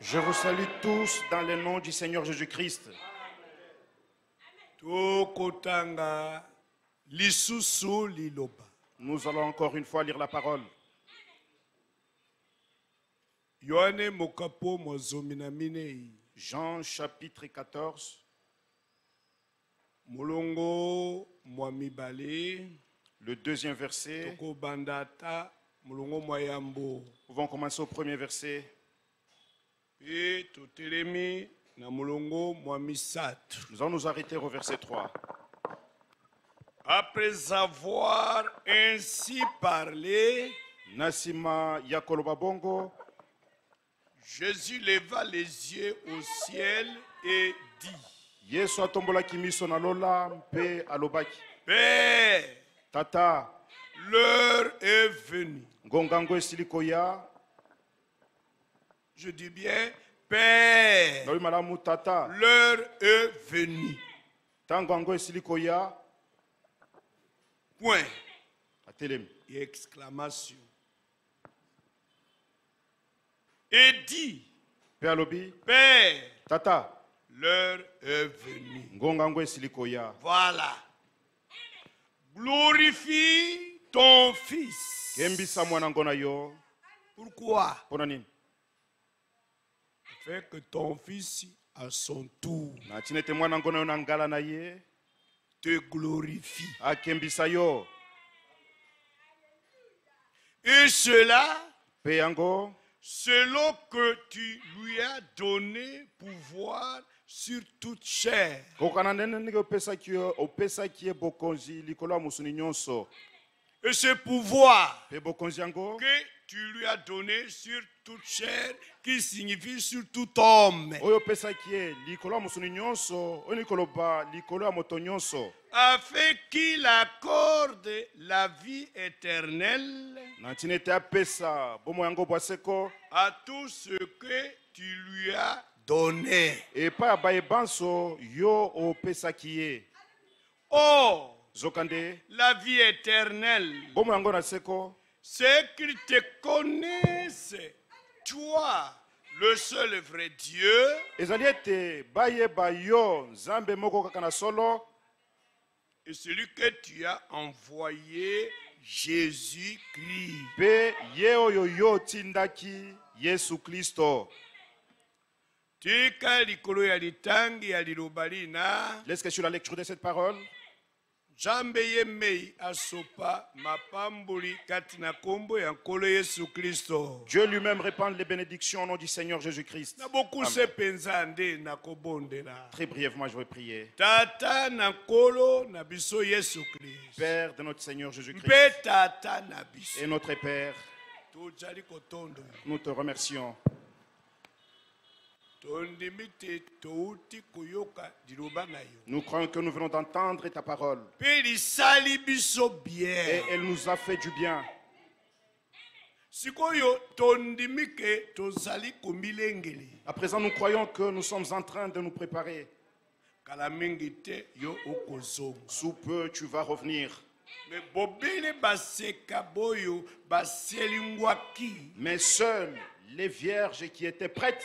je vous salue tous dans le nom du Seigneur Jésus-Christ. Nous allons encore une fois lire la parole. Jean chapitre 14. Molongo Mwamibale le deuxième verset. Nous allons commencer au premier verset. Nous allons nous arrêter au verset 3. Après avoir ainsi parlé, Nassima Bongo, Jésus leva les yeux au ciel et dit Tata, l'heure est venue. et Silikoya. Je dis bien, Père. Noli malamu tata. L'heure est venue. Tangango esilikoya. Point. Atelemi. Et exclamation. Et dit. Père Lobi. Père. Tata. L'heure est venue. Ngongango Voilà. Glorifie ton fils. Kembisa mwana yo. Pourquoi? Pour que ton fils à son tour. Na tine te ngona yo na ngala na ye. Te glorifie. Akembisa yo. Et cela, c'est selon que tu lui as donné pouvoir sur toute chair. Et ce pouvoir que tu lui as donné sur toute chair, qui signifie sur tout homme. Afin qu'il accorde la vie éternelle à tout ce que tu lui as donné pas abaye banso yo opesaki Pesakie. Oh, zokande la vie éternelle bomoi yango na seko C'est qui te connaissent toi le seul vrai dieu Et ezali ete bayeba yo Zambe moko Kakana solo et celui que tu as envoyé jésus-christ Pe, ye Yo yo Tindaki, jésus Christo que sur la lecture de cette parole Jambe ye mei asopa mapambuli kati na nkombo ya nkolo yesu kristo dieu lui-même répand les bénédictions au nom du seigneur jésus-christ na beaucoup bokuse na nde la. très brièvement je vais prier tata na nkolo na biso yesu christ père de notre seigneur jésus-christ mpe tata na biso et notre père nous te remercions nous croyons que nous venons d'entendre ta parole. Et elle nous a fait du bien. À présent, nous croyons que nous sommes en train de nous préparer. Sous peu, tu vas revenir. Mais seules les vierges qui étaient prêtes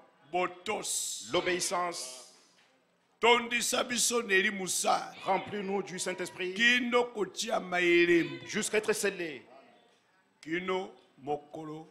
botos l'obéissance ton biso na elimusa remplis-nous du Saint-Esprit kino kotia maelemu jusqu'à être scellé kino mokolo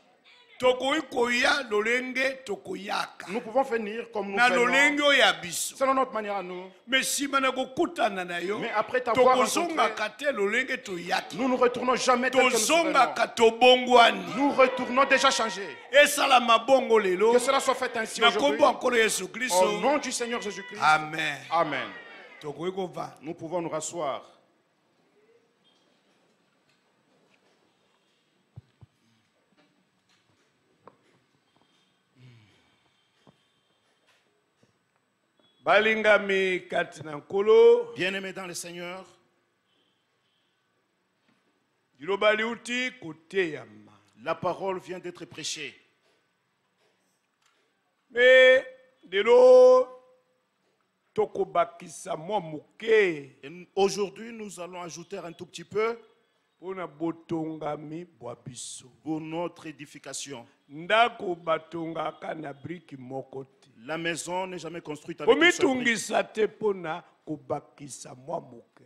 Nous pouvons venir comme nous faisons. Selon notre manière à nous. Mais après t'avoir rencontré, nous ne retournons jamais tel nous Nous retournons déjà changés. Que cela soit fait ainsi aujourd'hui. Au nom du Seigneur Jésus-Christ. Amen. Amen. Nous pouvons nous rasseoir. bien aimé dans le Seigneur, la parole vient d'être prêchée. Mais Aujourd'hui, nous allons ajouter un tout petit peu. Pour notre édification. La maison n'est jamais construite avec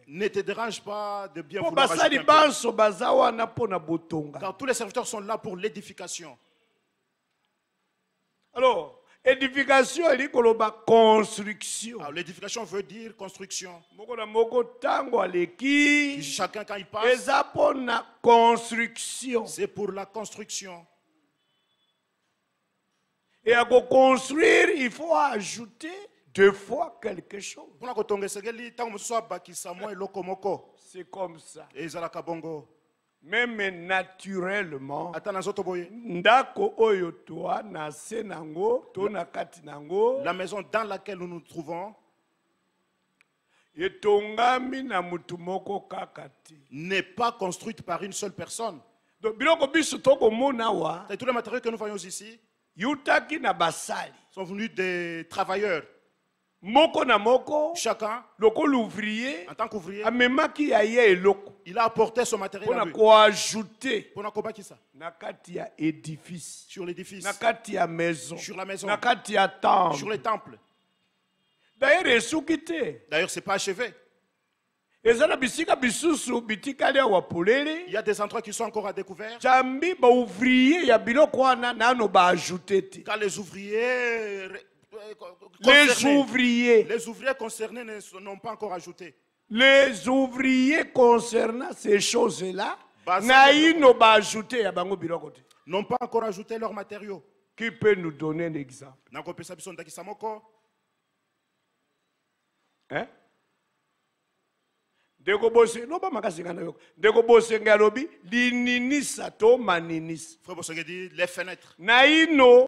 ne te dérange pas de bien vouloir Car tous les serviteurs sont là pour l'édification. Alors, Édification, elle dit construction. Alors, l'édification veut dire construction. Chacun, quand il passe, construction. c'est pour la construction. Et à construire, il faut ajouter deux fois quelque chose. C'est comme ça. Même naturellement ndako la maison dans laquelle nous nous trouvons n'est pas construite par une seule personne Tous les matériaux que nous voyons ici sont venus des travailleurs moko na moko chacun lokola l'ouvrier, en tant qu'ouvrier amemaki ya ye eloko il a apporté son matériel quoi koajoute On a na ça? ya édifice sur l'édifice na maison sur la maison na temple sur les temples d'ailleurs sous-quitté. d'ailleurs c'est pas achevé il y a des endroits qui sont encore à découvrir. jambi baouvrier ya biloko wana nano baajoute te quand les ouvriers les ouvriers. Les ouvriers concernés n'ont pas encore ajouté. Les ouvriers concernant ces choses-là bah, n'ont pas encore ajouté leurs matériaux. Qui peut nous donner un exemple Hein Frère les fenêtres. Naïno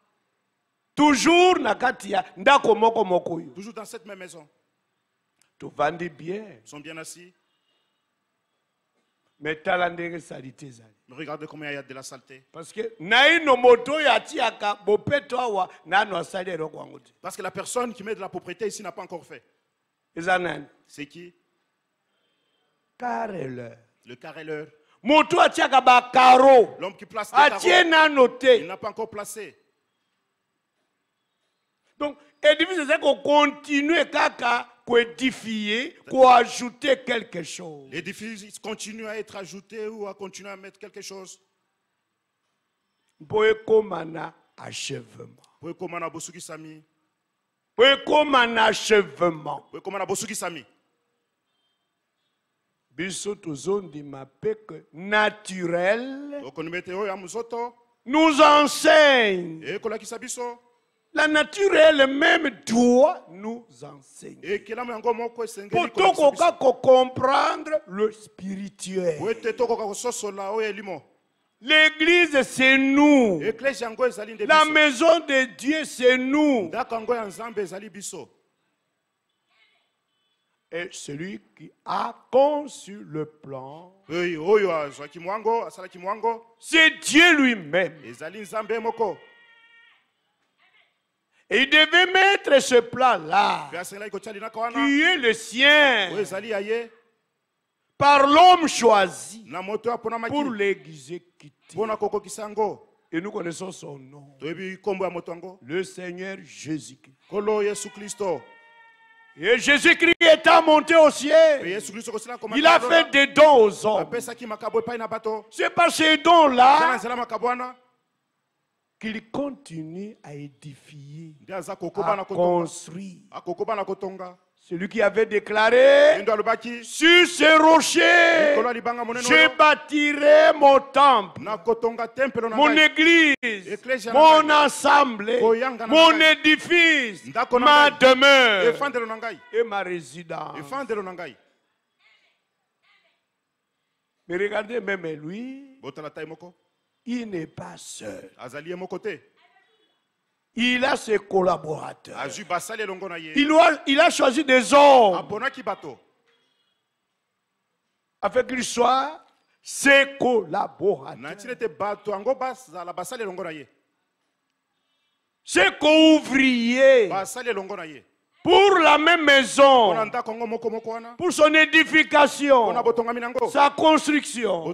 Toujours nakatia ndako moko moko Toujours dans cette même maison. tovandi bien. Ils sont bien assis. Mais tala ndenge salite ezali. Mais regardez combien il y a de la saleté. Parce que no moto ya tiaka bopeto awa nano asali eloko yango Parce que la personne qui met de la propreté ici n'a pas encore fait. Eza C'est qui? Carreleur. Le carreleur. Moto atiaka ba caro. L'homme qui place des carreaux. Atie nano Il n'a pas encore placé. Donc, édifice, c'est qu'on continue à édifier, qu'on ajouter quelque chose. L'édifice continue à être ajouté ou à continuer à mettre quelque chose. Pour achèvement. Bosuki sami. Pour achèvement. Bosuki sami. mapek naturel. Nous enseigne la nature elle-même doit nous enseigner. Pour tout comprendre le spirituel. L'église, c'est nous. La maison de Dieu, c'est nous. Et celui qui a conçu le plan, c'est Dieu lui-même il devait mettre ce plat-là, qui est le sien, par l'homme choisi, pour l'exécuter. Et nous connaissons son nom. Le Seigneur Jésus-Christ. Et Jésus-Christ est monté au ciel, il a fait des dons aux hommes. C'est par ces dons-là qu'il continue à édifier, à construire. Celui qui avait déclaré sur ce rocher, je bâtirai mon temple, mon église, mon ensemble, mon édifice, ma demeure et ma résidence. Mais regardez même lui il n'est pas seul. Azali est mon côté. Il a ses collaborateurs. Il a, choisi des hommes Avec l'histoire. soit ses collaborateurs. Ses ouvriers pour la même maison, pour son édification, sa construction.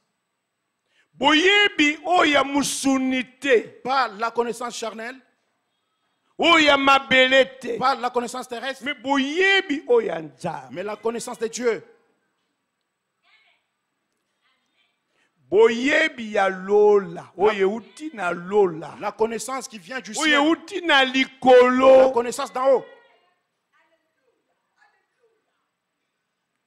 boyebi oh, la connaissance charnelle oh, pas la connaissance terrestre mais oh, mais la connaissance de dieu boyebi ya la connaissance qui vient du ciel la connaissance d'en haut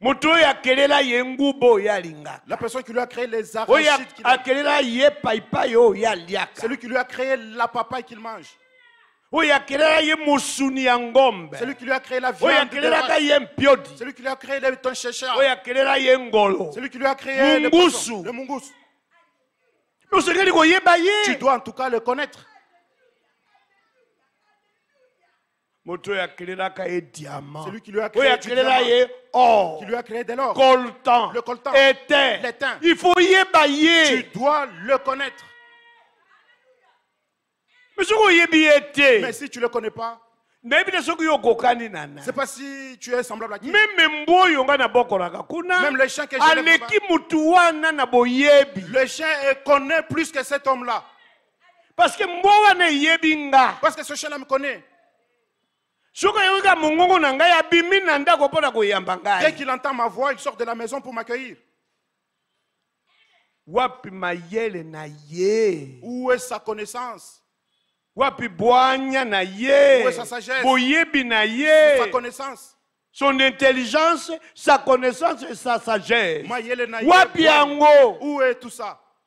La personne qui lui a créé les arachides qu'il C'est Celui qui lui a créé la papaye qu'il mange. Celui qui lui a créé la viande Celui qui lui a créé le chercheur, Celui qui lui a créé le mungusu. Bah, tu dois en tout cas le connaître. moto yakelelaka ye diamant celui qui lui a créé oyo akelela or qui lui a créé de l'or coltan le coltan étain l'étain il faut y ye tu dois le connaître mais soki oyebi ye te mais si tu le connais pas nayebi te soki yo okokani na na c'est pas si tu es semblable à qui même mbu oyo nga nabokolaka kuna même le chien que aleki mutu wana na boyebi le chien connaît plus que cet homme là parce que mbu wana eyebi nga parce que ce chien là me connaît Dès qu'il entend ma voix, il sort de la maison pour m'accueillir. Où est sa connaissance? Où est sa sagesse? connaissance. Son intelligence, sa connaissance et sa sagesse. Où est tout ça?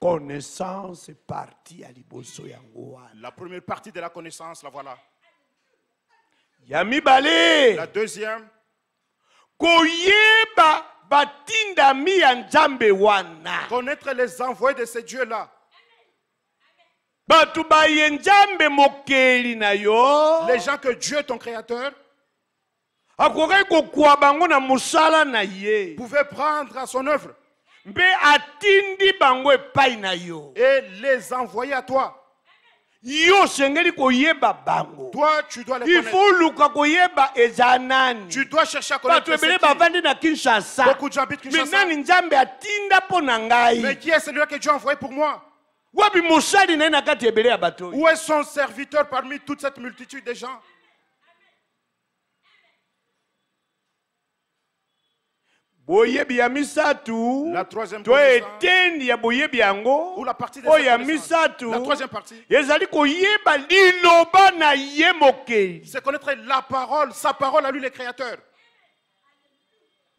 connaissance partie à liboso La première partie de la connaissance, la voilà. Yami Balé. la deuxième koyeba batindami ya jambe wana connaître les envois de ce dieu là Batuba en jambe mokeli na yo les gens que dieu ton créateur akoki kokwua bango na musala na ye pouvait prendre à son œuvre et les envoyer à toi. Toi, tu dois les connaître. Tu dois chercher à connaître. Beaucoup de gens habitent Kinshasa. Mais qui est celui que Dieu a envoyé pour moi Où est son serviteur parmi toute cette multitude de gens boyebi misatu toetendi ya boyebi yango oyo ya misatu ezali koyeba liloba na ye mokei c'est connaître la parole sa parole a lui le créateur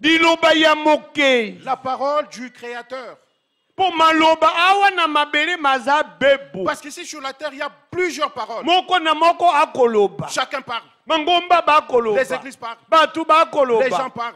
liloba ya mokei la parole du créateur Pour maloba awa na mabele maza parce que sur la terre il y a plusieurs paroles moko na moko akoloba chacun parle mangomba bakoloba les églises parlent bato bakoloba les gens parlent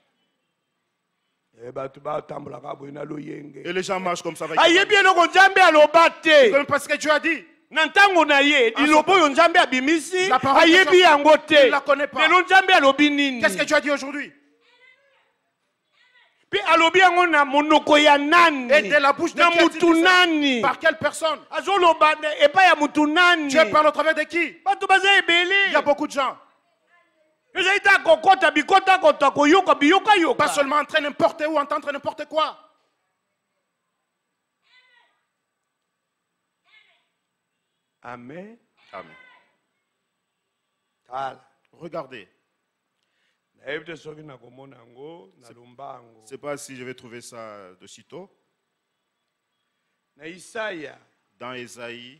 Eh, et les gens marchent comme ça avec Aïe bien le Gonjambé à l'obatte. parce que tu as dit. Nantango naye, dit le boy Gonjambé à Bimisi. Aïe bien ngoté. Il la connaît pas. Mais Gonjambé à l'obinine. Qu'est-ce que tu as dit aujourd'hui Puis à l'obien on a monoko ya nani. Et de la bouche de Mutunani. Par quelle personne Azolo bande et pas ya Mutunani. Dieu parle au travers de qui Pas tout bazé ébélé. Il y a beaucoup de gens. Pas seulement en train n'importe où, entendre n'importe quoi. Amen. regardez. Je ne sais pas si je vais trouver ça de sitôt. Dans Esaïe,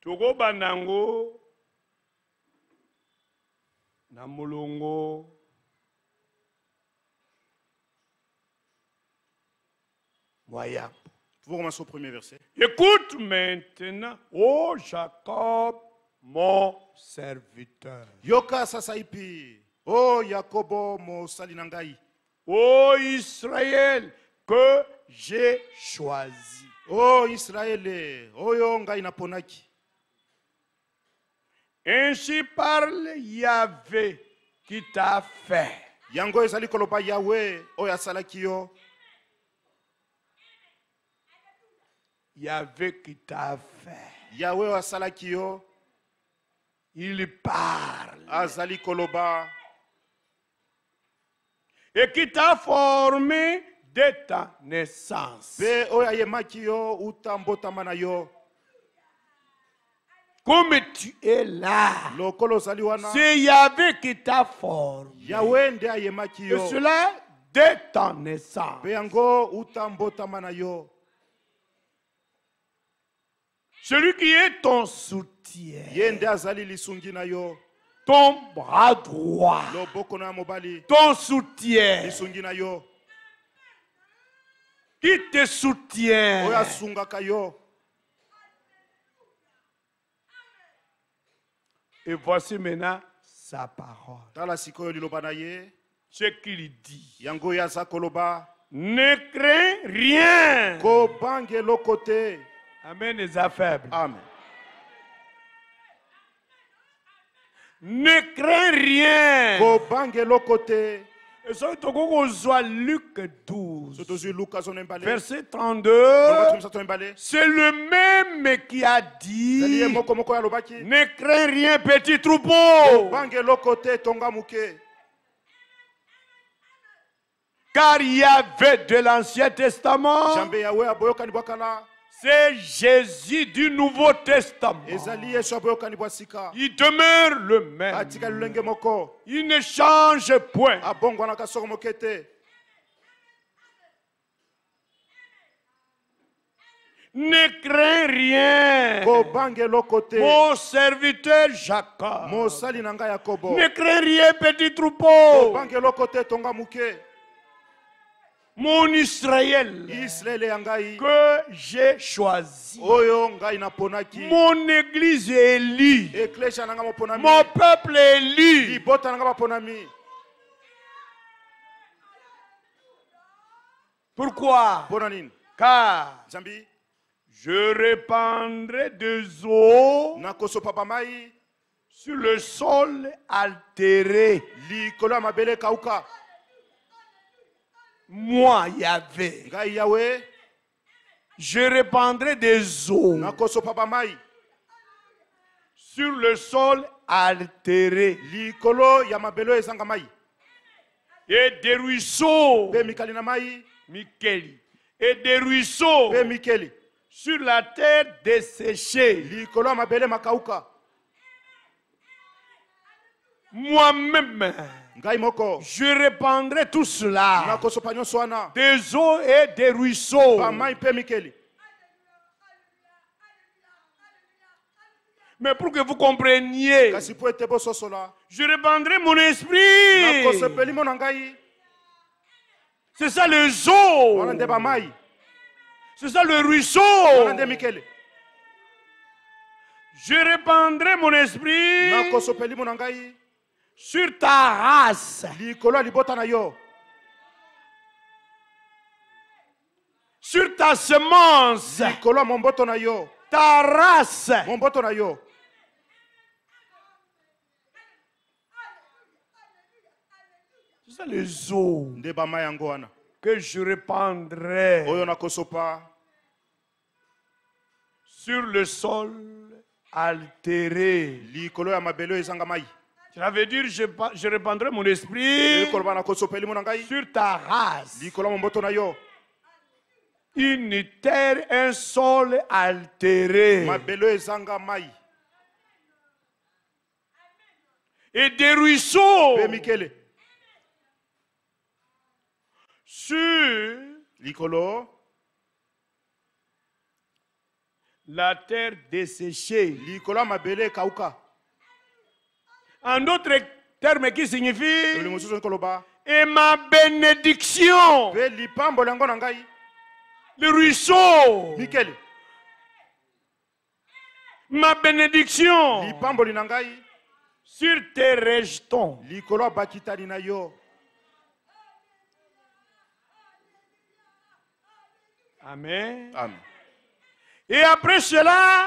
« Togo banango, na moya Vous commencez au premier verset. Écoute maintenant, ô Jacob, mon serviteur. Yoka sasaipi, ô Jacobo, mon salinangai. Ô Israël, que j'ai choisi. Ô Israël, ô yongai naponaki. Ainsi parle Yahvé qui t'a fait. Yango ezali koloba Yahweh Oya asalaki yo. Yahvé qui t'a fait. Yahweh Oya asalaki Il parle. Azali koloba. Et qui t'a formé dès ta naissance. Pe oyo ayemaki yo yo. Comme tu es là, c'est Yahvé qui t'a formé. Et cela dès ta naissance. Celui qui est ton soutien, ton bras droit, ton soutien, qui te soutient. Et voici Mena sa parole. Dans la psychologie l'opanayé, ce qu'il dit, yangoya sa koloba, ne crée rien, ko bange loko côté, amen les affaires. Amen. Ne crée rien, ko bange loko côté. Luc 12 verset 32 c'est le même qui a dit ne crains rien petit troupeau car il y avait de l'Ancien Testament c'est Jésus du Nouveau Testament. Il demeure le même. Il ne change point. ne crains rien. Mon serviteur Jacob. Ne crains rien, petit troupeau mon Israël que j'ai choisi, mon église est élue, mon peuple est élu. Pourquoi Car je répandrai des eaux sur le sol altéré moi y avait gai yawe je répandrai des eaux na kosopapamai sur le sol altéré likolo ya mabelo ezangamai et des ruisseaux be mikalinamai mikeli et des ruisseaux be mikeli sur la terre desséchée likolo mabelo makauka moi même je répandrai tout cela des eaux et des ruisseaux. Mais pour que vous compreniez, je répandrai mon esprit. C'est ça les eaux. C'est ça le ruisseau. Je répandrai mon esprit. Sur ta race, l'icolo libotona yo. Sur ta semence, colo à mon botonayo. Ta race. Mon botonayo. Alléluia. Alléluia. Tu sais les eaux de Bamayangoana que je répandrai. Oyona Kosopa. Sur le sol altéré. L'icoloya m'éloigne et zangamay. Cela veut dire je, je répandrai mon esprit eh, sur ta race. Une terre, un sol altéré. E Et des ruisseaux sur la terre desséchée. En d'autres termes, qui signifie Et ma bénédiction, le ruisseau, ma bénédiction sur tes rejetons. Amen. Amen. Et après cela,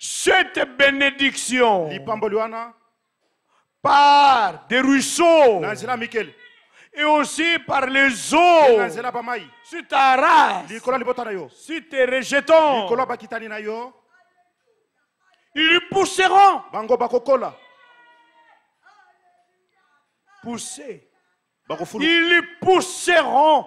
cette bénédiction par des ruisseaux et aussi par les eaux sur ta race, sur tes rejetons. Ils lui pousseront. Pousser. Ils pousseront.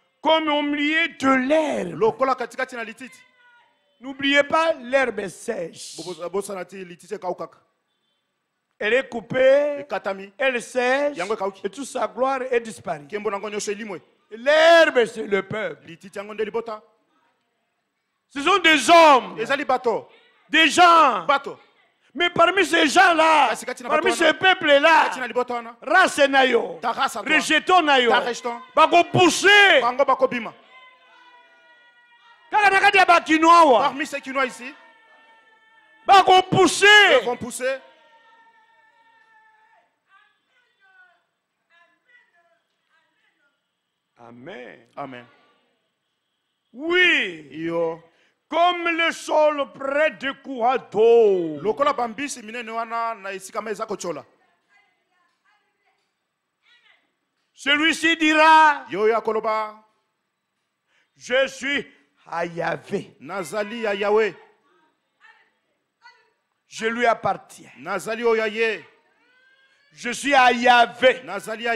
comme on milieu de l'herbe. N'oubliez pas, l'herbe est sèche. Eh, elle est coupée, elle sèche, et toute sa gloire est disparue. L'herbe, c'est le peuple. Ce sont des hommes, des gens, mais parmi ces gens-là, parmi ce peuple-là, hein, race nayo, rejetons nayo, bako pousser. Parmi ces kinois ici, bako pousser. Ils pousser. Amen. Amen. Oui. Yo comme le sol près de Kouado. lokola bambisi minene wana na esika ma eza kotiola Celui-ci dira, yo ya koloba je suis à Yahvé. nazali ya Je lui appartiens. nazali oyo Je suis à Yahvé. nazali ya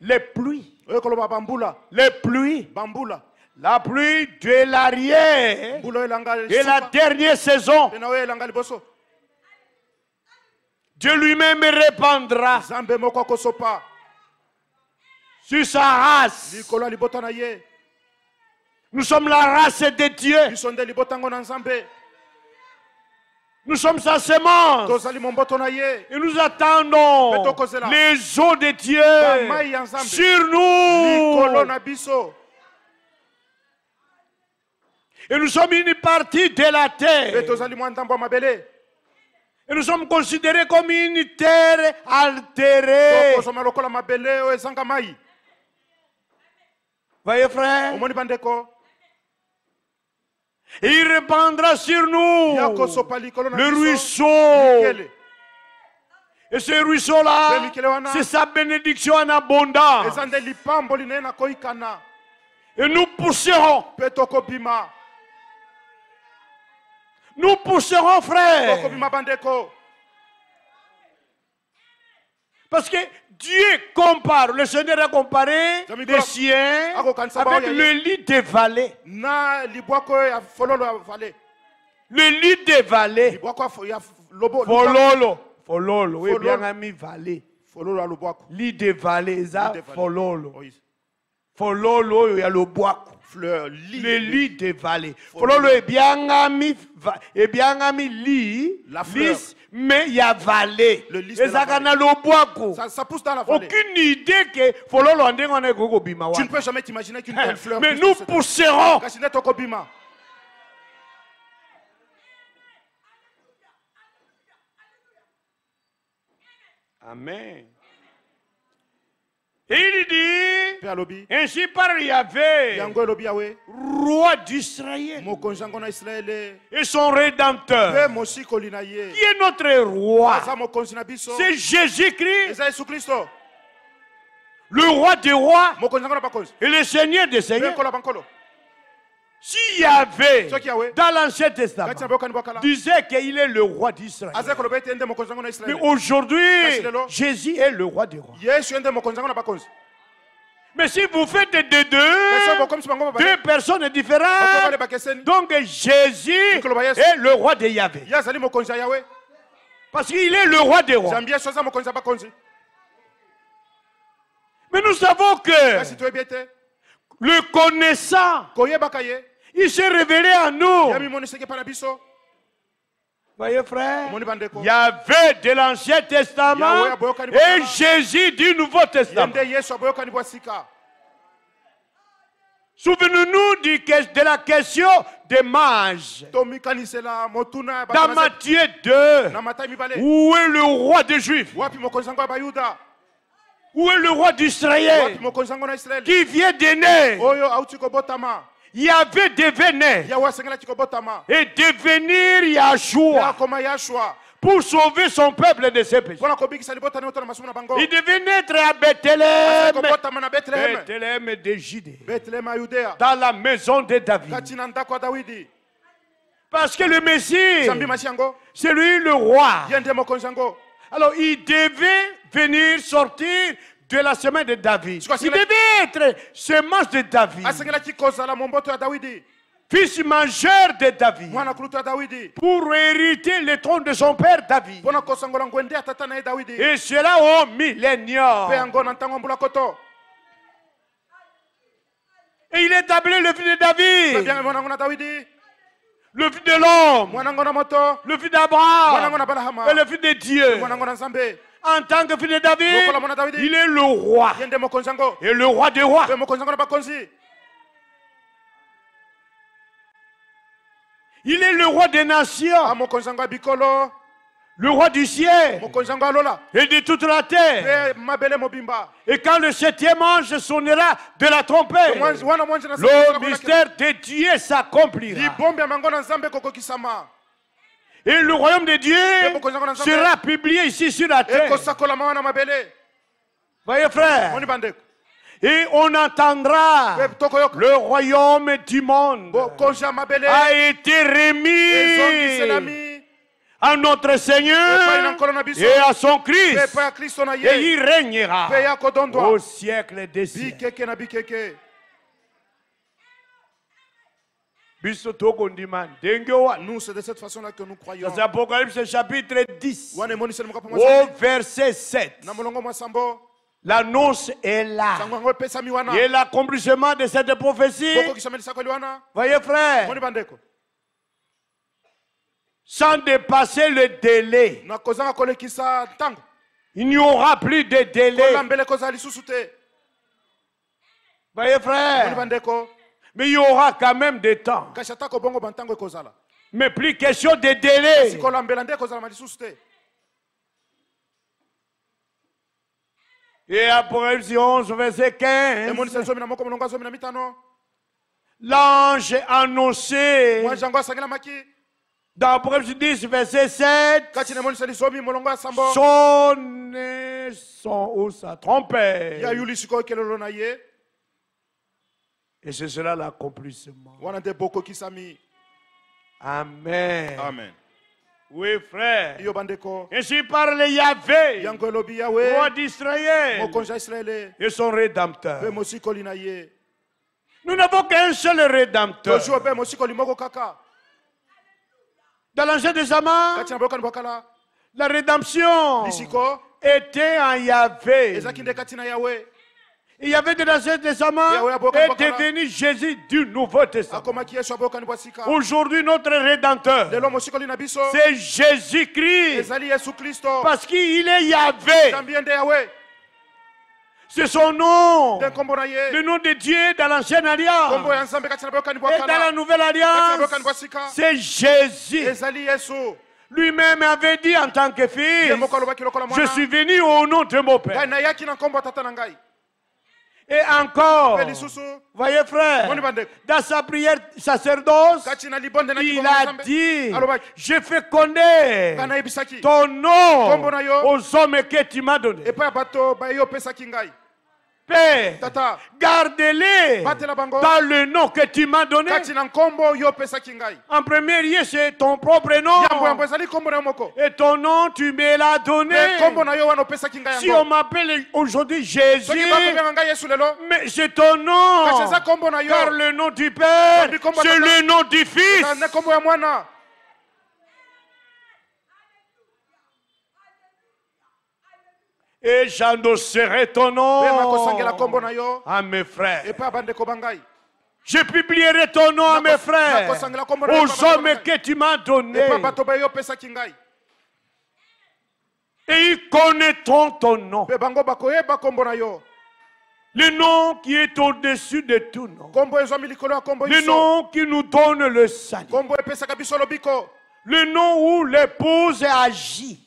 les pluies. Les pluies. La pluie de l'arrière et la dernière saison. Dieu lui-même répandra sur sa race. Nous sommes la race de Dieu. Nous sommes sa semence. Et nous attendons les eaux de Dieu sur nous. Et nous sommes une partie de la terre. Et nous sommes considérés comme une terre altérée. Voyez frère, et il répandra sur nous le ruisseau. Et ce ruisseau-là, c'est sa bénédiction en abondance. Et nous pousserons. Nous pousserons, frère. Parce que Dieu compare, le Seigneur a comparé les siens avec le lit des vallées. Le lit des vallées. Fololo. Oh, fololo. Oui, bien ami, vallée. Lit des vallées, ça, fololo. Fololo, il y a le bois fleur, lit le lit des vallées. et bien ami lit, la fleur. mais il y a vallée. Le lit de la Ça, ça pousse dans la vallée. Aucune idée que fololo on a gogo bima Tu ne peux jamais t'imaginer qu'une telle eh, fleur. Mais nous pousserons. Alléluia. Alléluia. Alléluia. Amen. Et il dit, ainsi par Yahvé, roi d'Israël, et son rédempteur, qui est notre roi, c'est Jésus-Christ, le roi des rois, et le Seigneur des seigneurs. Si Yahvé, dans l'Ancien Testament, disait qu'il est le roi d'Israël. Mais aujourd'hui, Jésus est le roi des rois. Mais si vous faites des deux, deux personnes différentes, donc Jésus est le roi de Yahvé. Parce qu'il est le roi des rois. Mais nous savons que le connaissant il s'est révélé à nous. Voyez frère, il y avait de l'Ancien Testament et Jésus du Nouveau Testament. Souvenons-nous de la question des mages. Dans Matthieu 2, où est le roi des Juifs Où est le roi d'Israël qui vient d'aîner Yahvé devenait. Et devenir Yahshua pour sauver son peuple de ses péchés. Il devait naître à Bethléem, de Judée, dans la maison de David. Parce que le Messie, c'est lui le roi. Alors il devait venir sortir tu es la semaine de David. Il devait être semence de David. Ah, fils mangeur de David. Pour hériter le trône de son père David. Et cela au millénaire. Et il établit le fils de David. Le fils de l'homme. Le fils d'Abraham. Et le fils de Dieu en tant que fils de David, il est le roi. Et le roi des rois. Il est le roi des nations. Ah, le roi du ciel et de toute la terre. Et quand le septième ange sonnera de la trompette, le mystère de Dieu s'accomplira. Et le royaume de Dieu sera publié ici sur la terre. Voyez frère. Et on entendra le royaume du monde a été remis à notre Seigneur et à son Christ. Et il régnera au siècle des siècles. Nous, c'est de cette façon-là que nous croyons. Dans Apocalypse chapitre 10, au verset 7, l'annonce est là. Et l'accomplissement de cette prophétie, voyez frère, sans dépasser le délai, il n'y aura plus de délai. Voyez frère, mais il y aura quand même des temps. Mais plus question de délai. Et après 11, verset 15. L'ange annoncé. Dans le 10, verset 7, sonne son ou sa trompette. Et c'est cela l'accomplissement. Amen. Amen. Oui, frère. Ainsi parle Yahvé, roi d'Israël, et son rédempteur. Nous n'avons qu'un seul rédempteur. Ben, Dans de Jama, la rédemption était en Yahvé. Il y avait de l'ancien testament est devenu Jésus du Nouveau Testament. Ah, Aujourd'hui, notre Rédempteur, c'est Jésus-Christ. Oh. Parce qu'il est Yahvé. C'est son nom. Le nom de Dieu dans l'ancienne alliance. Et dans la nouvelle alliance, c'est Jésus. Lui-même avait dit en tant que fils, je suis hein. venu au nom de mon Père. Bah, et encore, voyez frère, dans sa prière sacerdoce, il a dit, je fais connaître ton nom aux hommes que tu m'as donnés. Père, gardez-les dans le nom que tu m'as donné. En premier lieu, c'est ton propre nom. Et ton nom, tu me l'as donné. Si on m'appelle aujourd'hui Jésus, mais c'est ton nom. Car le nom du Père, c'est le nom du Fils. et j'endosserai ton nom à mes frères. Je publierai ton nom à mes frères, aux hommes que tu m'as donnés. Et ils connaîtront ton nom. Le nom qui est au-dessus de tout nom. Le nom qui nous donne le salut. Le nom où l'épouse agit.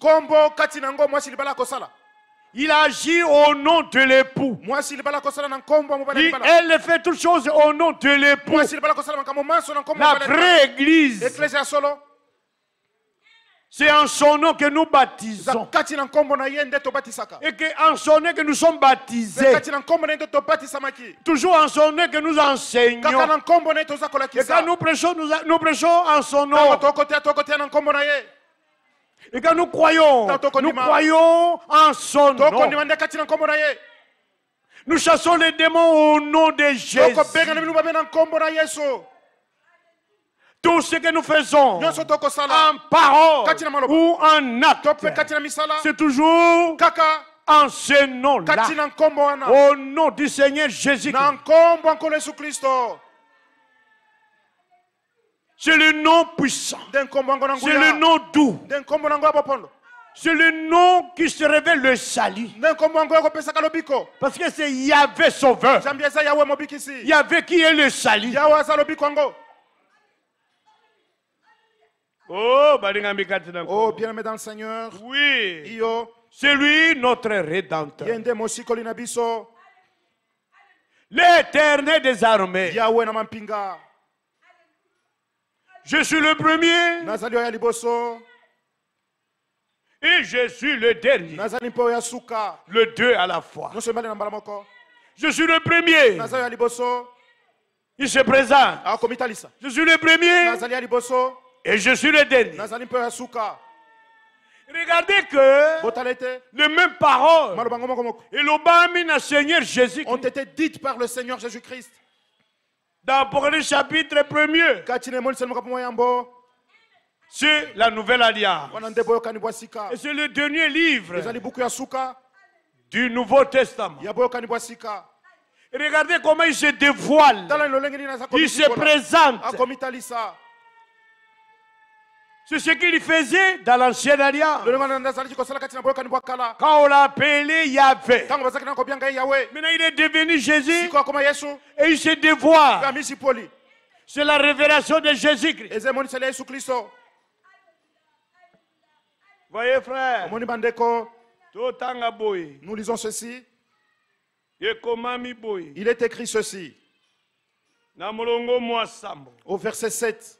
Il agit au nom de l'époux. Elle fait toutes choses au nom de l'époux. La vraie église. C'est en son nom que nous baptisons. Et que en son nom que nous sommes baptisés. Toujours en son nom que nous enseignons. Et quand nous prêchons, nous prêchons en son nom. Et eh quand nous croyons, nous croyons en son nom. Nous chassons les démons au nom de Jésus. Tout ce que nous faisons en parole ou en acte, c'est toujours en ce nom-là, au nom du Seigneur Jésus-Christ. C'est le nom puissant. C'est le nom doux. C'est le nom qui se révèle le salut. Parce que c'est Yahvé Sauveur. Yahvé qui est le salut. Oh, oh bien-aimé dans le Seigneur. Oui. C'est lui notre Rédempteur. L'éternel des armées. Je suis le premier. Et je suis le dernier. Le deux à la fois. Je suis le premier. Il se présente. Ah, je suis le premier. Et je suis le dernier. Regardez que les mêmes paroles et Seigneur Jésus ont été dites par le Seigneur Jésus-Christ dans premier chapitre 1er c'est la nouvelle alliance. Et c'est le dernier livre du Nouveau Testament. regardez comment il se dévoile, il se présente. C'est ce qu'il faisait dans l'ancien alliance. Quand on l'a appelé Yahvé. Maintenant, il est devenu Jésus. Et il se dévoile. C'est la révélation de Jésus-Christ. Voyez, frère. Nous lisons ceci. Il est écrit ceci. Au verset 7.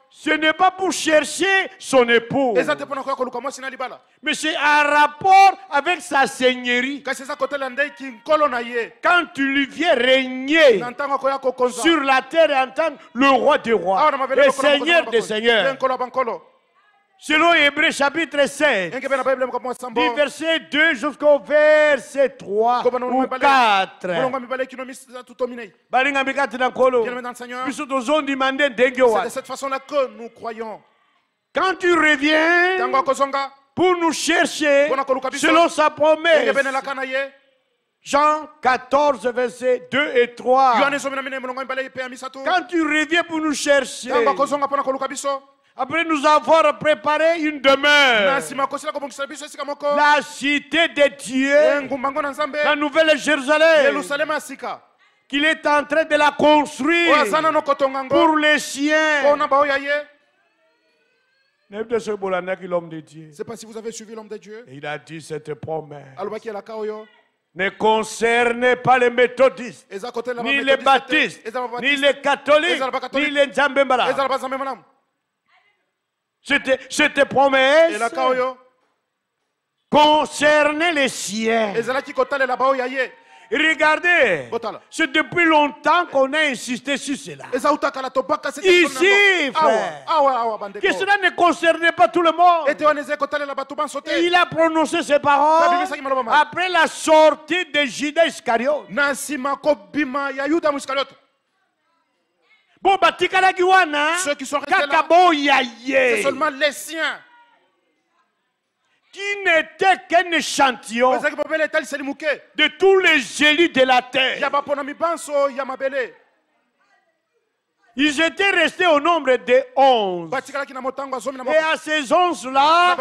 Ce n'est pas pour chercher son époux. Mais c'est en rapport avec sa seigneurie. Quand tu lui viens régner sur la terre et entendre le roi des rois, le seigneur des seigneurs. Selon Hébreu chapitre 7, verset 2 jusqu'au verset 3 ou 4. C'est de cette façon-là que nous croyons. Quand tu reviens pour nous chercher selon sa promesse, Jean 14, verset 2 et 3. Quand tu reviens pour nous chercher, après nous avoir préparé une demeure, la cité de Dieu, eh, la nouvelle Jérusalem, qu'il est en train de la construire pour les siens. C'est pas si vous avez suivi l'homme de Dieu. il a dit cette promesse ne concerne pas les méthodistes, ni les baptistes, ni les catholiques, ni les Nzambembala. Cette promesse concernait les siens. Regardez, c'est depuis longtemps qu'on a insisté sur cela. Ici, frère, ah ah ah que cela ne concernait pas tout le monde. il a prononcé ces paroles après la sortie de Jida Iscariot. Bah, Ceux qui sont restés là, c'est seulement les siens. Qui n'étaient qu'un échantillon de tous les élus de la terre. Ils étaient restés au nombre de onze. Bah, Et à ces onze là,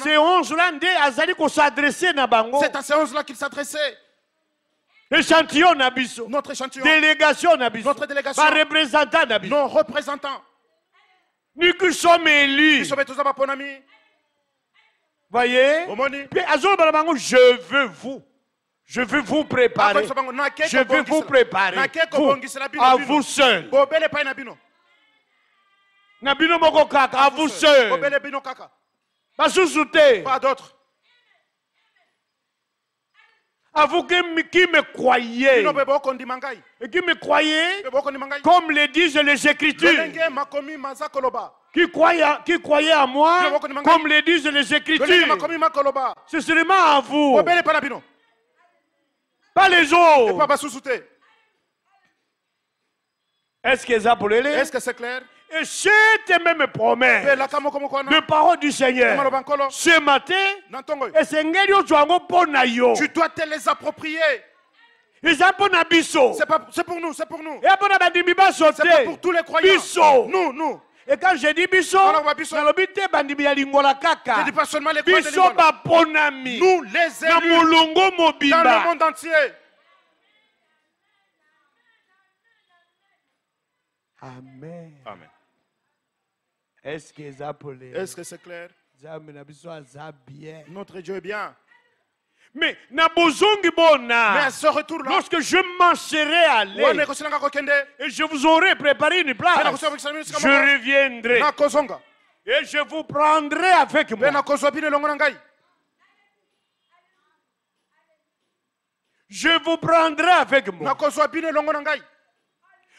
ces onze là, C'est à ces onze là qu'ils s'adressaient échantillon nabiso. notre échantillon délégation nabiso. notre délégation Représentant, représentant Nos non représentant qui sommes élus biso mpe toza baponami voyez je veux vous Je veux vous préparer. Je veux vous préparer. Vous, à vous seul. Nabino moko kaka, à vous seul. Pas d'autres. À vous qui me croyez, et qui me croyez, comme le disent les Écritures, qui croyait, à moi, comme le disent les Écritures, c'est seulement à vous, pas les autres. Est-ce que c'est clair? Et tes même promesse eh, le parole du Seigneur ce matin, tu dois te les approprier. C'est pour nous, c'est pour nous. C'est pas pour tous les croyants. Nous, nous. Et quand je dis biso, je ne dis pas seulement les Nous les élus. Dans le monde entier. Amen. Amen. Est-ce que c'est clair? Notre Dieu est bien. Mais à ce retour-là, lorsque je m'en serai allé et je vous aurai préparé une place, je reviendrai et je vous prendrai avec moi. Je vous prendrai avec moi.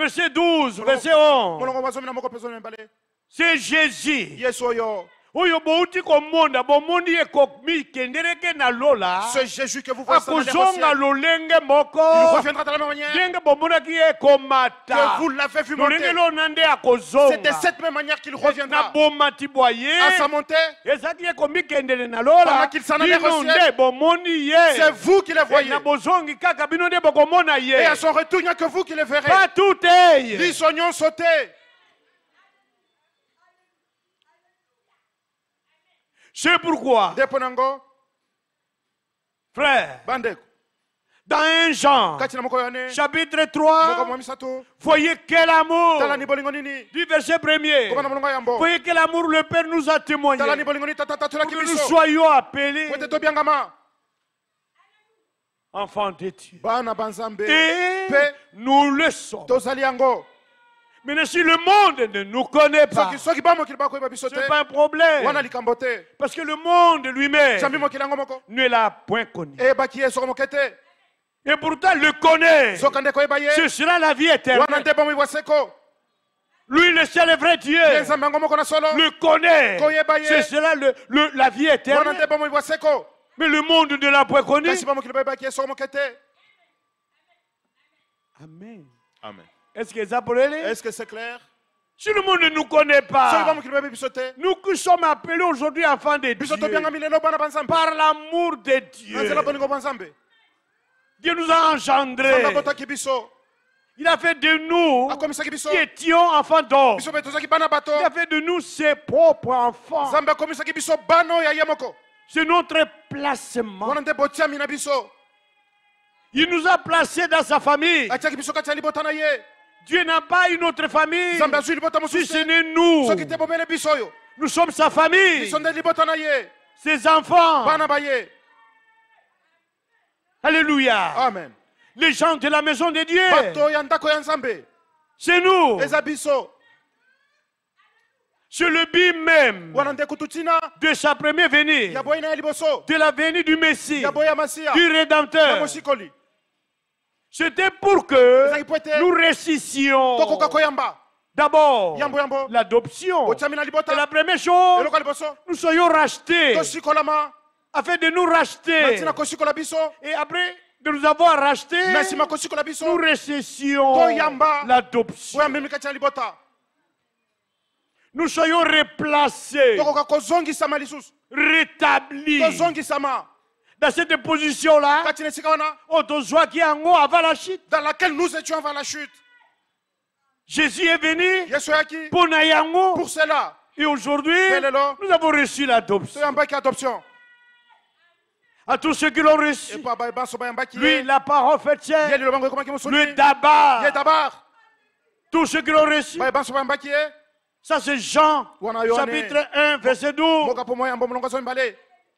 Verset 12, verset 11. C'est Jésus oh, oyo bouti komonda vous ekomikendeleke na lola akozonga lolenge moko ndenge bomonaki ye cette même manière qu'il akozongana bomati bwa ye vous ye komikendele na lola nde bomoni ye bozongi kaka bino nde bokomona tout C'est pourquoi, frère, dans un Jean. chapitre 3, voyez quel amour, du verset premier, voyez quel amour le Père nous a témoigné que nous soyons appelés enfants de Dieu. Et nous le sommes. Mais si le monde ne nous connaît pas, ce n'est pas un problème. Parce que le monde lui-même ne l'a point connu. Eh, et pourtant, le connaît. Ce sera la vie éternelle. Lui, le seul vrai Dieu, le connaît. Ce sera le, la vie éternelle. Mais le monde ne l'a point connu. Amen. Amen. Est-ce que ça Est-ce que c'est clair? Si le monde ne nous connaît pas. Nous sommes appelés aujourd'hui enfants de Dieu. Par l'amour de Dieu. Dieu nous a engendrés. Il a fait de nous ah, qui étions enfants d'or. Il a fait de nous ses propres enfants. C'est notre placement. Il nous a placés dans sa famille. Dieu n'a pas une autre famille si ce n'est nous. Nous sommes sa famille, ses enfants. Alléluia. Amen. Les gens de la maison de Dieu, c'est nous. C'est le but même de sa première venue, de la venue du Messie, du Rédempteur. C'était pour que nous réussissions d'abord l'adoption. Et la première chose, nous soyons rachetés. Afin de nous racheter. Et après de nous avoir rachetés, nous réussissions l'adoption. Nous soyons replacés, rétablis dans cette position-là, Dans laquelle nous étions avant la chute. Jésus est venu pour, pour cela. Et aujourd'hui, nous avons reçu l'adoption. À tous ceux qui l'ont reçu, bah, bah, lui, la parole fait tiens, lui, d'abord, tous ceux qui l'ont reçu, bah, ça c'est Jean, chapitre 1, verset 12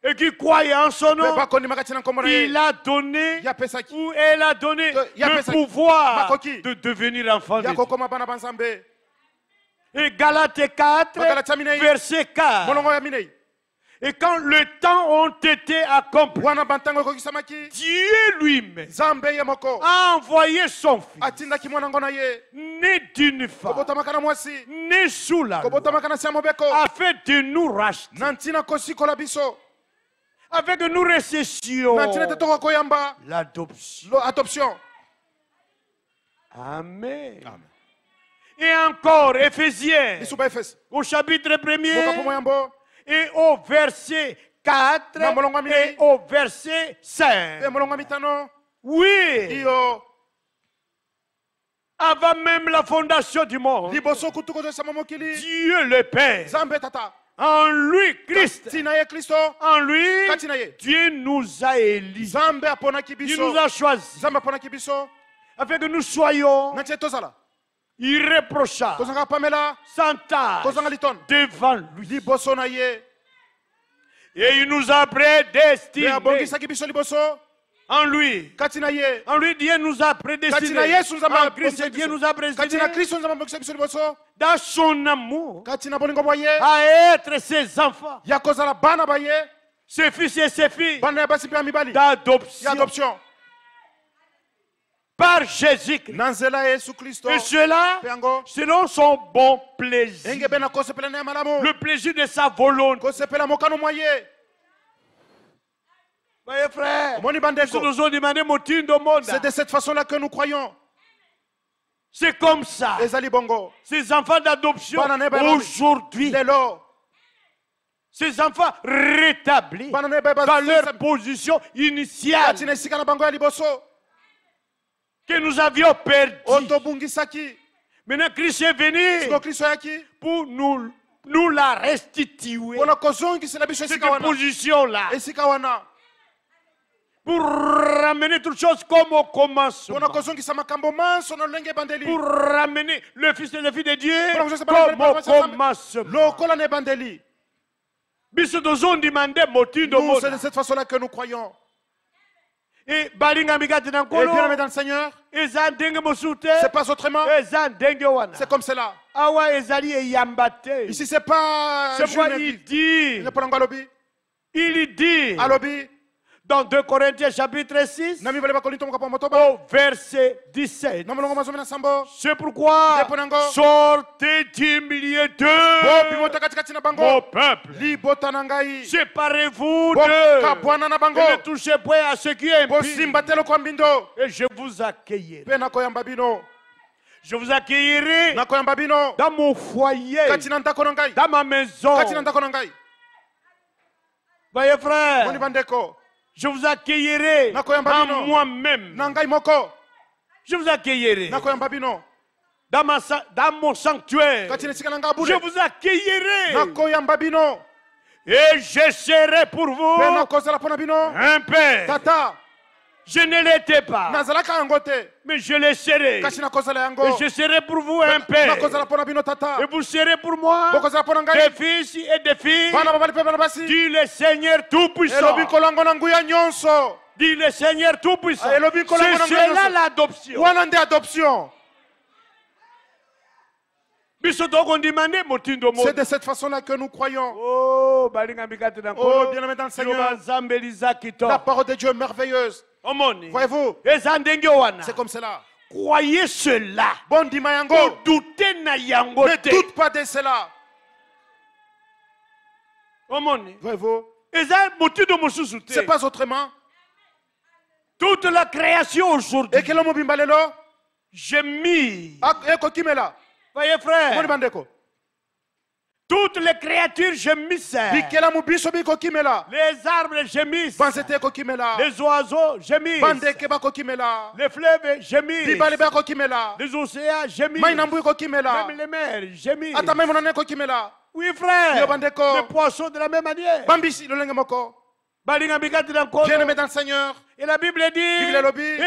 et qui croyait en son nom, il a donné ou elle a donné euh, le pouvoir de devenir enfant de Dieu. Et Galate 4, verset 4. Et quand le temps ont été accompli, Dieu lui-même a envoyé son fils, né d'une femme, né sous la loi, fait de nous racheter avec nous récessions l'adoption. Amen. Amen. Et encore, Éphésiens, au chapitre 1er et au verset 4 et au verset 5. Oui. Avant même la fondation du monde, Dieu le Père en lui, Christ, en lui, Dieu nous a élus. Dieu nous a choisis. Afin que nous soyons irréprochables, sans tâche, devant lui. Et il nous a prédestinés. En lui. En lui, Dieu nous a prédestinés. En Christ, Dieu nous a prédestinés dans son amour à être ses enfants, ses fils et ses filles d'adoption par Jésus-Christ. Et cela, selon son bon plaisir, ben le plaisir de sa volonté. frère, C'est de cette façon-là que nous croyons. C'est comme ça. Ces enfants d'adoption, aujourd'hui, ces enfants rétablis dans leur position initiale que nous avions perdue. Maintenant, Christ est venu pour nous, nous la restituer. Cette position-là pour ramener toutes choses comme au commencement. Pour ramener le Fils et le Fils de Dieu comme au commencement. Nous, c'est de cette façon-là que nous croyons. Et bien, dans le Seigneur, c'est pas autrement. C'est comme cela. Ici, c'est pas. C'est quoi il dit Il dit. Dans 2 Corinthiens chapitre 6, au verset 17. C'est pourquoi sortez du milieu de peuple. Séparez-vous de ne touchez point à ce qui est impie. Et je vous accueillerai. Je vous accueillerai dans mon foyer, dans ma maison. Voyez frère, je vous accueillerai en moi-même. Je vous accueillerai dans, dans mon sanctuaire. Je vous accueillerai. Et je serai pour vous un père. Je ne l'étais pas. Mais je le serai. Et je serai pour vous un père. Et vous serez pour moi des fils et des filles. Dis le Seigneur Tout-Puissant. Dis le Seigneur Tout-Puissant. Ah, C'est cela l'adoption. C'est de cette façon-là que nous croyons. Oh. Oh, oh bien-aimé dans le Seigneur, la parole de Dieu est merveilleuse. Voyez-vous, c'est comme cela. Croyez cela. Bon Doutez na yango Ne doute pas de cela. Voyez-vous, c'est pas autrement. Toute la création aujourd'hui. Et que l'homme bimbalelo? J'ai mis. Ah, eh, Voyez frère. Toutes les créatures gémissent. Les arbres gémissent. Les oiseaux gémissent. Les fleuves gémissent. Les océans gémissent. Même les mers gémissent. Oui, frère. Les poissons de la même manière. Bien-aimé dans le Seigneur. Et la Bible dit,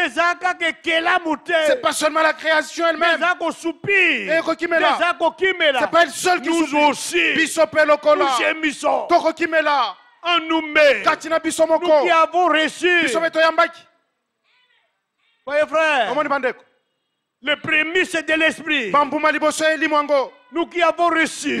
c'est pas seulement la création elle-même. Eh, c'est pas elle seule qui nous soupire. aussi. Nous gémissons. En nous-mêmes. Nous qui avons reçu. Voyez frère. Les prémices de l'esprit. Eh, nous qui avons reçu.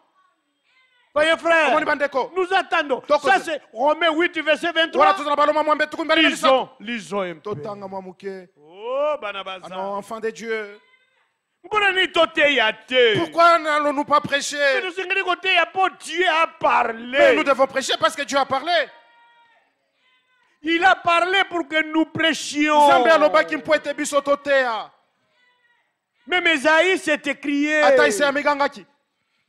Voyez frère, nous attendons. Ça c'est Romains 8 verset 23. Lisons, lisons Oh, banabaza. Ah enfant de Dieu. Pourquoi n'allons-nous pas prêcher Dieu a parlé. Mais nous devons prêcher parce que Dieu a parlé. Il a parlé pour que nous prêchions. Même Esaïe s'est écrié.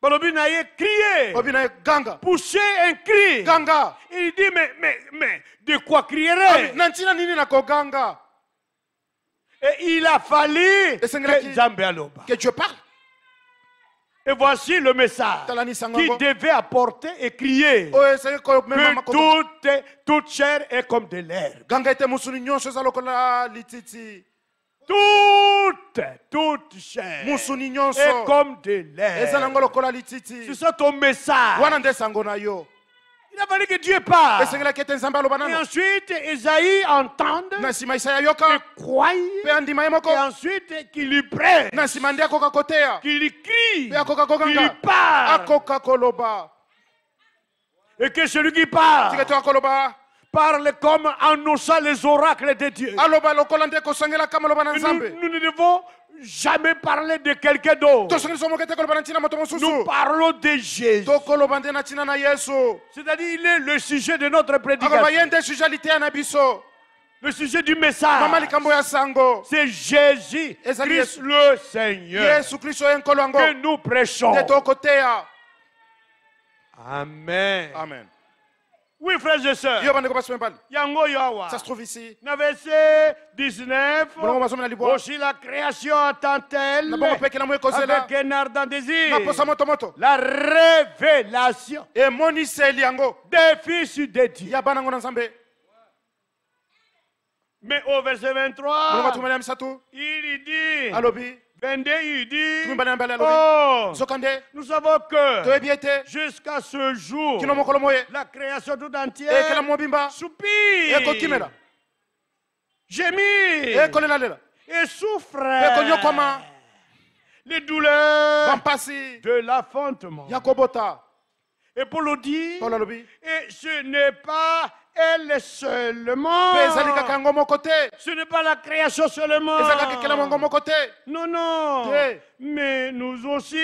balobi na ye crie balobi na ye ganga pousse un cri ganga il dit mais, mais, mais de quoi crierai ah, na ntina nini ganga et il a fallu que nzambe que dieu parle et voici le message qui devait apporter et crier oh, que toute, toute chair est comme de l'air toutes, toutes chères, est comme des lèvres, ce sont ton message. Il a fallu que Dieu parle. Et ensuite, Esaïe entende et croit. Et ensuite, qu'il lui prête. Qu'il lui crie. Qu'il lui parle. Et que celui qui parle parle comme annonçant les oracles de Dieu. Nous, ne devons jamais parler de quelqu'un d'autre. Nous parlons de Jésus. C'est-à-dire, il est le sujet de notre prédication. Le sujet du message, c'est Jésus, Christ le Seigneur, que nous prêchons. Amen. Amen. Oui, frères et sœurs. Ça se trouve ici. Verset 19. Aussi la création en tant telle. Avec un ardent désir. La révélation. Des fils de Dieu. Mais au verset 23. Il dit dit oh, nous savons que jusqu'à ce jour, la création tout entière soupire, gémit et souffre les douleurs de l'affrontement. Et pour le dire, et ce n'est pas elle seulement. Ce n'est pas la création seulement. Non, non. Mais nous aussi.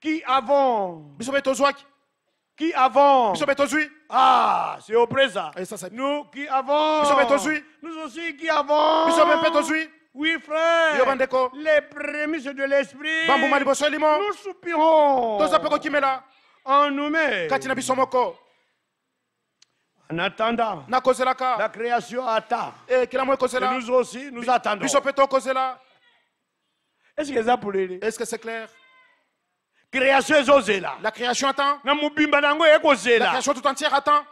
Qui avons. Qui avons. Ah, c'est au présent. Nous qui avons. Nous aussi qui avons. Oui, frère. Les prémices de l'esprit. Nous soupirons. En nous-mêmes en attendant la création attend eh, et nous aussi nous attendons est-ce que ça pour est-ce que c'est clair création ezozela la création attend na mobimba nango ekozela la création toute entière attend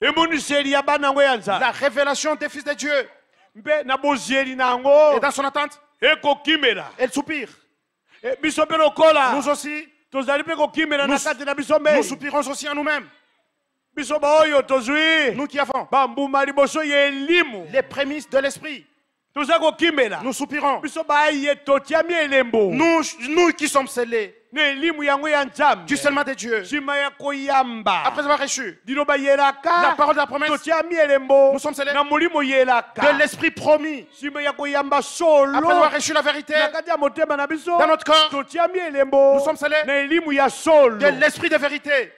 emoniseli ya bana yango ya la révélation des fils de dieu mpe na bozeli nango et dans son attente ekokimela elle soupire biso mpe lokola nous aussi tous mpe kokimela na kati na nous soupirons aussi en nous-mêmes nous qui avons les prémices de l'esprit. Nous soupirons. Nous, qui sommes scellés. Du seulement de Dieu. Après avoir reçu la parole de la promesse, nous sommes scellés de l'esprit promis. Après avoir reçu la vérité dans notre corps, nous sommes scellés de l'esprit de vérité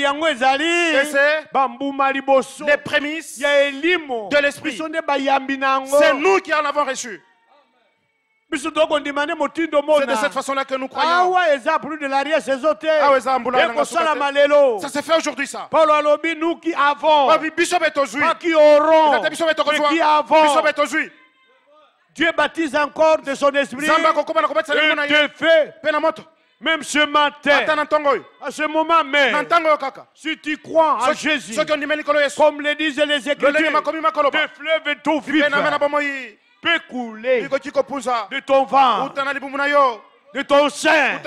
yango ezali bambuma liboso les prémices ya elimo de l'esprit biso nde bayambi c'est nous qui en avons reçu biso tokondima nde motindo mona de cette façon là que nous croyons awa eza plus de la riese ezo te ekosalama lelo ça se fait aujourd'hui ça paulo alobi nous qui avons biso mpe tozwi baki oron biso qui avons biso mpe tozwi Dieu baptise encore de son esprit. Et de feu. Même ce matin, à ce moment même, si tu crois en Jésus, comme le disent les Écritures, le fleuve tout peut couler hein. de ton vent, de ton sein,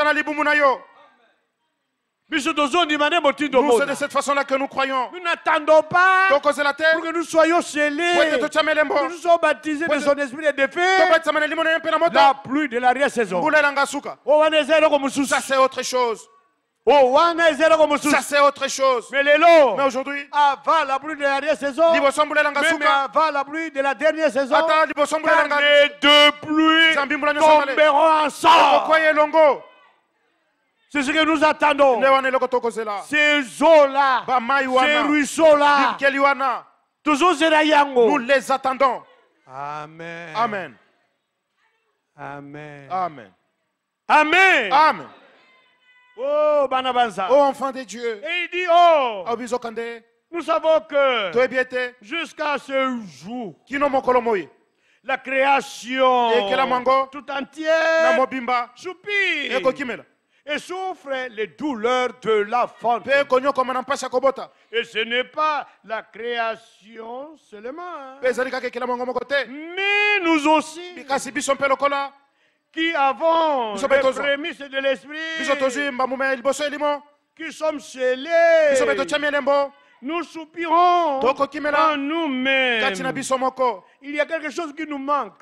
nous c'est de cette façon-là que nous croyons. Nous n'attendons pas pour que nous soyons scellés, pour nous sommes baptisés de son esprit et de feu. La pluie de l'arrière-saison. Oh, Ça, c'est autre chose. Oh, Ça, c'est autre chose. Mais, Mais aujourd'hui, avant la pluie de la saison, Mais avant la pluie de la dernière saison, les deux pluies tomberont ensemble. C'est ce que nous attendons. Ces eaux-là, ces ruisseaux-là, toujours Yango. Nous les attendons. Amen. Amen. Amen. Amen. Amen. Oh, Banabanza. Oh, enfant de Dieu. Et il dit, oh. Ah, nous savons que jusqu'à ce jour, la création tout entière soupire et souffrent les douleurs de la faim. Et ce n'est pas la création seulement, hein. mais nous aussi qui avons les prémices de l'esprit, qui sommes scellés, nous soupirons en nous-mêmes. Il y a quelque chose qui nous manque.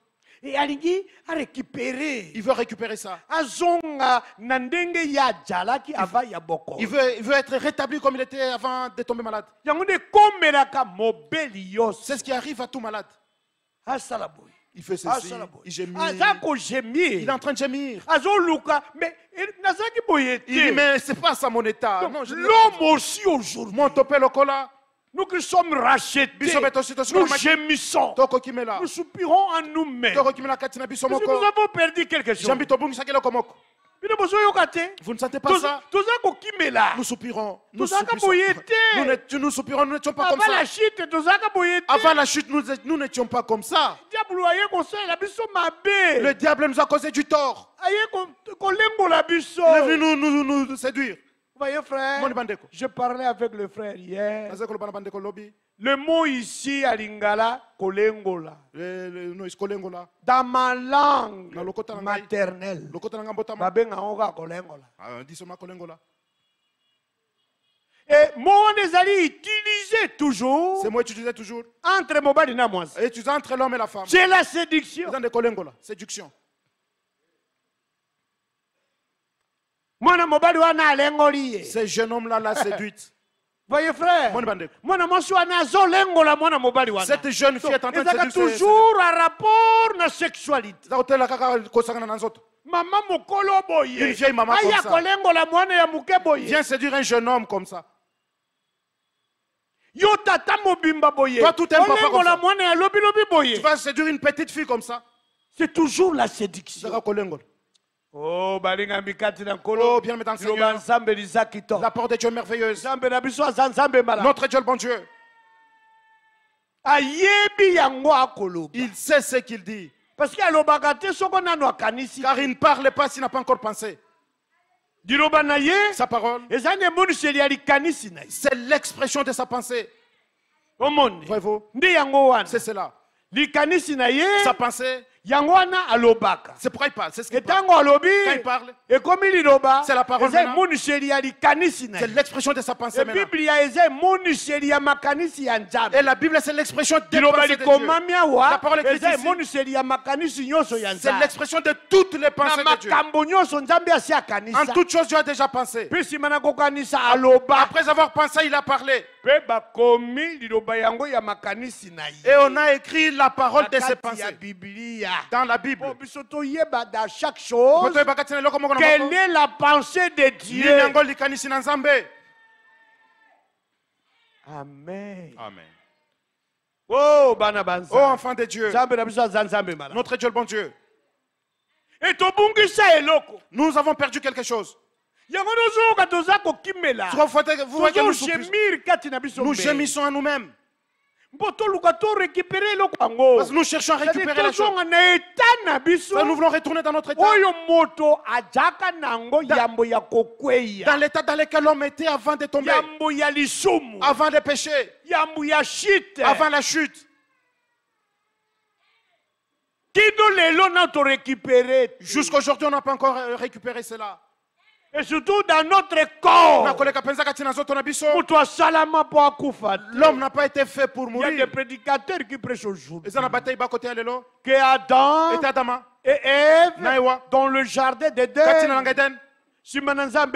et a récupérer. Il veut récupérer ça. Il veut il veut être rétabli comme il était avant de tomber malade. C'est ce qui arrive à tout malade. Il fait ceci, il gémit. Il est en train de gémir. Mais il dit, mais c'est pas ça mon état. L'homme aussi aujourd'hui. Nous qui sommes rachetés, nous gémissons, nous soupirons en nous-mêmes. nous avons perdu quelque chose. Vous ne sentez pas ça Nous soupirons. Nous soupirons. Nous, n'étions pas comme ça. Avant la chute, nous n'étions pas comme ça. Le diable nous a causé du tort. Il a vu nous, nous séduire voyez, frère, je parlais avec le frère hier. Le mot ici à Lingala, Kolengola. Dans ma langue maternelle. Ah, kolengola. Et mon ezali utilisé toujours. C'est moi utilisé toujours. Entre mobile et Et tu entre l'homme et la femme. C'est la séduction. Séduction. Ce jeune homme-là l'a séduite. Voyez frère, cette jeune fille est en train de séduire. toujours un rapport na sexualité. Maman mokolo boye. Une vieille maman comme ça. Viens séduire un jeune homme comme ça. Yo tata mobimba boye. Toi tout un papa comme ça. Tu vas séduire une petite fille comme ça. C'est toujours la séduction. Oh, balingambi na nkolo. Oh, bien mettant Seigneur. ensemble lisakito. La porte de Dieu merveilleuse. Nzambe na biso ensemble mala. Notre Dieu le bon Dieu. Ayebi yango akoloba. Il sait ce qu'il dit. Parce qu'il alobaka te soko nanu akanisi. Car il ne parle pas s'il n'a pas encore pensé. Diloba na ye. Sa parole. Ezane ali kanisi na. C'est l'expression de sa pensée. Omone. Voyez-vous. Ndi yango wana. C'est cela. Likanisi na ye. Sa pensée yangwana alobaka c'est pourquoi il parle c'est ce qu'il parle alobi quand il parle ekomi loba c'est la parole eza emoniseli c'est l'expression de sa pensée maintenant biblia eza emoniseli ya makanisi ya nzambe et la bible c'est l'expression de liloba likomami awa eza emoniseli ya makanisi nyonso ya nzambe c'est l'expression de toutes les pensées de Dieu na makambo nyonso nzambe asi akanisa en toute chose Dieu a déjà pensé puis sima na kanisa aloba après avoir pensé il a parlé et on a écrit la parole de ses pensées dans la Bible. chaque chose quelle est la pensée de Dieu. Amen. Amen. Oh, oh enfant de Dieu. Notre Dieu, le bon Dieu. Nous avons perdu quelque chose nous gémissons à nous-mêmes nous cherchons à récupérer la chose nous voulons retourner dans notre état dans l'état dans lequel l'homme était avant de tomber avant de pécher avant la chute Jusqu'à aujourd'hui, jusqu'aujourd'hui on n'a pas encore euh, récupéré cela et surtout dans notre corps. Pour toi, L'homme n'a pas été fait pour mourir. Il y a des prédicateurs qui prêchent aujourd'hui. Que Adam et Ève, dans le jardin d'Éden, après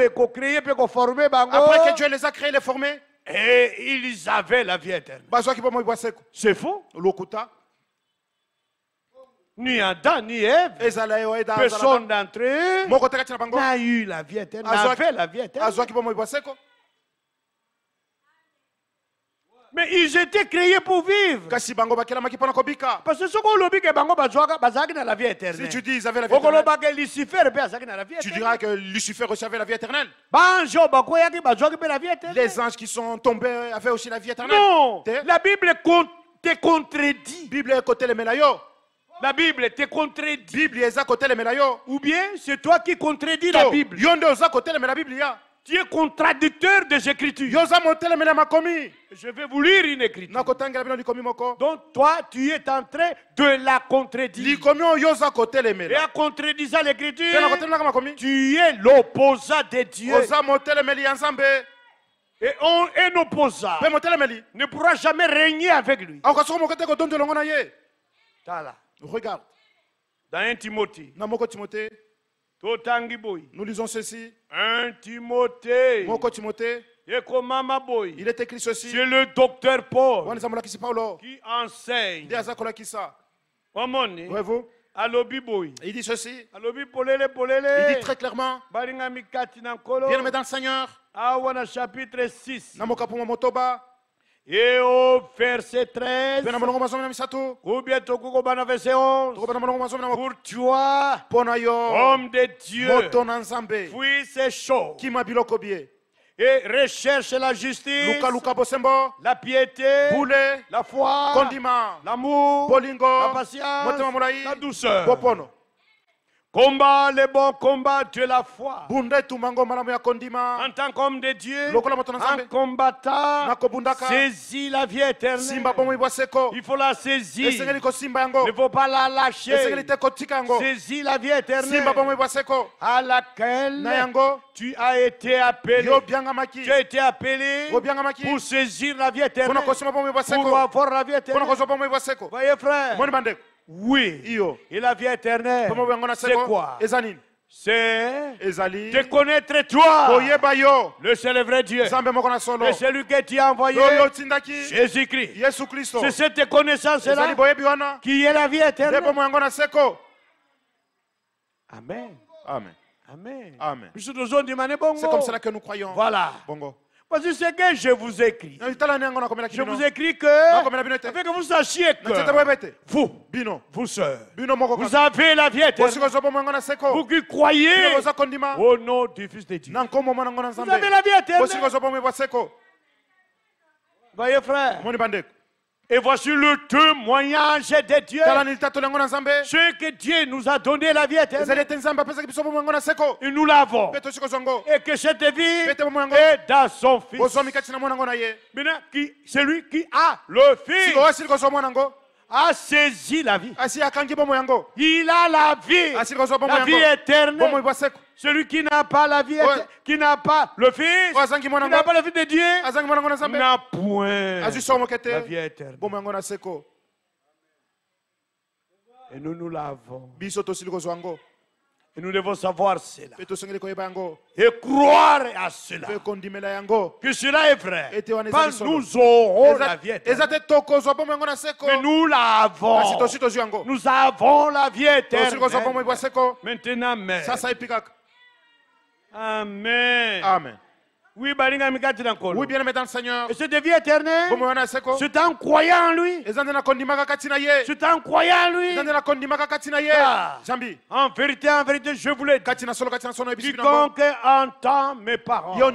que Dieu les a créés, les formés, et ils avaient la vie éternelle. C'est faux ni Adam ni Ève, personne d'entre eux n'a eu la vie éternelle, n'avait la vie éternelle. Mais ils étaient créés pour vivre. Parce que ce qu'on lobby que bango bazwaka la vie éternelle. Si tu dis la vie éternelle. que Lucifer pe la vie éternelle. Tu diras que Lucifer recevait la vie éternelle. la vie éternelle. Les anges qui sont tombés avaient aussi la vie éternelle. Non, la Bible te contredit. La Bible est côté les mélayo. La Bible te contredit. Bible Ou bien c'est toi qui contredis la Bible. Tu es contradicteur des Écritures. Je vais vous lire une écriture. Donc toi tu es en train de la contredire. Et à contredisant l'Écriture. Tu es l'opposant de Dieu. Et on, un opposant ne pourra jamais régner avec lui. Ah, voilà. Regarde. Dans 1 Timothée. Dans Timothée. Nous lisons ceci. 1 Timothée. Timothée. Il est écrit ceci. C'est le docteur Paul. Qui enseigne. Voyez-vous. Il dit ceci. Il dit très clairement. Bien aimé dans le Seigneur. Chapitre 6. Et o verset 13 kubiɛ tokuko bana verset 11 pour toi homme de dieu fuis ces choses et recherche la justice, luka, luka, bosembo, la piété, boule, la foi, l'amour, la patience, la douceur. Popono. Combat le bon combat de la foi. En tant qu'homme de Dieu, en combattant, saisis la vie éternelle. Il faut la saisir. Il ne faut pas la lâcher. Saisis la vie éternelle à laquelle tu as été appelé. Tu as été appelé pour saisir la vie éternelle, pour avoir la vie éternelle. Voyez frère, oui. Et la vie éternelle, c'est quoi c'est de connaître toi, le seul vrai Dieu, et celui que tu as envoyé, Jésus-Christ. C'est cette connaissance-là qui est la vie éternelle. Amen. Amen. Amen. Amen. C'est comme cela que nous croyons. Voilà. Bongo. Parce que ce que je vous écris, je vous écris que, afin que vous sachiez que vous, vous sœurs, vous avez la vie éternelle, vous qui croyez au nom du Fils de Dieu, vous avez la vie éternelle. Voyez frère, et voici le témoignage de Dieu. Ce que Dieu nous a donné la vie Et nous l'avons. Et que cette vie est dans son Fils. celui qui a le Fils a saisi la vie. Il a la vie, la vie éternelle. Celui qui n'a pas la vie, qui n'a pas le Fils, oh, qui n'a pas le Fils de Dieu, n'a point la vie éternelle. Et nous, nous l'avons. Et nous devons savoir cela. Et croire à cela. Que cela est vrai. que nous aurons la vie éternelle. Mais nous l'avons. Nous avons la vie éternelle. Maintenant mais. Amen. Amen. Oui, bien-aimé dans le Seigneur. Et cette vie éternelle, c'est en croyant en lui. C'est en croyant en lui. Ah. En vérité, en vérité, je voulais Quiconque entend mes paroles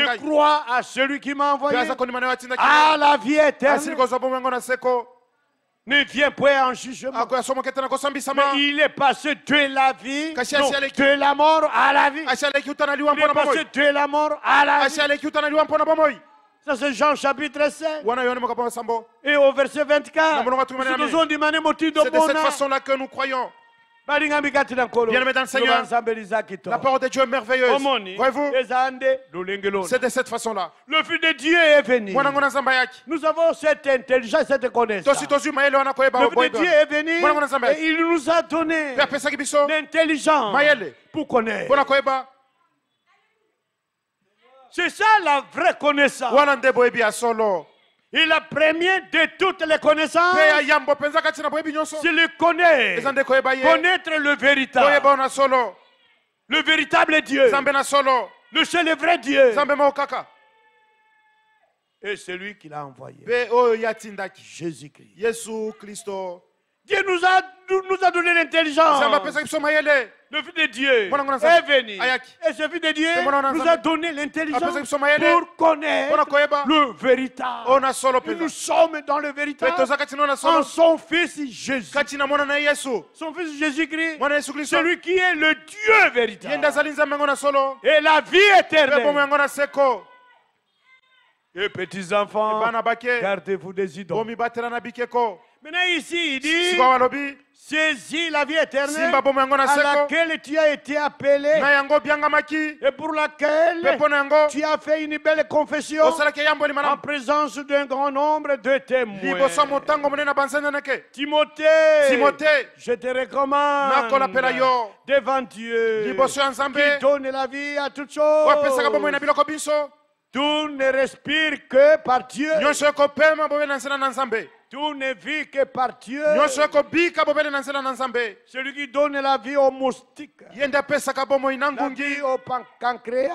et croit à celui qui m'a envoyé, à la vie éternelle ne viens pas en jugement. Mais il est passé de la vie, de la mort à la vie. Il est passé de la mort à la vie. Ça c'est Jean chapitre 5. Et au verset 24. C'est de cette façon-là que nous croyons bien dans le Seigneur, la parole de Dieu est merveilleuse. Voyez-vous, c'est de cette façon-là. Le Fils de Dieu est venu. Nous avons cette intelligence, cette connaissance. Le Fils de Dieu est venu et il nous a donné l'intelligence pour connaître. C'est ça la vraie connaissance. Il a premier de toutes les connaissances. le connaît, connaître le véritable, le véritable Dieu, le seul vrai Dieu, et celui qui l'a envoyé, Jésus-Christ. Dieu nous a, nous a donné l'intelligence. Le Fils de Dieu est venu. Et ce Fils de Dieu nous a donné l'intelligence pour connaître le véritable. nous sommes dans le véritable en son Fils Jésus. Son Fils Jésus-Christ, celui qui est le Dieu véritable. Et la vie éternelle. Et petits enfants, gardez-vous des idoles. Mais ici, il dit saisis la vie éternelle à laquelle tu as été appelé et pour laquelle tu as fait une belle confession en présence d'un grand nombre de témoins. Timothée, je te recommande devant Dieu qui donne la vie à toutes choses. Tout ne respire que par Dieu. Tout ne vit que par Dieu. Celui qui donne la vie aux moustiques. La vie aux pancréas.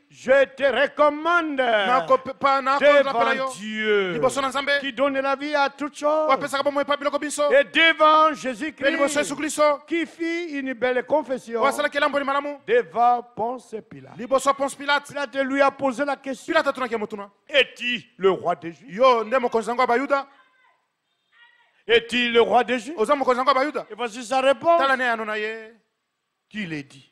Je te recommande devant Dieu qui donne la vie à toutes choses et devant Jésus-Christ qui fit une belle confession devant Ponce Pilate. Pilate lui a posé la question es il le roi des Juifs Est-il le roi des Juifs Et voici sa réponse Qui l'a dit.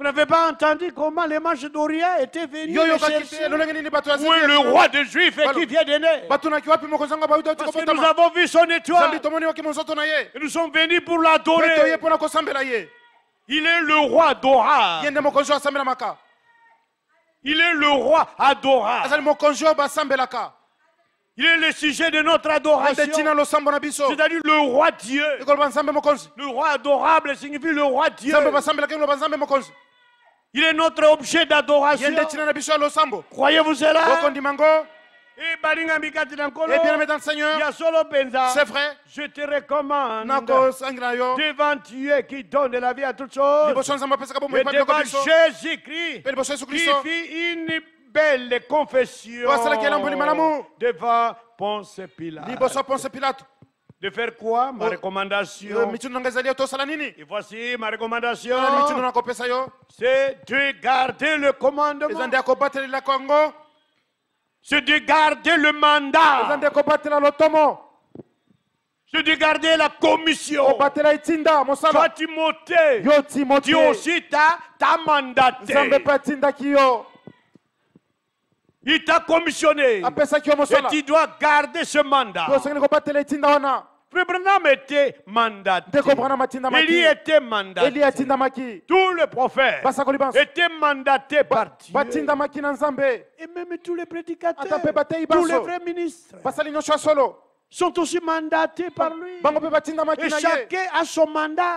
Vous n'avez pas entendu comment les manches d'Orient étaient venus yo, yo, eh, le eh, roi des Juifs qui vient de naître. Parce que nous avons vu son étoile. Et nous sommes venus pour l'adorer. Il est le roi d'Ora. Il est le roi adorable. Il est le sujet de notre adoration. C'est-à-dire le roi Dieu. Le roi adorable signifie le roi Dieu. Il est notre objet d'adoration. Croyez-vous cela et eh, eh, bien, c'est vrai. Je te recommande devant Dieu qui donne la vie à toutes choses et devant Jésus-Christ eh, qui fit une belle confession devant Ponce Pilate. De faire quoi? Ma oh, recommandation. Et voici ma recommandation. C'est de garder le commandement. C'est de garder le mandat. C'est de garder la commission. Soit Timothée, tu aussi mandaté. Il t'a commissionné. Et tu dois garder ce mandat. Branham était mandaté. Élie était mandaté. Tous les prophètes étaient mandatés par Dieu. Et même tous les prédicateurs, tous les vrais ministres sont aussi mandatés par lui. Et chacun a son mandat.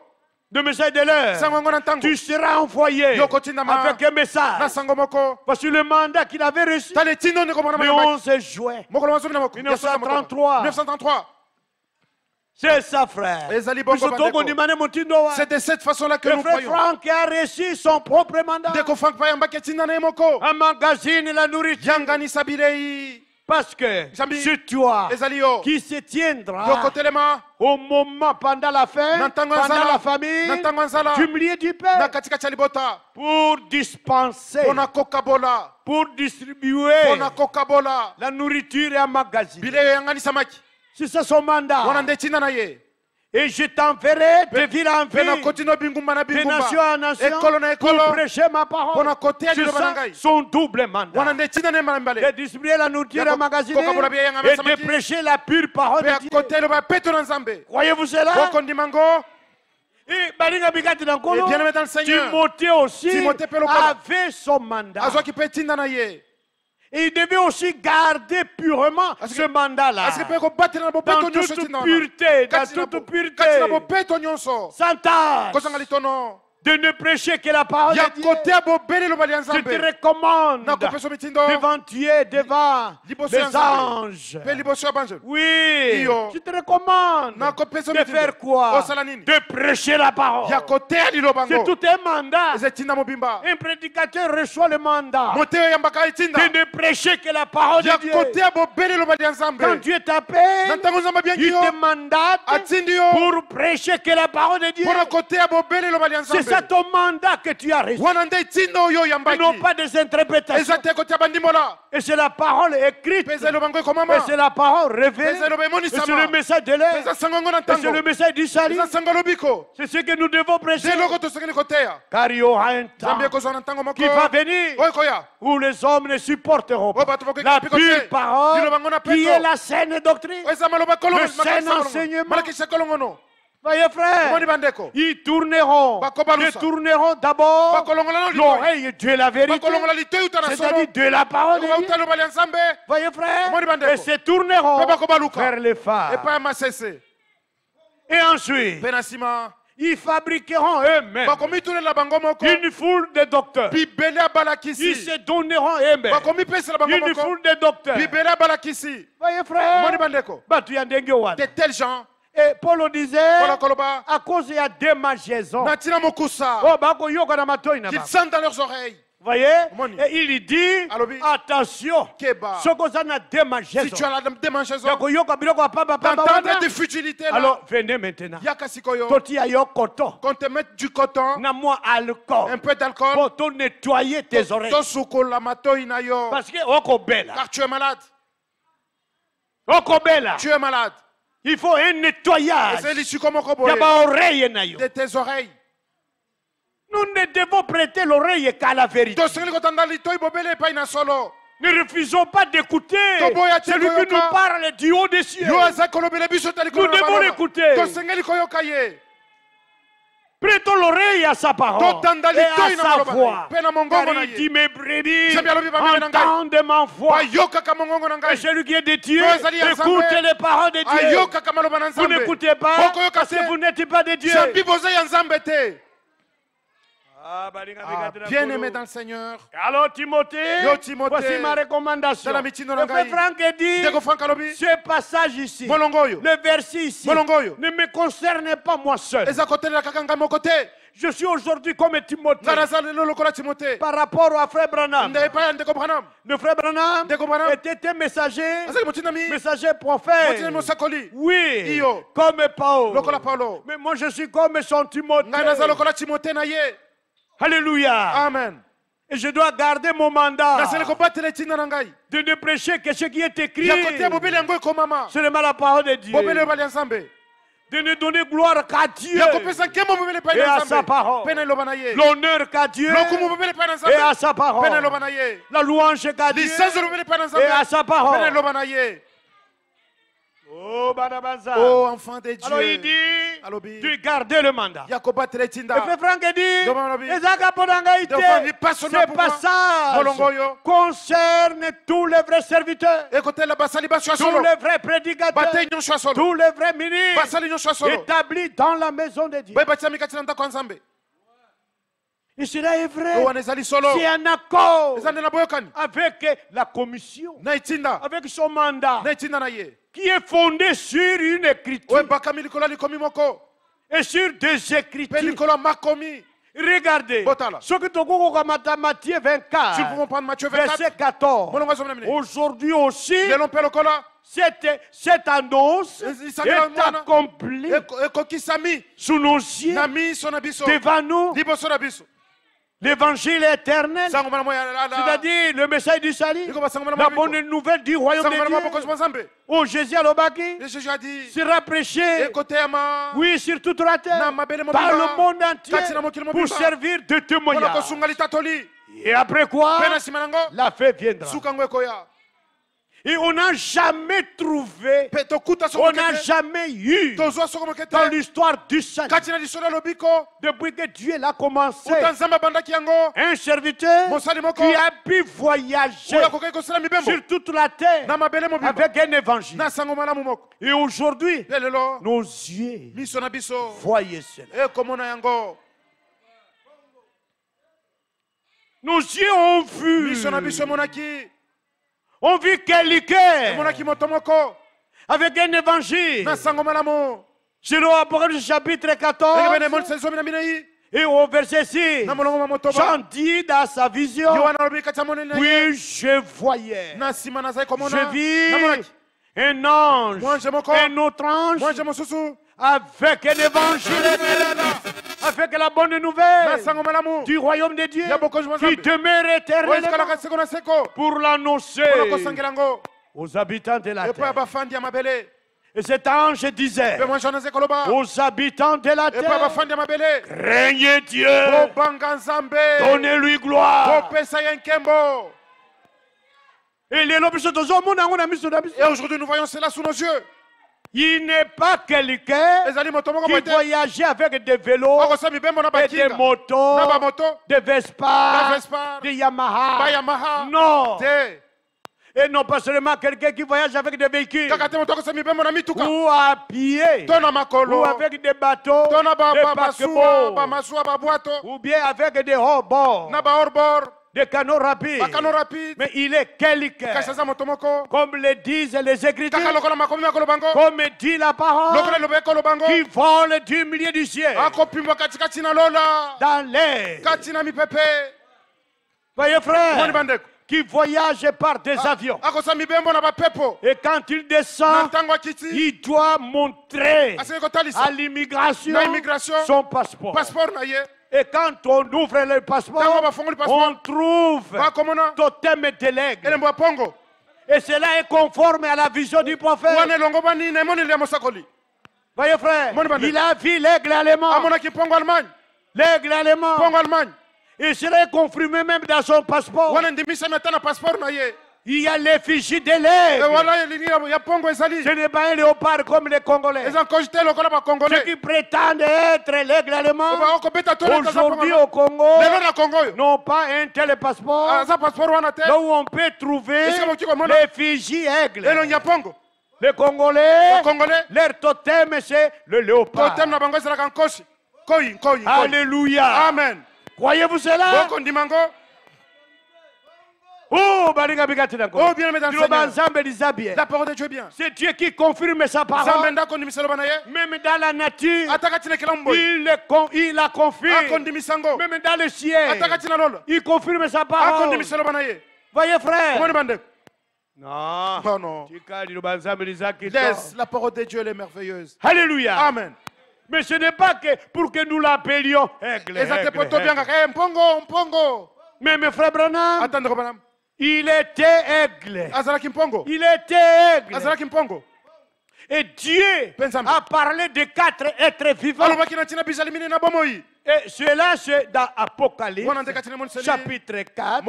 de message de l'heure, tu seras envoyé avec un message. Parce que le mandat qu'il avait reçu, le 11 juin 1933. 1933. C'est ça, frère. C'est de cette façon-là que le frère croyons. Franck a reçu son propre mandat. Un magazine, la nourriture. Parce que c'est toi qui se tiendra au moment pendant la fin, pendant la famille, du milieu du Père, pour dispenser, pour distribuer la nourriture et un magazine. C'est ça son mandat. Et je t'enverrai de ville en ville, de nation en nation, pour prêcher ma parole. C'est ça son double mandat. De distribuer la nourriture le magasiner et de prêcher la pure parole de Dieu. Croyez-vous cela? Et eh bien Seigneur, Timothée aussi avait son mandat. Et il devait aussi garder purement ce mandat-là. Dans toute pureté, dans toute pureté. Sans tâche de ne prêcher que la parole de Dieu. Je te recommande devant Dieu, devant les anges. Oui, je te recommande de faire quoi De prêcher la parole. C'est tout un mandat. Un prédicateur reçoit le mandat de ne prêcher que la parole de Dieu. Quand Dieu t'appelle, il te mandate pour prêcher que la parole de Dieu. C'est ton mandat que tu as reçu. Et non pas des interprétations. Et c'est la parole écrite. Et c'est la parole révélée. Et c'est le message de l'air. Et c'est le message du salut. C'est ce que nous devons prêcher. Car il y aura un temps qui va venir où les hommes ne supporteront pas la pure parole qui est la saine doctrine, le saint enseignement. Voyez frère, ils tourneront, ils tourneront d'abord l'oreille de la vérité, c'est-à-dire de la parole Voyez frère, et se tourneront vers les phares, Et ensuite, ben ils fabriqueront eux-mêmes une foule de docteurs. Ils se donneront eux-mêmes une foule de docteurs. Voyez frère, de tels gens et Paul disait, à cause de la a deux oh, sentent dans leurs oreilles. voyez et il dit attention Si tu as des futilités là. Alors, venez maintenant mets du coton un peu d'alcool, pour nettoyer tes oreilles parce que oh, tu es malade. Oh, tu es malade il faut un nettoyage de tes oreilles. Nous ne devons prêter l'oreille qu'à la vérité. Ne refusons pas d'écouter celui qui nous parle du haut des cieux. Nous devons l'écouter ton l'oreille à sa parole et à sa voix. Car il dit mes brebis entendent ma voix. Et celui qui est de Dieu écoutez les paroles de Dieu. Vous n'écoutez pas parce que vous n'êtes pas de Dieu. Ah, bah, ah, bien aimé dans le Seigneur. Allô Timothée, voici ma recommandation. frère Franck dit, ce passage ici, le verset ici, ne me concerne pas moi seul. Je suis aujourd'hui comme Timothée. Par rapport à frère Branham. Le frère Branham était un messager, messager prophète. Oui, comme Paul. Mais moi je suis comme son Timothée. Alléluia. Amen. Et je dois garder mon mandat de ne prêcher que ce qui est écrit. C'est la parole de Dieu. De ne donner gloire qu'à Dieu et à sa parole. L'honneur qu'à Dieu et à sa parole. La louange qu'à Dieu et à sa parole. Oh, oh, enfant de Dieu. Alors il dit, tu gardes le mandat. Et frère Franck dit, ce passage concerne tous les vrais serviteurs, tous les vrais prédicateurs, tous les vrais ministres établis dans la maison de Dieu. Et cela est vrai. C'est un accord avec la commission, avec son mandat, qui est fondé sur une écriture et sur des écritures. Regardez, ce que tu Matthieu 24, verset 14. Aujourd'hui aussi, cette, cette annonce est accomplie sous nos yeux, devant nous. L'évangile éternel, c'est-à-dire le message du salut, la bonne nouvelle du royaume de Dieu. Oh, Jésus a sera prêché, oui, sur toute la terre, par le monde entier, pour servir de témoignage. Et après quoi, la fête viendra. Et on n'a jamais trouvé, on n'a jamais eu dans l'histoire du salut, depuis que Dieu l'a commencé, un serviteur qui a pu voyager sur toute la terre avec un évangile. Et aujourd'hui, eh, nos yeux voyaient cela. Eh, nos yeux ont vu. On vit quelqu'un avec un évangile. Selon Apocalypse chapitre 14 et au verset 6, Jean dit dans sa vision, oui, je voyais, je vis un ange, un autre ange, avec un évangile avec la bonne nouvelle du royaume de Dieu qui demeure éternellement pour l'annoncer aux habitants de la terre. Et cet ange disait aux habitants de la terre, règnez Dieu, donnez-lui gloire. Et aujourd'hui nous voyons cela sous nos yeux. Il n'est pas quelqu'un qui voyageait avec des vélos ah, ben, et des motos, des Vespa, des Yamaha. Non. Et non pas seulement quelqu'un qui voyage avec des véhicules ben, ou à pied ou avec des bateaux, des ou bien avec des hors-bords de canaux rapides. Mais il est quelqu'un. Comme le disent les Écritures, comme dit la parole, qui vole du milieu du ciel, dans l'air. Voyez, frère, qui voyage par des ah, avions. Et quand il descend, il doit montrer à l'immigration son passeport. Et quand on ouvre le passeport, on trouve totem de délègue. Et cela est conforme à la vision du prophète. Voyez frère, il a vu l'aigle allemand. L'aigle allemand. cela est confirmé même dans son passeport. Il y a l'effigie de l'aigle. Ce n'est pas un léopard comme les Congolais. Ceux qui prétendent être l'aigle allemand eh ben, aujourd'hui au Congo n'ont pas un tel passeport ah, là où on peut trouver l'effigie aigle. Eh les Congolais, leur totem c'est le léopard. Alléluia. Amen. Croyez-vous cela? Oh, balinga Oh, bien La parole de Dieu bien. C'est Dieu qui confirme sa parole. Même dans la nature. Il, la confirme. Même dans le ciel. Il confirme sa parole. Voyez frère. Non. Oh, non. la parole de Dieu est merveilleuse. Alléluia. Amen. Mais ce n'est pas que pour que nous l'appelions eh, Mais mes frères Branham. Il était aigle. Il était aigle. Et Dieu a parlé de quatre êtres vivants. Et cela, c'est dans Apocalypse chapitre 4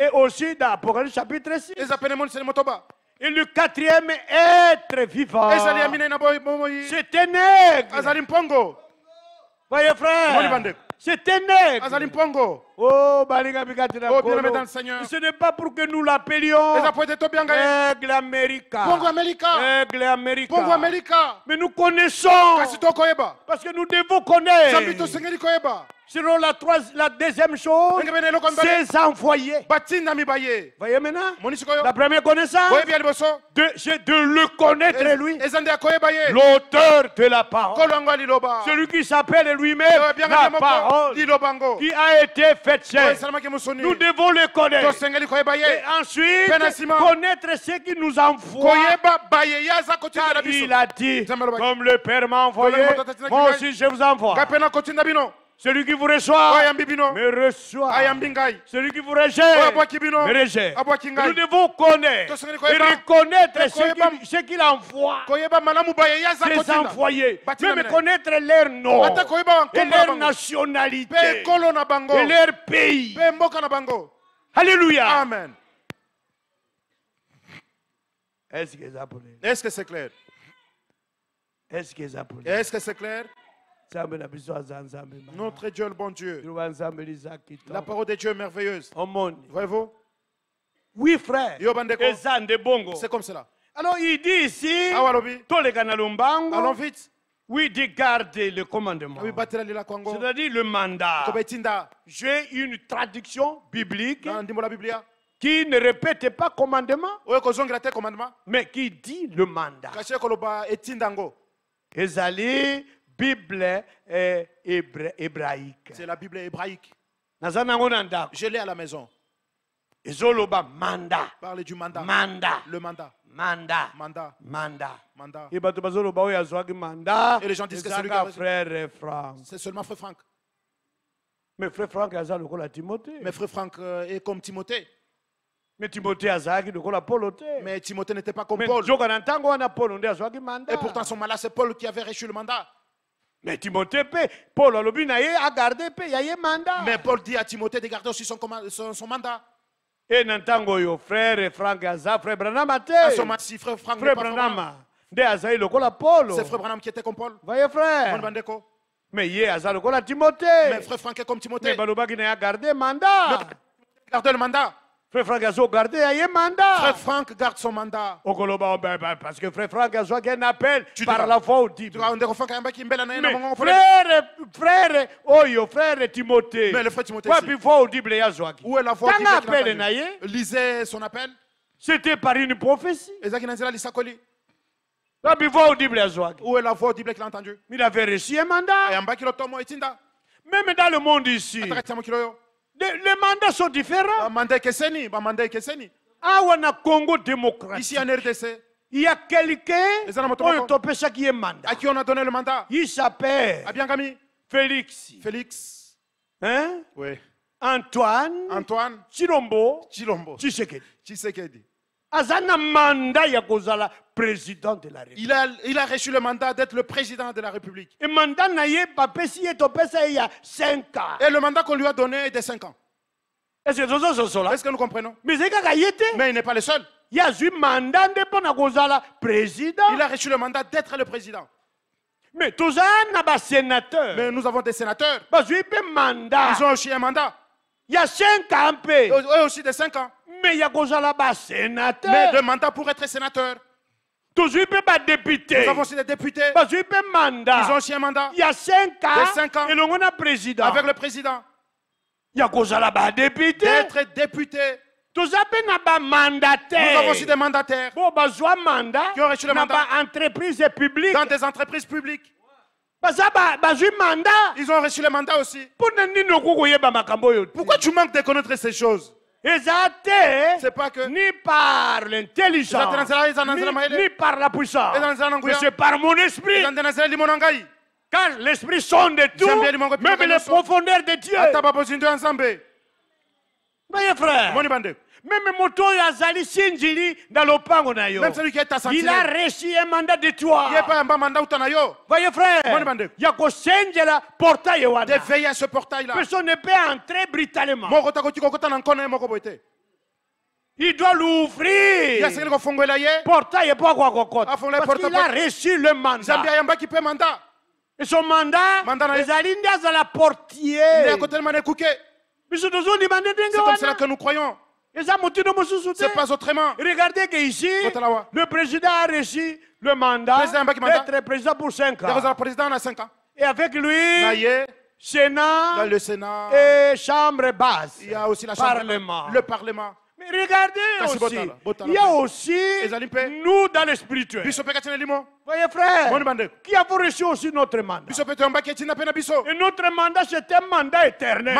et aussi dans Apocalypse chapitre 6. Et le quatrième être vivant, c'est un aigle. Voyez frère, c'est un aigle. Oh, oh, bien dans le Seigneur. Ce n'est pas pour que nous l'appelions Aigle America. Bongo America. Mais nous connaissons. Parce que nous devons connaître. Selon la, troisième, la deuxième chose, c'est baye. Voyez maintenant La première connaissance, c'est de le connaître lui, l'auteur de la parole. Celui qui s'appelle lui-même eh, la parole qui a été fait nous devons le connaître. Et ensuite, connaître ce qui nous envoie. il a dit, comme le Père m'a envoyé, moi aussi je vous envoie. Celui qui vous reçoit me reçoit. Celui qui vous rejette me rejette. Nous devons connaître et reconnaître ce qu'il envoie. Les envoyés. Même connaître leur nom et leur nationalité et leur pays. Alléluia. Amen. Est-ce que c'est clair? Est-ce que c'est clair? Est-ce que c'est clair? Notre Dieu, le bon Dieu. La parole de Dieu est merveilleuse. Voyez-vous? Oui, frère. C'est comme cela. Alors il dit ici, ah allons vite. Oui, de garder le commandement. Ah C'est-à-dire le mandat. J'ai une traduction biblique qui ne répète pas commandement, mais qui dit le mandat. Ezali Bible hébraïque. C'est la Bible hébraïque. Je l'ai à la maison. Ezoloba Manda. Parle du mandat. Mandat. Le mandat. Mandat. Mandat. Mandat. Mandat. Et les gens disent que c'est lui qui a frère Franck. C'est seulement frère Franck. Mais frère Franck a le la Timothée. Mais frère Franck euh, est comme Timothée. Mais Timothée est le la Paul Mais Timothée n'était pas comme Paul. Et pourtant son mandat c'est Paul qui avait reçu le mandat. Mais Timothée Paul a gardé paie, il a mandat. Mais Paul dit à Timothée de garder aussi son, mandat. Et n'entends, yo frère Frank Aza, frère Branham à Asoma ah, si frère Frank frère Branham. Paul. C'est frère Branham qui était comme Paul. Voyez frère. Mais bandeko. Mais a Aza à Timothée. Mais frère Franck est comme Timothée. Mais qui na gardé mandat. Garder le mandat. Frère Franck Gazo garde un mandat. Frère Franck garde son mandat. Oh, ben, ben, parce que Frère Franck Gazo a un appel tu par la voix. au Dieu. Frère, frère, oyo, oh, frère Timothée. Mais le frère Timothée. Quoi, foi au Où est la foi au appel Lisez son appel. C'était par une prophétie. La au Où est la voix au qu'il a entendu Il avait reçu un mandat. Même dans le monde ici les, mandats sont différents. Bamanda ekeseni, bamanda ekeseni. awa na congo démocratie Ici en RDC, il y a moto oyo moko. qui ye manda à qui on a donné le mandat il s'appelle Abiangami, félix Félix, hein? oui. antoine Antoine, chilombo Chilombo, chisekedi Tshisekedi. Azana mandat ya kozala président de la République. Il a, il a reçu le mandat d'être le président de la République. Et mandat na ye papa et opesa il y a 5 ans. Et le mandat qu'on lui a donné est de 5 ans. Est-ce que nous là Est-ce que nous comprenons Mais il n'est pas le seul. Il y a reçu mandat de pona kozala président. Il a reçu le mandat d'être le président. Mais tous en a sénateur. Mais nous avons des sénateurs. Bah, je mandat. Ils ont aussi un mandat. Il y a 5 ans. ont aussi de 5 ans. Mais il y a sénateur. Mais mandats pour être sénateur. député. Nous avons aussi des députés. Ils ont aussi un mandat. Il y a cinq ans. cinq ans. président. Avec le président. Il y a député. D'être député. Nous avons aussi des mandataires. ont bah, reçu le mandat. Dans des entreprises publiques. Bah, bah, Ils ont reçu le mandat aussi. Pourquoi tu manques de connaître ces choses? ni par l'intelligence, ni, par la puissance, mais c'est par mon esprit. Car l'esprit sonde tout, même les profondeurs de Dieu. Voyez frère, même moto azali sinjili dans lopango na yo. Même celui qui est à Il a reçu un mandat de toi. Il pas un mandat uta na yo. Voyez frère. Y Ya ko senjela portail wana. De veiller à ce portail là. Personne ne peut entrer brutalement. Moko ta ko tiko kota na nkona moko boite. Il doit l'ouvrir. Il a Portail et pas quoi quoi. Parce qu'il a reçu le mandat. Zambia yamba qui peut mandat. Et son mandat, Mandat à ezali nde azala portier biso tozondima nde ndenge wana c'est comme cela que nous croyons c'est pas autrement. Regardez que ici, le président a reçu le mandat d'être président pour 5 ans. président ans. Et avec lui, Sénat, le Sénat et chambre basse. Il y a aussi la chambre, le Parlement regardez aussi, il y a aussi nous dans le spirituel. Voyez frère, qui avons reçu aussi notre mandat. Et notre mandat c'était un mandat éternel.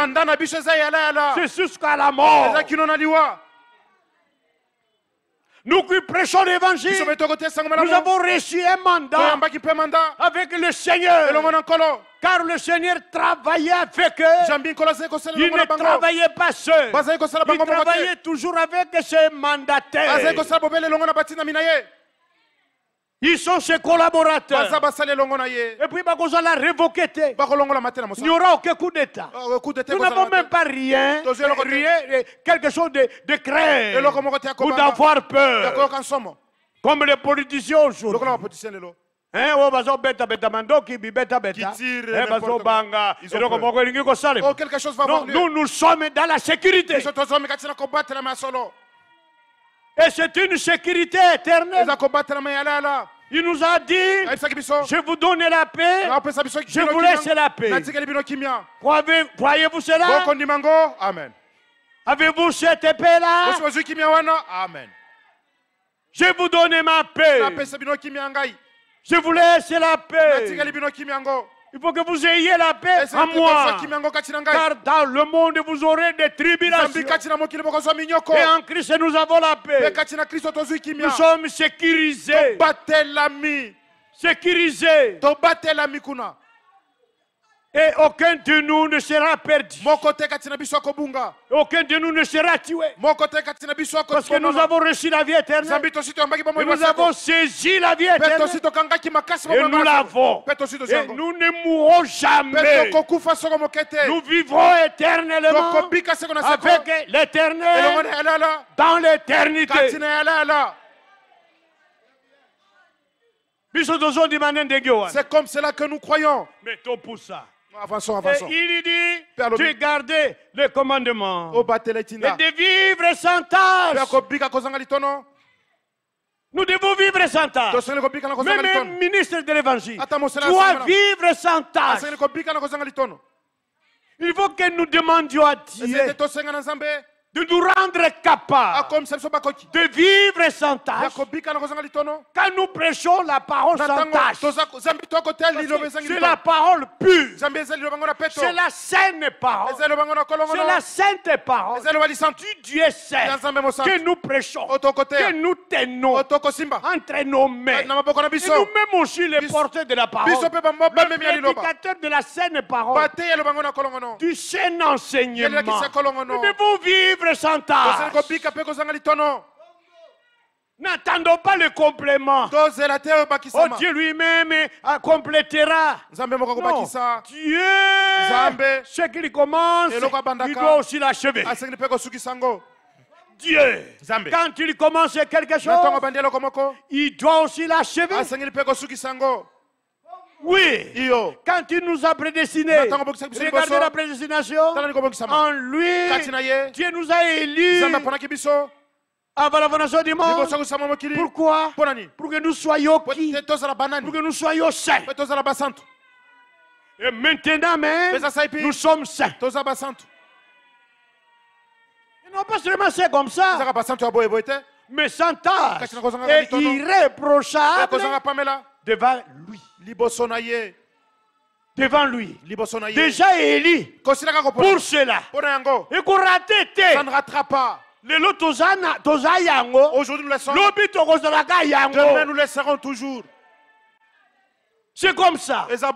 C'est jusqu'à la mort. Nous qui prêchons l'évangile, nous avons reçu un mandat avec le Seigneur. Car le Seigneur travaillait avec eux. Il ne travaillait pas seul. Il travaillait toujours avec ses mandataires. Ils sont ses collaborateurs. Et puis, il va la Il n'y aura aucun coup d'État. Oh, nous n'avons même pas rien, rien, quelque chose de, de craindre ou d'avoir peur. Comme les politiciens aujourd'hui. Hein, oh, bah, beta, beta, mando, kibi, beta, beta. Qui tire eh, bah, banga. Ils ont peur. Oh, quelque chose va non, Nous, nous sommes dans la sécurité. Et c'est une sécurité éternelle. Ils ont combattu la main à la, il nous a dit, ah, je vous donne la paix, ah, je vous laisse la paix. Croyez-vous cela Amen. Avez-vous cette paix-là Amen. Je vous donne ma paix. Je vous laisse la paix. Il faut que vous ayez la paix eh, en moi. Car dans le monde, vous aurez des tribulations. Et en Christ, nous avons la paix. Eh, nous sommes sécurisés. Sécurisés. Et aucun de nous ne sera perdu. Aucun de nous ne sera tué. Parce que nous avons reçu la vie éternelle. Et nous avons saisi la vie éternelle. Et nous l'avons. Et nous ne mourrons jamais. Nous vivrons éternellement avec l'éternel dans l'éternité. Hein. C'est comme cela que nous croyons. Mettons pour ça. Avançons, avançons. Et il dit Tu garder le commandement. Et de vivre sans tâche. Nous devons vivre sans tâche. Même ministre de l'Évangile doit vivre sans tâche. Il faut que nous demandions à Dieu de nous rendre capables ah, de vivre sans tâche quand nous prêchons la parole sans tâche. C'est la parole pure, c'est la saine parole, c'est la sainte parole Dieu saint que nous prêchons, que nous tenons entre nos mains. nous-mêmes aussi les porteurs de la parole, le prédicateur de la saine parole, du saint enseignement. Nous vous vivre N'attendons pas le complément. Oh, Dieu lui-même euh, complétera. Non. Dieu, ce qu'il commence, il doit aussi l'achever. Dieu, quand il commence quelque chose, il doit aussi l'achever. Oui. Quand il nous a prédestinés, regardez la prédestination. En lui, Dieu nous a élus avant la fondation du monde. Pourquoi Pour que nous soyons qui Pour que nous soyons saints. Et maintenant nous sommes saints. Ils n'ont pas seulement saints comme ça. Mais sans tâche et irréprochable devant lui. Libosonaye. Devant lui. Libosonaye. Déjà Eli. Pour cela. Pour yango. Et qu'on rate. Ça ne rattrape pas. Le Aujourd'hui nous laissons. Demain nous laisserons toujours. C'est comme ça. Et ça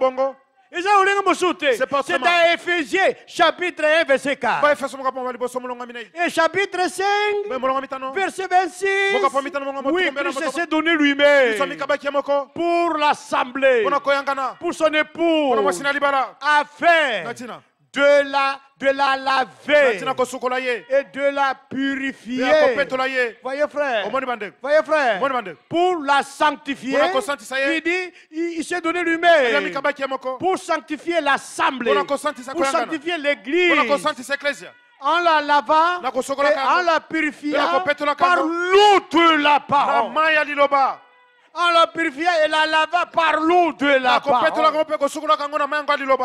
c'est dans Ephésiens, chapitre 1 verset 4. Bah, Et chapitre 5 verset 26. Oui, Christ s'est donné lui-même pour l'assemblée, pour son époux, afin de la, de la laver et de la purifier. Voyez frère, voyez frère, pour la sanctifier, il dit, il, s'est donné lui-même pour sanctifier l'assemblée, pour sanctifier l'église en la lavant et en la purifiant par l'outre la parole. On la purifiant et la lave par l'eau de la parole.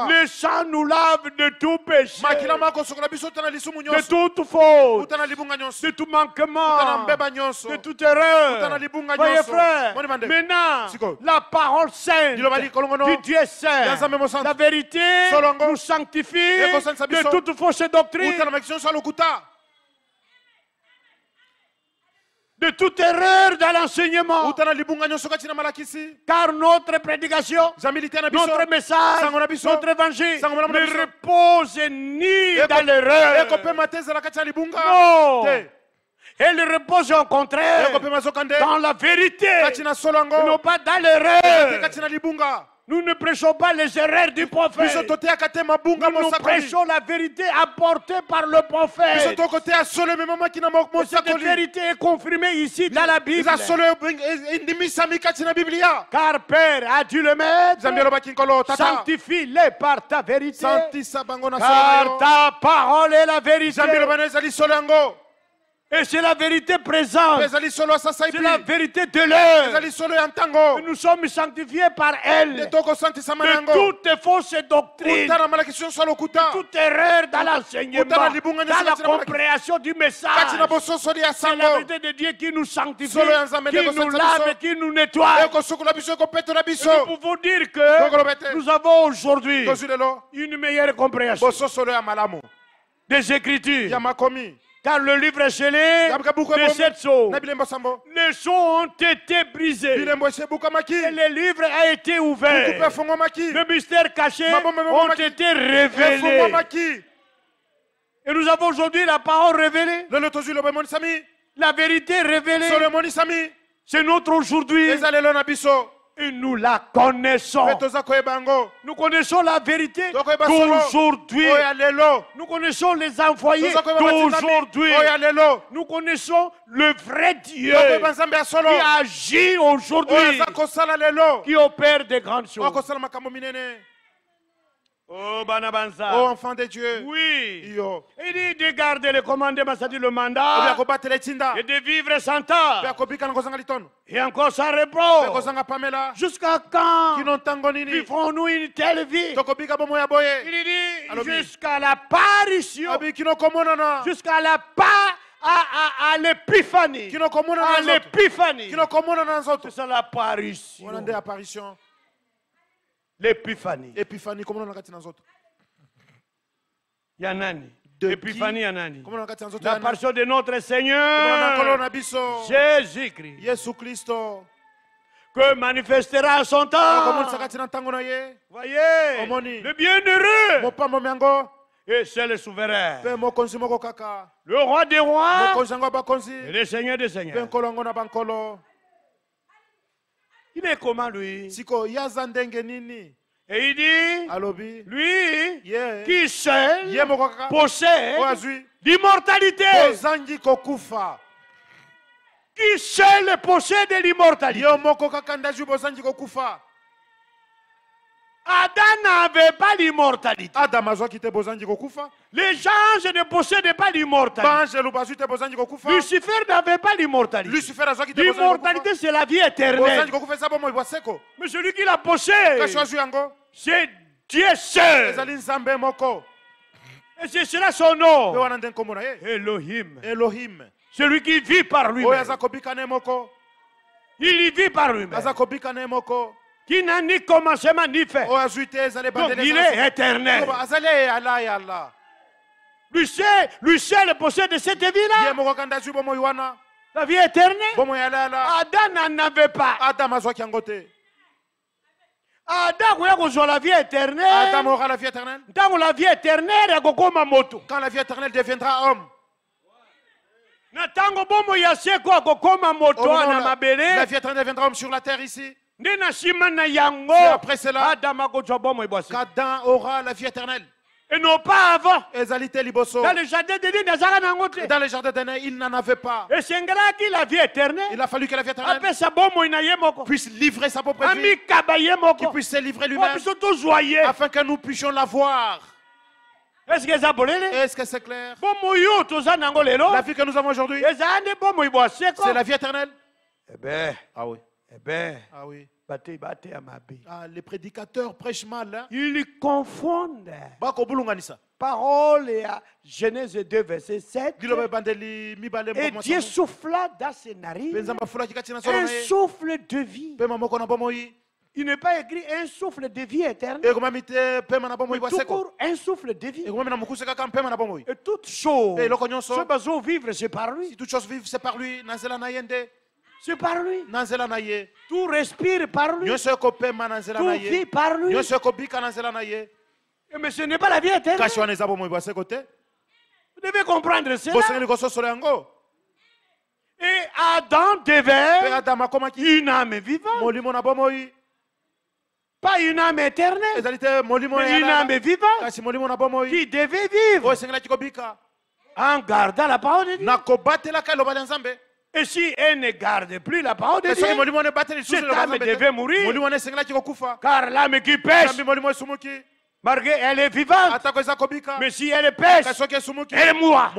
Le sang nous lave de tout péché, de toute faute, de tout manquement, de toute erreur. Voyez frère, maintenant, la parole sainte du Dieu saint, la vérité nous sanctifie de toute fausse doctrine. de toute erreur dans l'enseignement. Car notre prédication, notre message, notre évangile ne repose ni dans l'erreur. Non. Elle repose au contraire dans la vérité, non pas dans l'erreur. Nous ne prêchons pas les erreurs du prophète. Nous, prêchons la vérité apportée par le prophète. cette vérité est confirmée ici dans la Bible. Car Père a dû le mettre. Sanctifie-les par ta vérité. Car ta parole est la vérité. Et c'est la vérité présente. C'est la vérité de l'heure. Nous sommes sanctifiés par elle. De toutes fausses doctrines. De toute erreur dans l'enseignement. Dans la compréhension du message. C'est la vérité de Dieu qui nous sanctifie. Qui nous lave, qui nous nettoie. Et nous pouvons dire que nous avons aujourd'hui une meilleure compréhension des Écritures car le livre scellé de sept sceaux, les sceaux ont été brisés et le livre a été ouvert. Le mystère caché ont été révélés. Et nous avons aujourd'hui la parole révélée, la vérité révélée. C'est notre aujourd'hui nous la connaissons. Nous connaissons la vérité d'aujourd'hui. Nous connaissons les envoyés d'aujourd'hui. Nous connaissons le vrai Dieu qui agit aujourd'hui, qui opère des grandes choses. Oh, oh, enfant de Dieu. Oui. Il dit de garder le commandement, c'est-à-dire le mandat. Et de vivre sans tort. Et encore sans repos. Jusqu'à quand vivrons-nous une telle vie Il dit jusqu'à l'apparition. Jusqu'à la pas. à, à, à l'épiphanie. À l'épiphanie. C'est l'apparition l'épiphanie épiphanie comment on l'a dit dans épiphanie comment on a dit dans la parution de notre seigneur Jésus-Christ Jésus que manifestera son temps. Ah, Voyez, le bienheureux. Et c'est le souverain. Le roi des rois. Et le seigneur des seigneurs. Il est comment lui? Siko, y a zandengeni ni. Et il dit, Alobi, lui, qui cherche pocher aujourd'hui l'immortalité? Bosandi kokufa. Qui cherche le pocher de l'immortalité? Yomoko kaka kandazu bosandi kokufa. Adam n'avait pas l'immortalité. Les anges ne possédaient pas l'immortalité. Lucifer n'avait pas l'immortalité. L'immortalité, c'est la vie éternelle. Mais celui qui la possède, c'est Dieu seul. Et c'est cela son nom. Elohim. Elohim. Celui qui vit par lui-même. Il y vit par lui-même qui n'a ni commencement ni fin. Oh, Donc il est éternel. Lui seul, lui seul possède cette vie-là. La vie éternelle. Adam n'en avait pas. Adam Adam, vous avez la vie éternelle Adam aura la vie éternelle la akokóma moto quand la vie éternelle deviendra homme na moto oh, mabele la vie éternelle deviendra homme sur la terre ici c'est après cela qu'Adam aura la vie éternelle. Et non pas avant. Dans le jardin de dans il n'en avait pas. Il a fallu que la vie éternelle puisse livrer sa propre vie. qui puisse se livrer lui-même. Afin que nous puissions la voir. Est-ce que c'est clair? La vie que nous avons aujourd'hui, c'est la vie éternelle. Eh bien, ah oui. Eh bien, ah oui. Ah, les prédicateurs prêchent mal. Hein. Ils confondent parole et à Genèse 2, verset 7. Et Dieu souffla dans ses narines un souffle de vie. Il n'est pas écrit un souffle de vie éternelle. Mais tout court, un souffle de vie. Et toute chose, ce vivre, c'est par lui. Si toute chose vivre, c'est par lui. C'est par lui. Tout respire par lui. Tout vit par lui. Eh, mais ce n'est pas la vie éternelle. Vous devez comprendre cela. Et Adam devait une âme vivante. Pas une âme éternelle, mais une âme vivante qui devait vivre en gardant la parole de Dieu. Et si elle ne garde plus la parole de Dieu, cette âme devait mourir. Hein. Car l'âme qui pêche, malgré elle est vivante, hein. mais si elle pêche, elle mourra.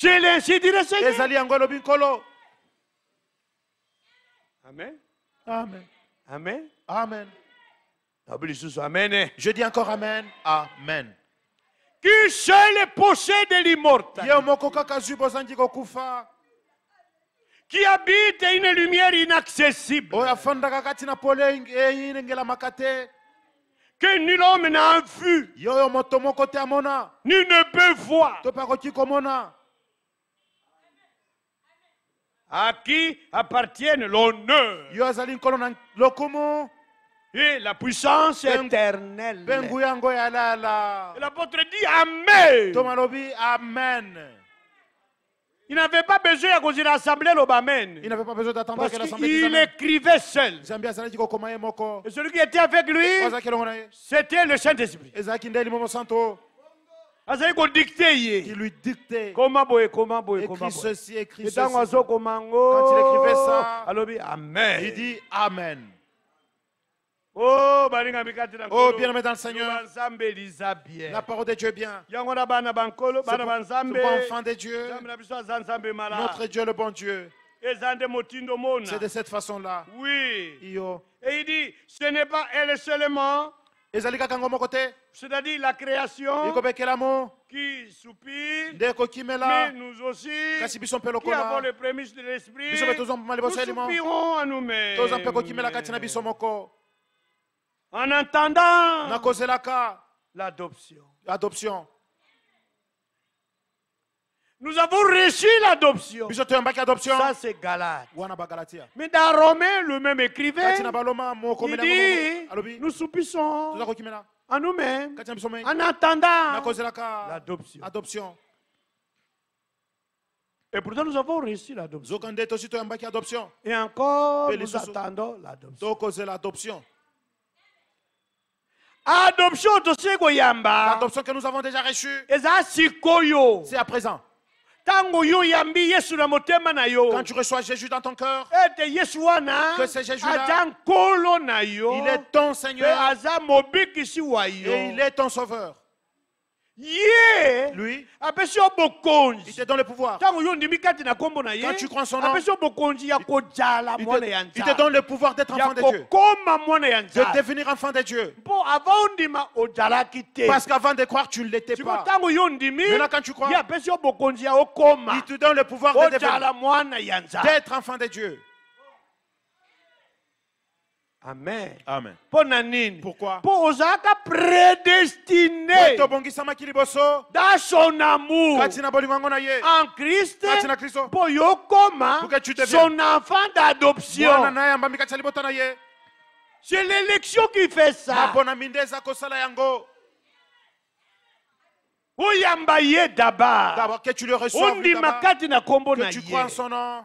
C'est hein. ainsi dit le Seigneur. Amen. Amen. Amen. Amen. Je dis encore Amen. Amen qui seul est possédé de l'immortal, Qui habite une lumière inaccessible. Que nul homme n'a vu. ni ne peut voir. À qui appartiennent l'honneur. Et la puissance éternelle. Ben Et l'apôtre dit Amen. Amen. Il n'avait pas besoin à cause de l'assemblée l'Obamen. Il n'avait pas besoin d'attendre que l'assemblée. Il écrivait seul. Et celui qui était avec lui, c'était le Saint-Esprit. azali kodikte yekoma boye Quand boye écrivait ça, alobi amen, Il dit, amen. Oh, oh bien aimé dans le Seigneur, la parole de Dieu est bien. Nous sommes enfant de Dieu. Notre Dieu, le bon Dieu. C'est de cette façon-là. Oui. Et il dit, ce n'est pas elle seulement. C'est-à-dire la création qui soupire, mais nous aussi, qui avons les prémices de l'esprit, nous soupirons à nous-mêmes. En attendant l'adoption. Nous avons reçu l'adoption. Ça, c'est Galate. Mais dans Romain, le même écrivait. il dit, nous soupissons à nous-mêmes en attendant l'adoption. Et pourtant, nous avons reçu l'adoption. Et encore, nous attendons l'adoption adoption tosekoyamba l'adoption que nous avons déjà reçue ezala c'est à présent tango yo oyambi yesu na motema yo quand tu reçois jésus dans ton cœur ete eh, yesu wana que c'est jésus là aza yo il est ton seigneur mpe eh, aza et il est ton sauveur lui, il te donne le pouvoir. Quand tu crois en son nom, il, il te donne le pouvoir d'être enfant de Dieu, de devenir enfant de Dieu. Parce qu'avant de croire, tu ne l'étais pas. Maintenant, quand tu crois, il te donne le pouvoir d'être enfant de Dieu. Amen. Amen. Pona nini? Pourquoi? Po ozalaka prédestiné. Tobongisama kiliboso. Da son kachina Kati na na ye. En Christ. Kati na Kristo. Po yokoma son enfant d'adoption. Mwana na yamba mikati libota na ye. C'est l'élection qui fait ça. Na bona mindeza kosala yango. Oyamba ye d'abord. D'abord que tu le reçois. Ondima na kombo na ye. Que tu crois son nom.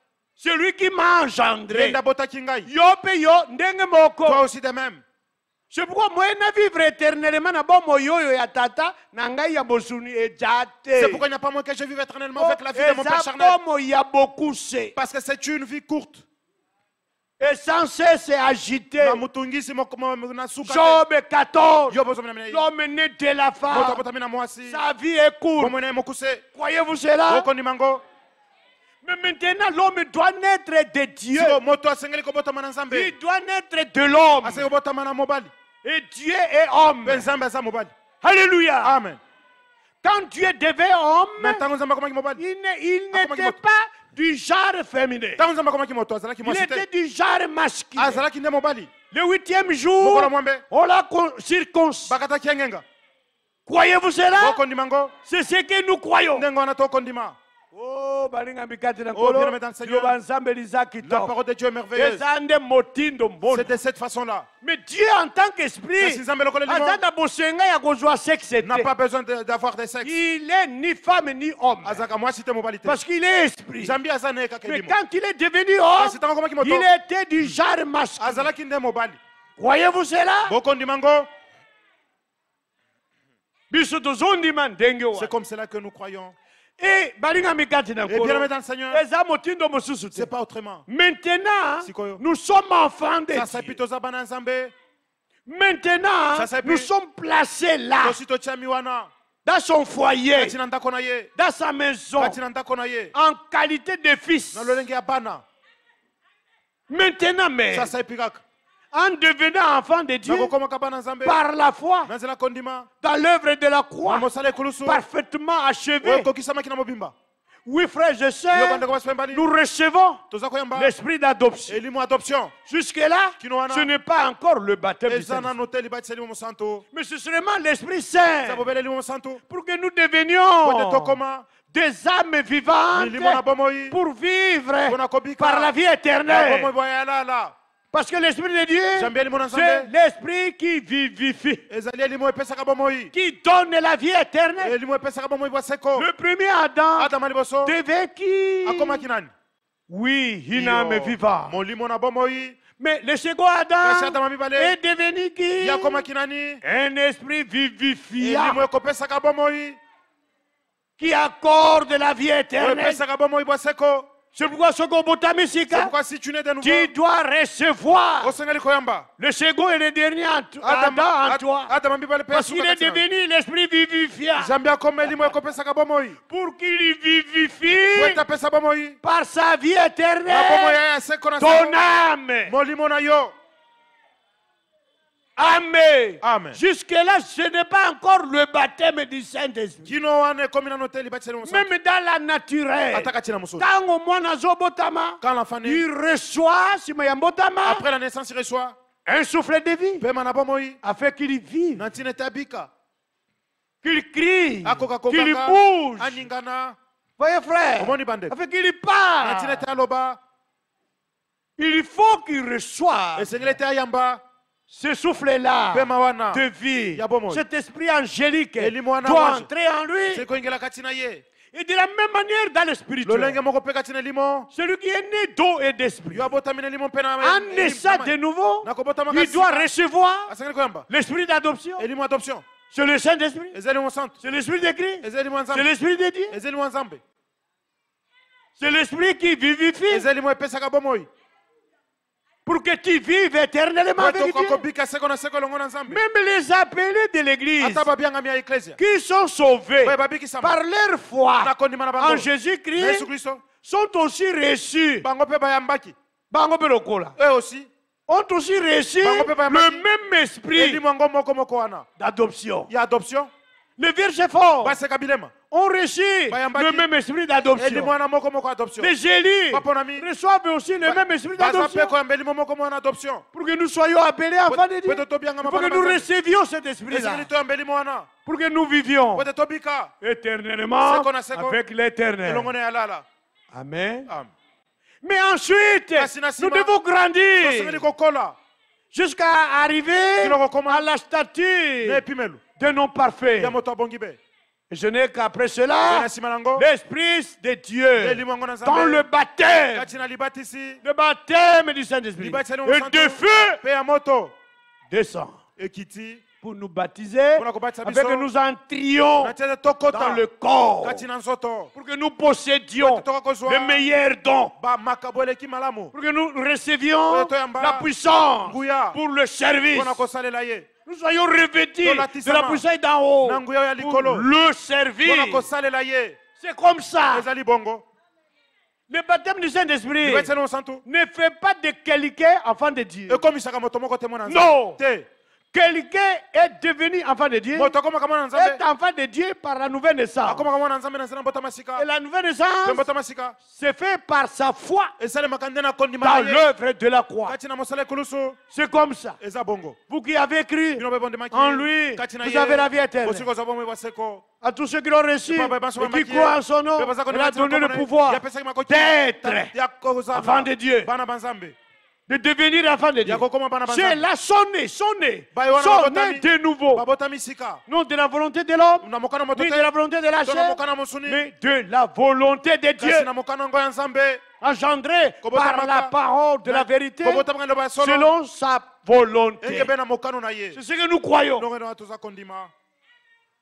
Celui qui m'a engendré. pe yo ndenge moko. Toi aussi de même. C'est pourquoi moi je vivre éternellement na moyo yoyo ya tata na ngai ya bosuni ejate. Eh, c'est pourquoi il n'y a pas moi que je vive éternellement avec la vie de mon père oh, charnel. ya bokuse. Parce que c'est une vie courte. Et sans cesse agité. Job 14. L'homme né de la femme. Sa vie est courte. Croyez-vous cela? Mais maintenant, l'homme doit naître de Dieu. Il doit naître de l'homme. Et Dieu est homme. Alléluia. Amen. Quand Dieu devait homme, il n'était pas du genre féminin. Il était du genre masculin. Le huitième jour, on l'a circoncis. Croyez-vous cela C'est ce que nous croyons. Oh, oh la parole de Dieu est merveilleuse. C'est de cette façon-là. Mais Dieu en tant qu'esprit n'a pas besoin d'avoir de sexe. Il est ni femme ni homme. Parce qu'il est esprit. Mais quand il est devenu homme, ah, il était du genre masculin. croyez vous cela? C'est comme cela que nous croyons. Et eh, eh, bien pas autrement. Maintenant, nous sommes enfants de Maintenant, nous sommes placés là, dans son foyer, dans sa maison, en qualité de fils. Maintenant, mais en devenant enfant de Dieu par la foi dans l'œuvre de la croix parfaitement achevée. Oui, frères je sœurs, nous recevons l'esprit d'adoption. Jusque-là, ce n'est pas encore le baptême du saint Mais c'est seulement l'Esprit Saint pour que nous devenions des âmes vivantes pour vivre par la vie éternelle. Parce que l'Esprit de Dieu, c'est l'Esprit qui vivifie, qui donne la vie éternelle. Eh, le premier Adam devait qui Oui, pas viva. Mais le second Adam est devenu qui Un esprit vivifiant eh, qui accorde la vie éternelle. C'est pourquoi si tu n'es tu dois recevoir le second et le dernier Adam, en toi. Parce qu'il est devenu l'esprit vivifiant. Pour qu'il vivifie par sa vie ah, éternelle ton âme. Amen. Jusque-là, ce n'est pas encore le baptême du Saint-Esprit. Même dans la naturelle. Quand il reçoit, après la naissance, il reçoit un souffle de vie afin qu'il vit, qu'il crie, qu'il bouge. Voyez, frère, afin qu'il parle. Il faut qu'il reçoive. Ce souffle-là de vie, cet esprit angélique doit entrer en lui. Et de la même manière dans le spirituel. Celui qui est né d'eau et d'esprit. En naissant de nouveau, il doit recevoir ah, l'esprit d'adoption. C'est le Saint-Esprit. C'est l'Esprit de Christ. C'est l'Esprit de Dieu. C'est l'Esprit qui vivifie pour que tu vives éternellement avec Dieu. Même les appelés de l'Église qui sont sauvés par leur foi en Jésus-Christ sont aussi reçus. Eux aussi ont aussi reçu le même esprit d'adoption. Le Vierge fort bah, ont reçu bah, le même esprit d'adoption. Les Gélis reçoivent aussi le bah, même esprit d'adoption. Pour que nous soyons appelés avant de Dieu. Pour que nous recevions cet esprit-là. Pour que nous vivions éternellement avec l'éternel. Amen. Mais ensuite, nous devons grandir jusqu'à arriver à la statue de nom parfait. Je n'ai qu'après cela l'Esprit de Dieu dans le baptême, le baptême du Saint-Esprit. Le de feu descend pour nous baptiser afin que nous entrions dans le corps pour que nous possédions le meilleur don pour que nous recevions la puissance pour le service nous soyons revêtis de la puissance d'en haut pour le servir. C'est comme ça. Le baptême du Saint-Esprit ne fait pas de quelqu'un avant de dire. Non. Quelqu'un est devenu enfant de Dieu. Est enfant de Dieu par la nouvelle naissance. Et la nouvelle naissance c'est fait par sa foi dans l'œuvre de la croix. C'est comme ça. Vous qui avez cru en lui, vous avez la vie éternelle. À tous ceux qui l'ont reçu qui croient en son nom, il a donné le pouvoir d'être enfant de Dieu de devenir enfant de Dieu. C'est là sonner, bah, sonner, de nouveau. Non de la volonté de l'homme, ni de la volonté de la chair, mais de la volonté de Dieu. Engendré par la parole de la vérité, selon sa volonté. Eh, eh, ben, C'est ce que nous croyons.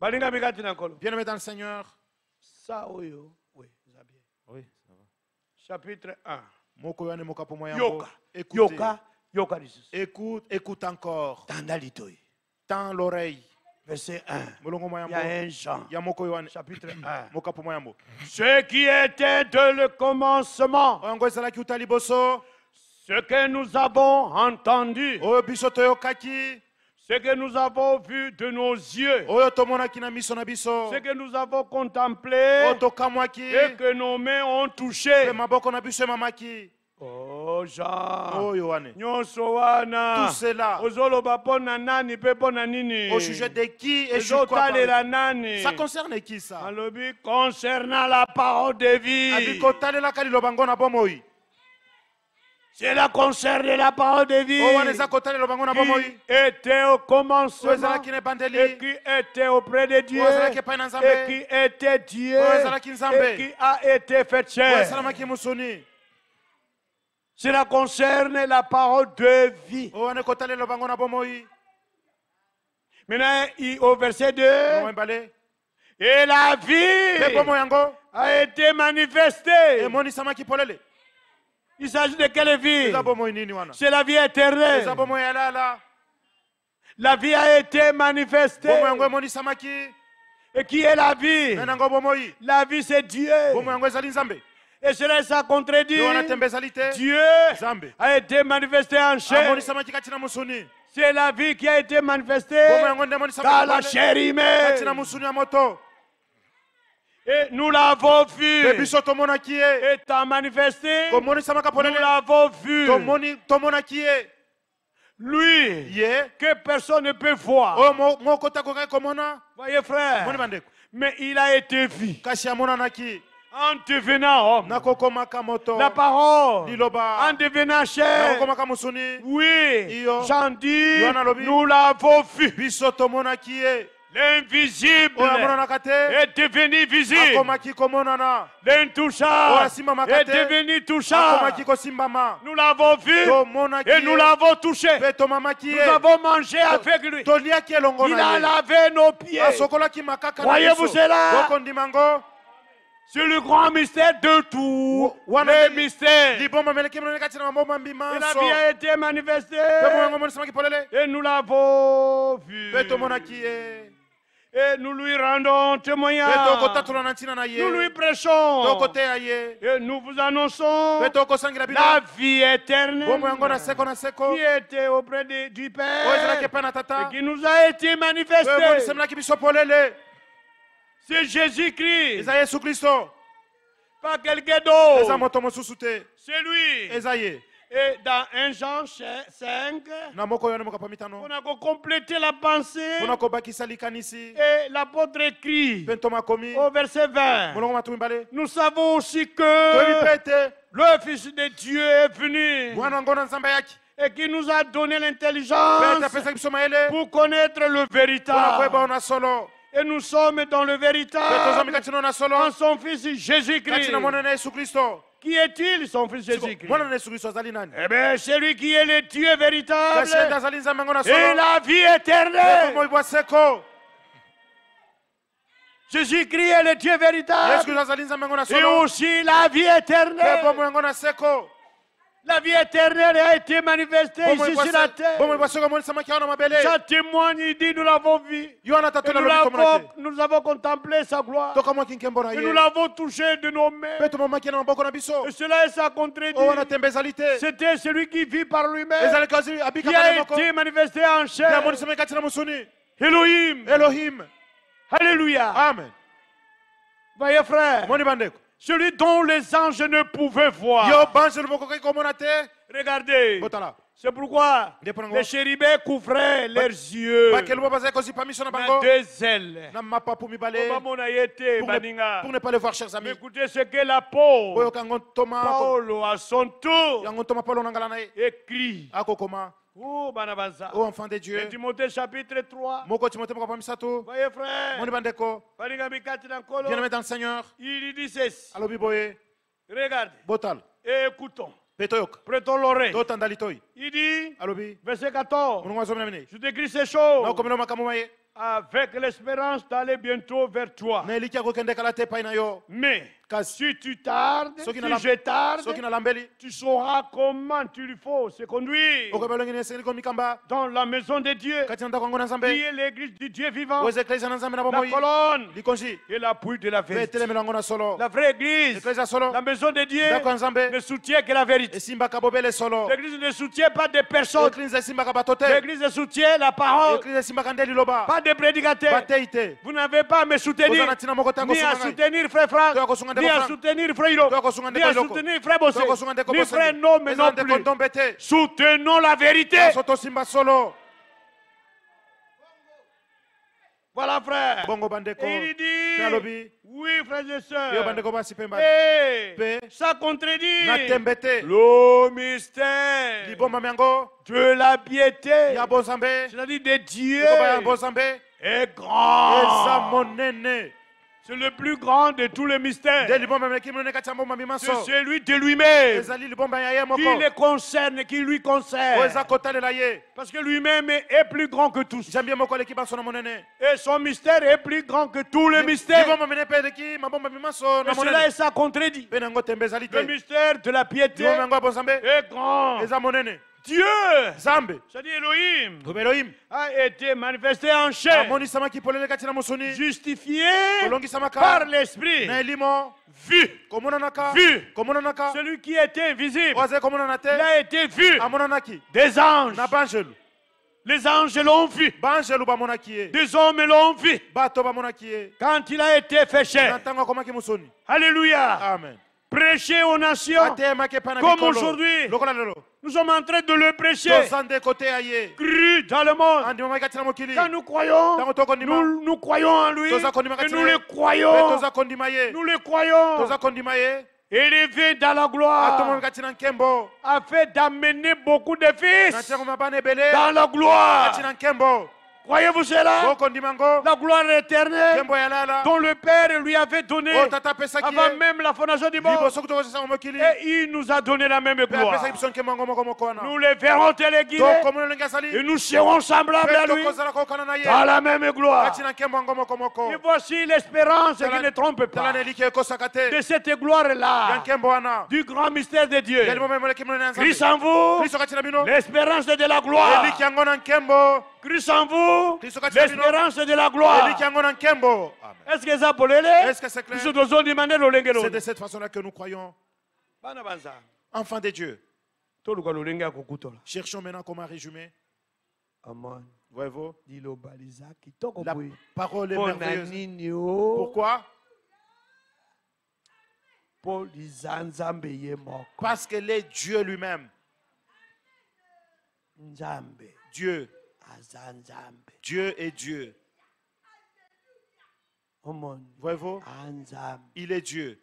bien aimé dans le seigneur oh, oui ça va chapitre 1 moko Écoutez yoka yoka écoute écoute encore Tandalitoi. l'oreille verset 1 chapitre 1 ce qui était de le commencement oh, ce que nous avons entendu oh, ce que nous avons vu de nos yeux, ce que nous avons contemplé, et que nos mains ont touché. Oh Oh nyonso wana ozoloba mpo na Au sujet de qui? Ça concerne qui ça? concernant la parole de vie cela concerne la parole de vie oh, qui était au commencement oh, et qui était auprès de Dieu oh, et qui était Dieu et qui a été fait chair. Cela concerne la parole de vie. Maintenant, au verset 2, et la vie a été manifestée. Il s'agit de quelle vie C'est la vie éternelle. La vie a été manifestée. Et qui est la vie La vie, c'est Dieu. Et cela, ça contredit. Dieu a été manifesté en chair. C'est la vie qui a été manifestée par la chair et nous l'avons vu. Et tu as manifesté. Nous l'avons vu. Lui, que personne ne peut voir. Oh, Voyez frère, mais il a été vu. En devenant homme, la parole, en devenant chair, oui, j'en dis, nous l'avons vu. Invisible... est devenu visible. L'intouchable est devenu touchable. Nous l'avons vu et nous l'avons touché. Nous avons mangé avec lui. Il a lavé nos pieds. Voyez-vous cela? C'est le grand mystère de tout. Le mystère. la vie a été manifesté. Et nous l'avons vu. Et nous lui rendons témoignage. Nous lui prêchons. Et nous vous annonçons la vie éternelle oh. qui était auprès du Père oh, et qui nous a été manifestée. Euh, c'est Jésus-Christ. Oh. Pas quelqu'un d'autre. C'est lui. Et dans 1 Jean 5, on a complété la pensée. Et l'apôtre écrit au verset 20 Nous savons aussi que le Fils de Dieu est venu et qui nous a donné l'intelligence pour connaître le véritable. Et nous sommes dans le véritable en son Fils Jésus-Christ. Qui est-il, son fils Jésus-Christ Eh bien, celui qui est le Dieu véritable et la vie éternelle. Jésus-Christ est le Dieu véritable et aussi la vie éternelle. La vie éternelle a été manifestée ici sur la terre. Ça témoigne, il dit, nous l'avons vu. Nous, avons contemplé sa gloire. nous l'avons touché de nos mains. Et cela est sa contredit. Oh, C'était celui qui vit par lui-même. Il a été manifesté en chair. Elohim. Elohim. Alléluia. Amen. Voyez frère. Celui dont les anges ne pouvaient voir. Regardez. C'est pourquoi les chérubins couvraient leurs yeux. Les deux ailes. Pour ne pas les voir, chers amis. Écoutez ce que peau, Paul, à son tour, écrit. Oh, oh, enfant de Dieu. Voyez frère. dans le Seigneur. Il dit ceci. Regarde. écoutons. l'oreille. Il dit. Verset 14. Je décris ces choses. Avec l'espérance d'aller bientôt vers toi. Mais si tu tardes, si je tarde, tu sauras comment il faut se conduire dans la maison de Dieu, qui est l'église du Dieu vivant, la colonne et l'appui de la vérité. La vraie église, la maison de Dieu, ne soutient que la vérité. L'église ne soutient pas des personnes. L'église soutient la parole. Pas des prédicateurs. Vous n'avez pas à me soutenir, ni à soutenir frère Franck à soutenir Freiro, à soutenir Frère Soutenons la vérité. Voilà, frère. Oui, frères et sœurs. Eh, ça contredit. Le mystère. De la piété. C'est-à-dire de Dieu. grand. Et mon c'est le plus grand de tous les mystères. C'est celui de lui-même. Qui le concerne, qui lui concerne. Parce que lui-même est plus grand que tous. Et son mystère est plus grand que tous les mystères. Mais cela est ça contredit. Le mystère de la piété est grand. Dieu Elohim a été manifesté en chair, justifié par l'Esprit, vu, vu, celui qui était invisible, il a été vu ah, des anges. Les anges l'ont vu. Des hommes l'ont vu. Quand il a été fait chair. Alléluia. Amen prêcher aux nations comme aujourd'hui. Nous sommes en train de le prêcher. Cru dans le monde. Quand nous croyons, nous, croyons en lui. nous le croyons. Nous le croyons. Élevé dans la gloire, afin d'amener beaucoup de fils dans la gloire voyez vous cela La gloire éternelle dont le Père lui avait donné avant même la fondation du monde. Et il nous a donné la même gloire. Nous les verrons tel et nous serons semblables à lui dans la même gloire. Et voici l'espérance qui ne trompe pas de cette gloire-là, du grand mystère de Dieu. Christ en vous, l'espérance de la gloire. Christ en vous, l'espérance de la gloire. Est-ce que ça pour C'est de cette façon-là que nous croyons. Enfants de Dieu. Cherchons maintenant comment résumer. Amen. Voyez-vous La parole est merveilleuse. Pourquoi Parce qu'elle est Dieu lui-même. Dieu. Ah, Dieu est Dieu. Voyez-vous? Ah, Il est Dieu.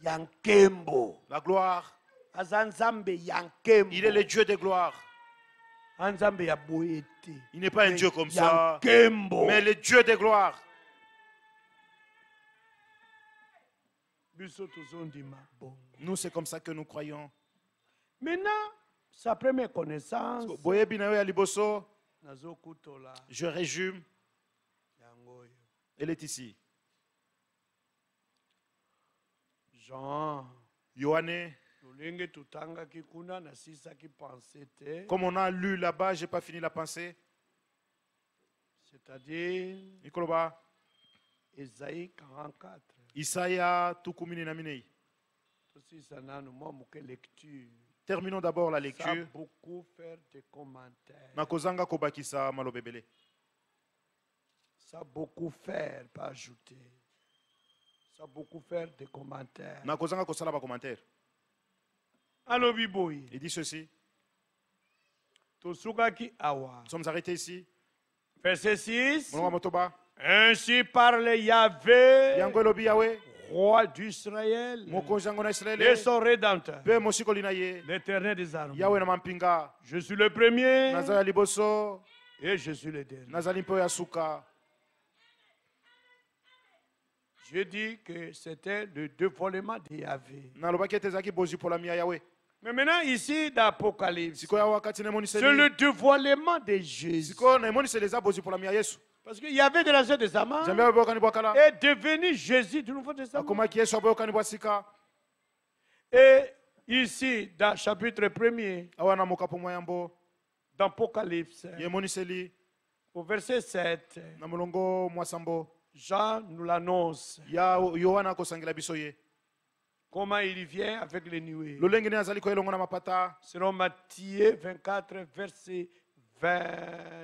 La gloire. Ah, Il est le Dieu de gloire. Il n'est pas un Dieu comme ça, mais le Dieu de gloire. Nous, c'est comme ça que nous croyons. Maintenant, sa première connaissance je résume elle est ici jean yohane comme on a lu là-bas je n'ai pas fini la pensée c'est-à-dire Nicolas, Isaïe 44 Isaïa, tukumini na minei tosisa nanu mwa lecture terminons d'abord la lecture Ça beaucoup faire des commentaires Ça a ça beaucoup faire pas ajouter ça beaucoup faire des commentaires na kozanga il dit ceci awa nous sommes arrêtés ici verset 6 ainsi parle yahvé yango roi d'Israël mokonzi yango na israele et son rédempteur mpe mosikoli na ye l'éternel des armes yawe na mampinga je suis le premier nazali ya et je suis le dernier nazali mpe oyo asuka je que c'était le dévoilement de Yahvé. nalobaki ete pour la ya Yahweh. Mais maintenant, ici, d'Apocalypse, c'est le dévoilement de Jésus. Parce qu'il y avait de la joie des amants. Et devenu Jésus du nouveau testament. Et ici, dans le chapitre 1er, l'Apocalypse. Ah au verset 7, Jean nous l'annonce. Comment il vient avec les nuées. Selon Matthieu 24, verset 20.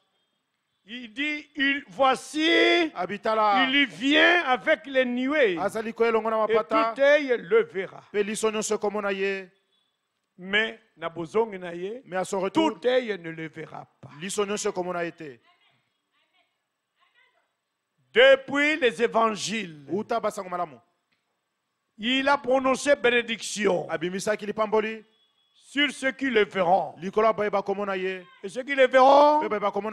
Il dit, voici, il il vient avec les nuées, et tout œil le verra. Mais, Mais à son retour, tout œil ne le verra pas. Depuis les évangiles, il a prononcé bénédiction sur ceux qui le verront. Et ceux qui le verront,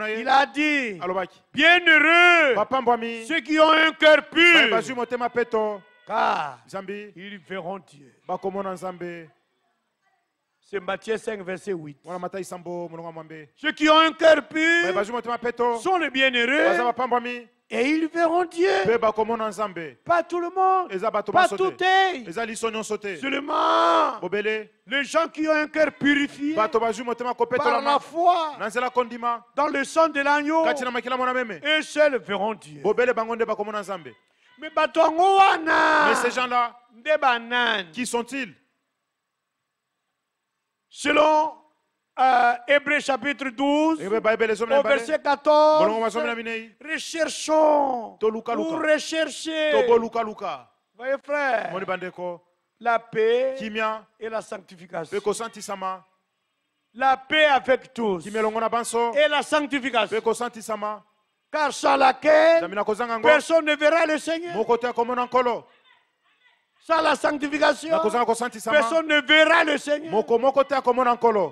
il a dit, bienheureux ceux qui ont un cœur pur, oh. car ils verront Dieu. C'est Matthieu 5, verset 8. Ceux qui ont un cœur pur oh. sont les bienheureux. Et ils verront Dieu. Pas tout le monde. Pas tout est. Seulement les gens qui ont un cœur purifié par la foi dans le sang de l'agneau, eux seuls verront Dieu. Mais ces gens-là, qui sont-ils Selon euh, Hébreu chapitre 12, au verset 14, recherchons pour recherchez, voyez frère, la paix et la sanctification. La paix avec tous et la sanctification. Car sans laquelle personne ne verra le Seigneur. Sans la sanctification, personne ne verra le Seigneur.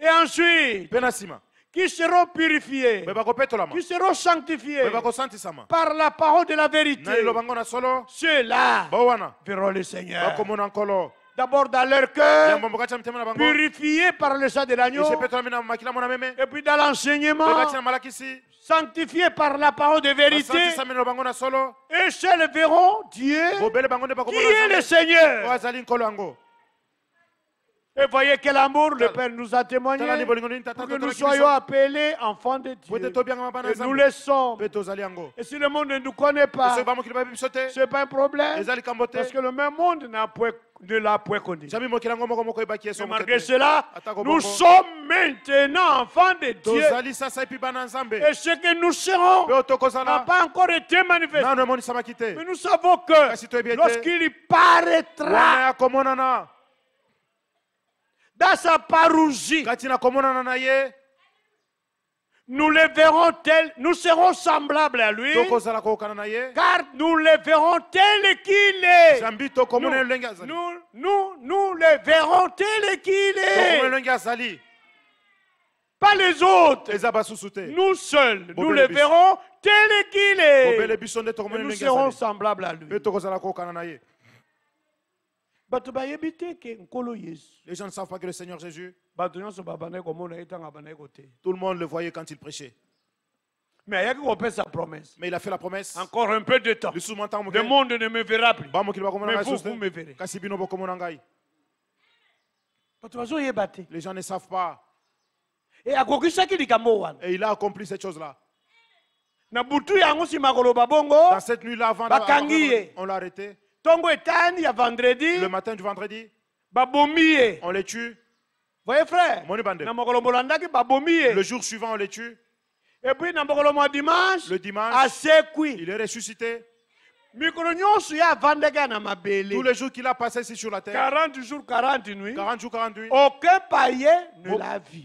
Et ensuite, qui seront purifiés, qui seront sanctifiés par la parole de la vérité, ceux-là verront le Seigneur. D'abord dans leur cœur, purifiés par le sang de l'agneau, et puis dans l'enseignement, sanctifiés par la parole de vérité, et ceux-là verront Dieu, qui est le Seigneur. Et voyez quel amour le Père nous a témoigné que nous soyons appelés enfants de Dieu. Et nous le sommes. Et si le monde ne nous connaît pas, ce n'est pas un problème. Parce que le même monde n'a pas de la pas connu. malgré cela, nous sommes maintenant enfants de Dieu. Et ce que nous serons n'a pas encore été manifesté. Mais nous savons que lorsqu'il paraîtra, dans sa parousie, nous les verrons tels, nous serons semblables à lui, car nous le verrons tel qu'il est. Nous, nous, verrons tel qu'il est. Pas les autres. Nous seuls, nous le verrons tel qu'il est. nous serons semblables à lui. Les gens ne savent pas que le Seigneur Jésus. E Tout le monde le voyait quand il prêchait. Mais il a fait la promesse. Encore un peu de temps. Le monde ne me verra plus. Mais vous, vous me verrez. Les gens ne savent pas. Et il a accompli cette chose-là. Dans cette nuit-là, avant on l'a arrêté. Tongo etani ya vendredi. Le matin du vendredi. Babomie. On les tue. Voyez frère. Le jour suivant on les tue. Et puis dimanche. Le dimanche. Il est ressuscité. Tous les jours qu'il a passé ici sur la terre. 40 jours, 40 nuits. 40 jours, 40 nuits. Aucun païen ne l'a vu.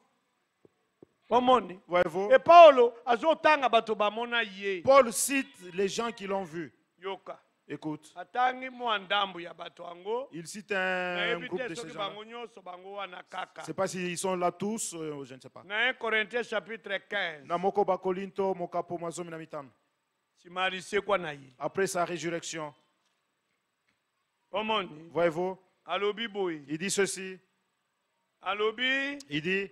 voyez-vous et paul cite les gens qui l'ont vu écoute il cite un, groupe de gens pas s'ils sont là tous euh, je ne sais pas après sa résurrection voyez-vous il dit ceci il dit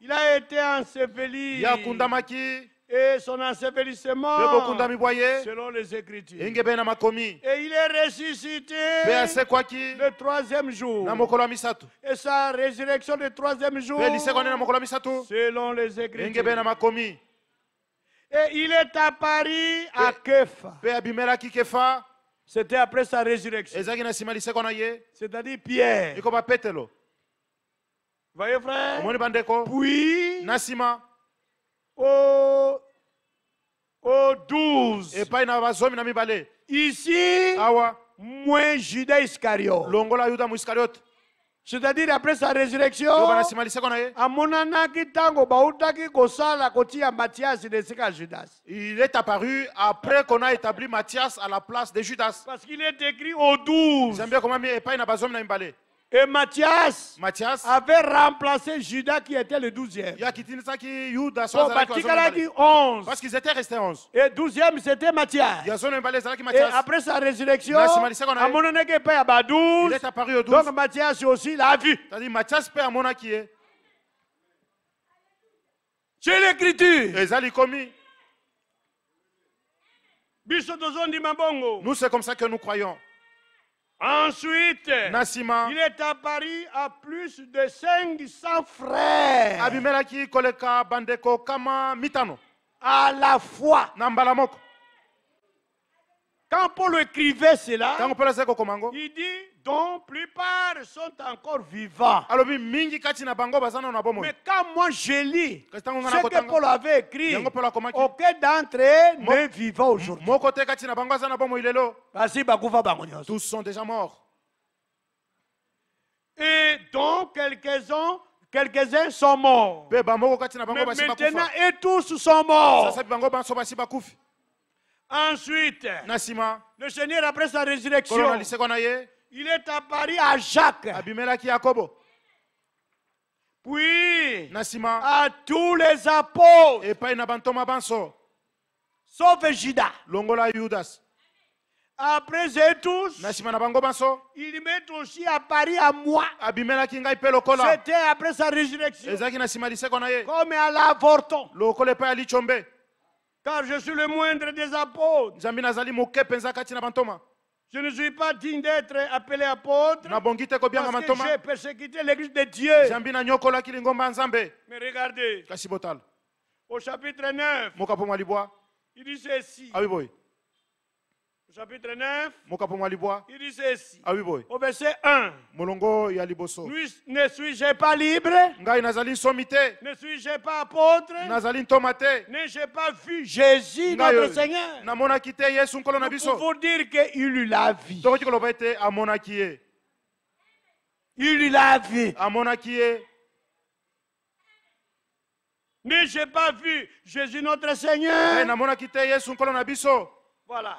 Il a été enseveli. Et son ensevelissement, selon les Écritures. Et il est ressuscité le troisième jour. Et sa résurrection le troisième jour, selon les Écritures. Et il est apparu à Kepha. C'était après sa résurrection. C'est-à-dire Pierre voyez frère omoni bandeko puis na nsima o o 12 epai na bazomi na mibale ici awa moins juda iscariote longola yuda iscariot c'est-à-dire après sa résurrection amonanaki ntango bautaki kosala kotia matias na esika judas il est apparu après qu'on a établi Matthias à la place de judas parce qu'il est écrit au 12 J'aime nzambe akomami epai na bazomi na mibale et Matthias, Matthias avait remplacé Judas qui était le 12e. Il y a qui dit Judas 11. Parce qu'ils étaient restés 11. Et 12e, c'était Matthias. Et après sa résurrection, à mon il est apparu au 12. e Donc Matthias aussi l'a vu. C'est-à-dire Matthias, père à mon qui est. C'est l'écriture. Et ça, commis. Nous, c'est comme ça que nous croyons. Ensuite, Nassima, il est apparu à plus de 500 frères. Abimelaki koleka bandeko kama mitano. À la fois. Nambalamoko. Quand Paul écrivait cela, il dit dont plupart sont encore vivants. Mais quand moi je lis ce que Paul avait écrit, aucun d'entre eux n'est vivant aujourd'hui. Tous sont déjà morts. Et donc quelques-uns quelques sont morts. Mais maintenant, et tous sont morts. Ensuite, le Seigneur, après sa résurrection, il est apparu à Jacques. Abimeleki Yakobo. Puis à tous les apôtres. epai na bantoma banso sauf Judas. longola Judas. Après eux tous, Nasima na bango banso il m'est aussi apparu à moi. abimelaki ngai mpe C'était après sa résurrection. ezalaki na nsima liseko ye Comme à l'avorton. lokola epai ya lichombe Car je suis le moindre des apôtres. nzambe nazali moke mpenza kati na bantoma je ne suis pas digne d'être appelé apôtre parce que j'ai persécuté l'église de Dieu. Mais regardez, au chapitre 9, il dit ceci. Ah chapitre 9, il dit ceci. Ah, oui, boy. Au verset 1, Molongo ya liboso. Lui, ne suis-je pas libre Ngai nazali somité. Ne suis-je pas apôtre Nazali tomate. Euh, N'ai-je pas vu Jésus, notre Seigneur Namona kite eh, yes un na biso. Pour dire qu'il eut la vie. Tokoki koloba été à kiye. Il eut la vie. à kiye. N'ai-je pas vu Jésus, notre Seigneur Namona kite Yesu nkolo na biso. Voilà.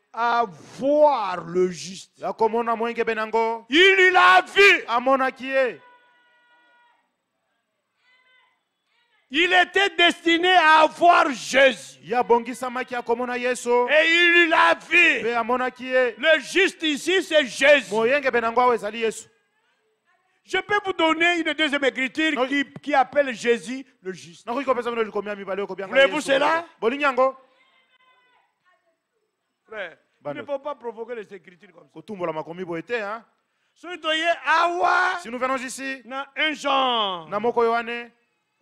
Avoir le juste. Il la vu. Il était destiné à voir Jésus. Et il la vu. Le juste ici, c'est Jésus. Je peux vous donner une deuxième écriture qui, appelle Jésus le juste. Voulez-vous cela? Il ne faut pas provoquer les écritures comme ça. Hein? Si nous venons ici,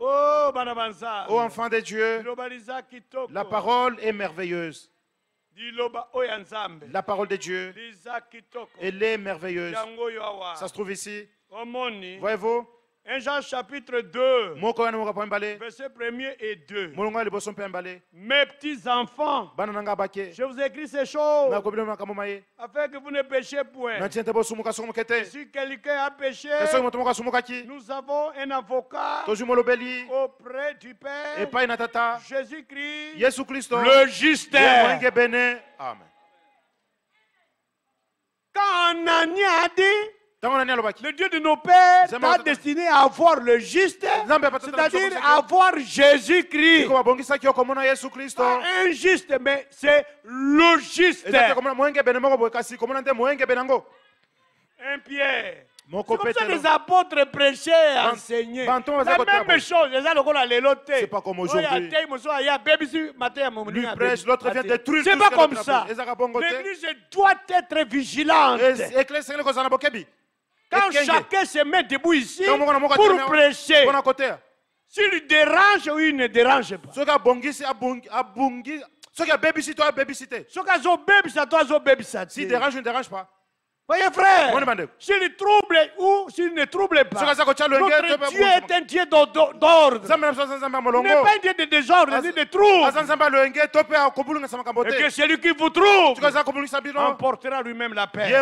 Oh, oh enfant de Dieu, la parole est merveilleuse. Oh, la parole de Dieu, elle est merveilleuse. Ça se trouve ici. Voyez-vous 1 Jean chapitre 2, verset 1 et 2. Mes petits-enfants, je vous écris ces choses afin que vous ne péchiez point. Si quelqu'un a péché, nous avons un avocat auprès du Père, Jésus-Christ, le juste. Amen. Quand Anania a dit, le Dieu de nos pères t'a destiné à avoir le juste, c'est-à-dire à avoir Jésus-Christ. un juste, mais c'est le juste. Un Pierre. C'est comme ça les apôtres prêchaient et enseignaient. La même chose, C'est pas comme aujourd'hui. Lui prêche, l'autre vient détruire. C'est pas comme ça. L'Église doit être vigilante. Quand chacun se met debout ici pour prêcher, s'il dérange ou il ne dérange pas. S'il dérange, il ne dérange pas. Voyez frère, s'il trouble ou s'il ne trouble pas, notre Dieu est un Dieu d'ordre. Il n'est pas un Dieu de désordre, il de trouble. Et que celui qui vous trouve emportera lui-même la paix.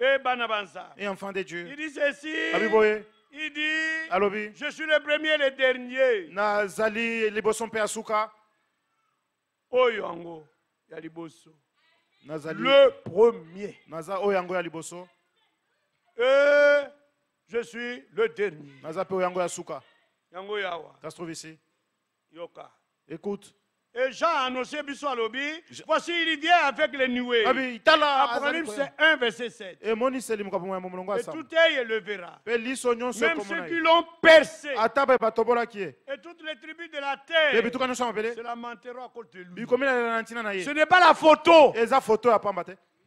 Eh, et enfants de Dieu. Il dit ceci. Il dit Alobi. Je suis le premier et le dernier. Nazali liboso mpe asuka. Oyango. yango Nazali. Le premier. Naza Oyango yango Et eh, je suis le dernier. Naza Oyango ya suka. Yango yawa. Ça se trouve ici. Yoka. Écoute. Et Jean a annoncé voici il vient avec les nuées. Abi ah, la Apocalypse 1 verset 7. Et Et tout œil le verra. Même ceux qui l'ont percé. Ah, Et toutes les tribus de la terre. Et bituka Se lamenteront à côté de lui. Ce n'est pas la photo. photo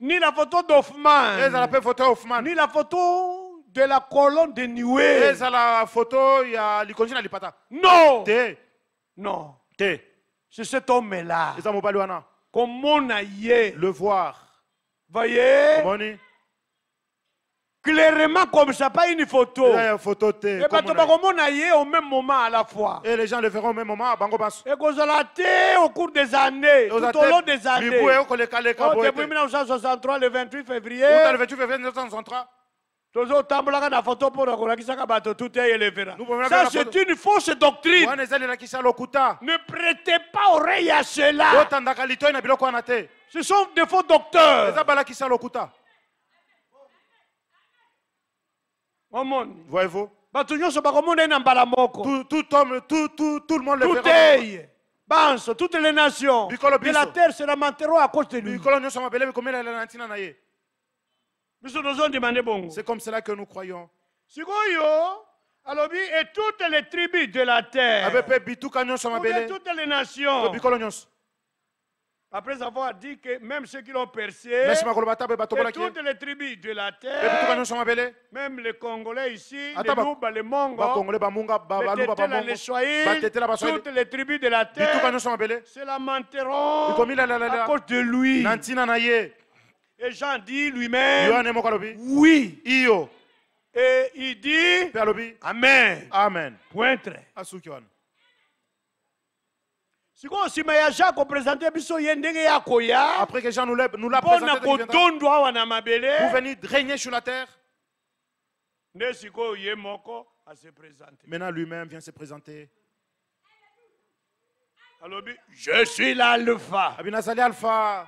Ni la photo d'Offman. la photo Ni la photo de la colonne de nuées. la photo Non. Te. Non. Te. C'est cet homme-là. Le voir. Voyez clairement comme ça, pas une photo. Une photo et eh ben, au même moment à la fois. Et les gens le verront au même moment. Et qu'on au cours des années, tout au long des années. depuis 1963, le 28 février. Le 28 février 1963 ça c'est une fausse doctrine ne prêtez pas oreille à cela ce sont des faux docteurs voyez-vous tout homme tout, tout, le monde tout toutes les nations de la terre sera à côté de lui c'est comme cela que nous croyons. Et toutes les tribus de la terre et toutes les nations Après avoir dit que même ceux qui l'ont percé, toutes les tribus de la terre, même les Congolais ici, les Nuba, bah, les Mongo. Bah, bah, les les toutes les tribus de la terre se lamenteront à cause de lui. Et Jean dit lui-même, oui. Et il dit, Amen. Amen. Point très. sikoyo nsima ya jacques opresente biso ye ndenge ya koya mpona kotondwa awa na mabele nde sikoyo ye moko ase présente maintenant lui-même vient se présenter alobi je suis l'alpha abinazali alpha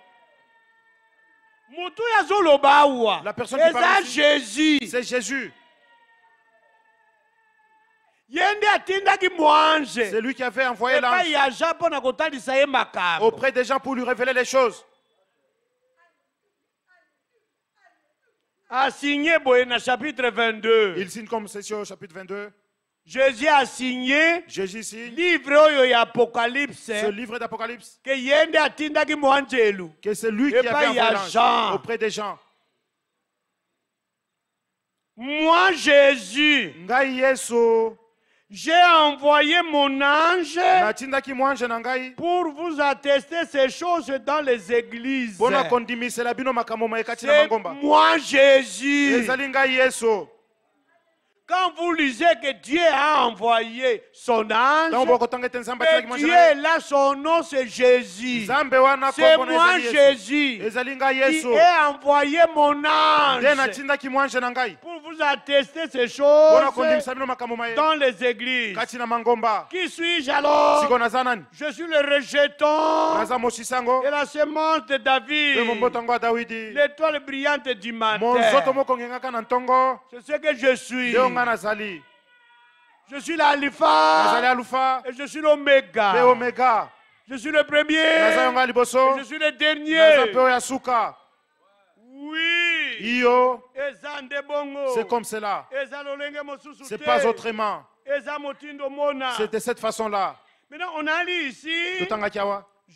La personne qui parle Jésus. C'est Jésus. C'est lui qui avait envoyé l'ange auprès des gens pour lui révéler les choses. Il signe comme session au chapitre 22. Jésus a signé Jésus signe livre de ya apocalypse ce livre d'Apocalypse que yende atindaki moanjelu que c'est lui qui avait parlé auprès des gens moi Jésus ngai Yesu j'ai envoyé mon ange natindaki mwange na pour vous attester ces choses dans les églises mpona kondimisela bino makambo maekati na mangomba moi jésus ezali yesu quand vous lisez que Dieu a envoyé son ange, que Dieu là, son nom c'est Jésus. C'est moi Jésus qui ai envoyé mon ange pour vous attester ces choses dans les églises. Qui suis-je alors Je suis le rejeton et la semence de David, l'étoile brillante du matin. C'est ce que je suis. Je suis l'alpha. Et je suis l'oméga. Je suis le premier. je suis le dernier. Oui. C'est comme cela. C'est pas autrement. C'est de cette façon-là. Maintenant, on lu ici.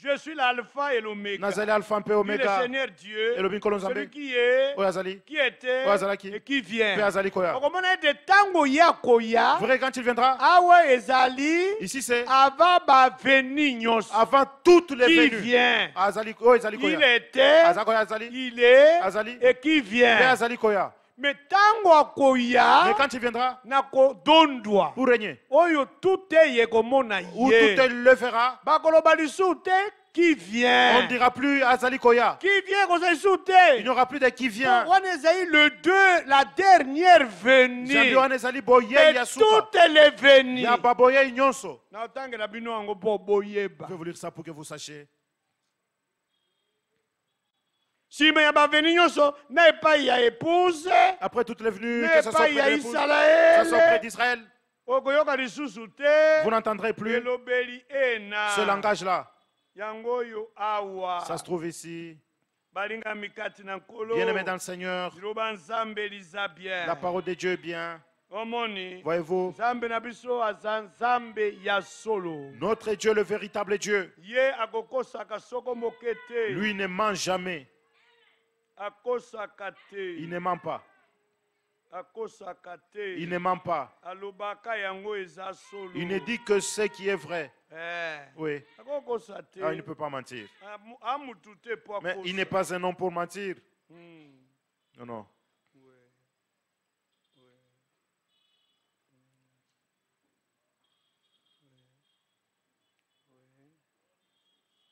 Je suis l'alpha et l'oméga. Nazali alpha mpe omega. Le Seigneur Dieu. Celui qui est. Oyazali. Qui était. Oyo qui. Et qui vient. Mpe azali koya. est de tango ya koya. Vrai quand il viendra. Ah ouais, ezali. Ici c'est. Avant ba veni Avant toutes les venues. Qui vient. Oyazali ezali koya. Il était. Azali Il est. Azali. Et qui vient. Oyazali koya mais quand il viendra pour régner Où tout est le fera qui vient. On ne dira plus Azali Koya. Il n'y aura plus de qui vient. le la dernière venue. tout est les venues. Je vais vous lire ça pour que vous sachiez. Après toutes les venues, que ça soit ça soit près d'Israël. Vous n'entendrez plus ce langage-là. Ça se trouve ici. Bien aimé dans le Seigneur, la parole de Dieu est bien. Voyez-vous, notre Dieu, le véritable Dieu, lui ne ment jamais. Il ne ment pas. Il ne ment pas. Il ne dit que ce qui est vrai. Eh. Oui. Ah, il ne peut pas mentir. Mais il n'est pas un homme pour mentir. Hmm. Non, non.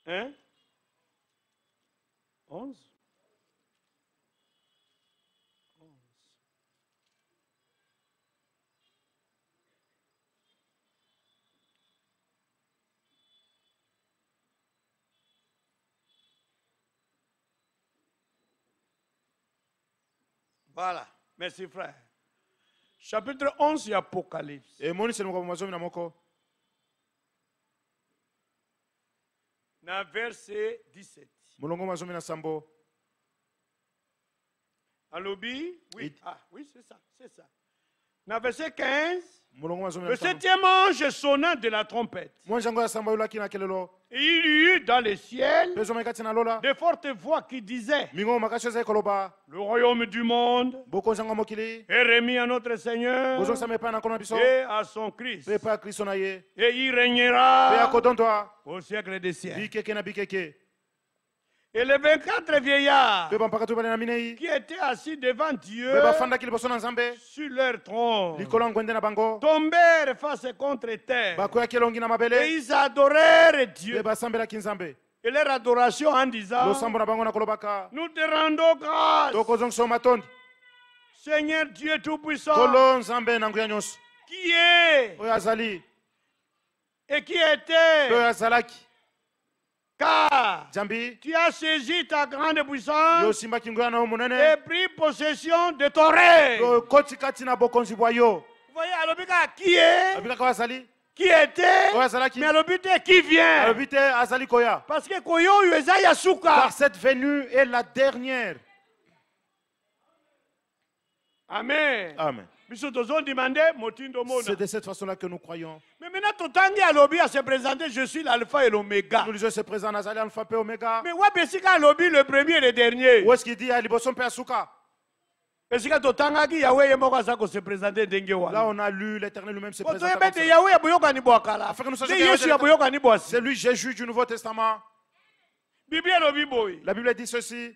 Hein? Onze? Voilà. Merci, frère. Chapitre 11 Apocalypse. du Apocalypse. Na verset 17. molongo nom na sambo alobi oui, ah, oui c'est ça c'est ça Na verset 15, le septième ange sonna de la trompette. Et il y eut dans le ciel de fortes voix qui disaient Le royaume du monde est remis à notre Seigneur et à son Christ. Et il régnera au siècle des siècles. Et les 24 vieillards qui étaient assis devant Dieu sur leur trône tombèrent face contre terre et ils adorèrent Dieu. Et leur adoration en disant Nous te rendons grâce, Seigneur Dieu Tout-Puissant, qui est et qui était car Jambi, tu as saisi ta grande puissance et pris possession de ton règne. Vous voyez, Alobika, qui est qui était, mais Alobite qui vient. Koya. Parce que Koyo Ueza Yasuka. Car cette venue est la dernière. Amen. Amen. C'est de cette façon-là que nous croyons. Mais maintenant, Totangi Alobi a se présenter. je suis l'alpha et l'oméga. Nous disons, se présente, Nazali, alpha et oméga. Mais Wabesika Alobi, le premier et le dernier. quest ce qu'il dit, Aliboson Peasuka esika totangaki yawe ye moko aza kosepresente ndenge wanaotoyebete yawe ya boyokani bwa kala nde yesu ya boyokani bwa si lui jésus du nouveau testament biblia elobi boy. la bible dit ceci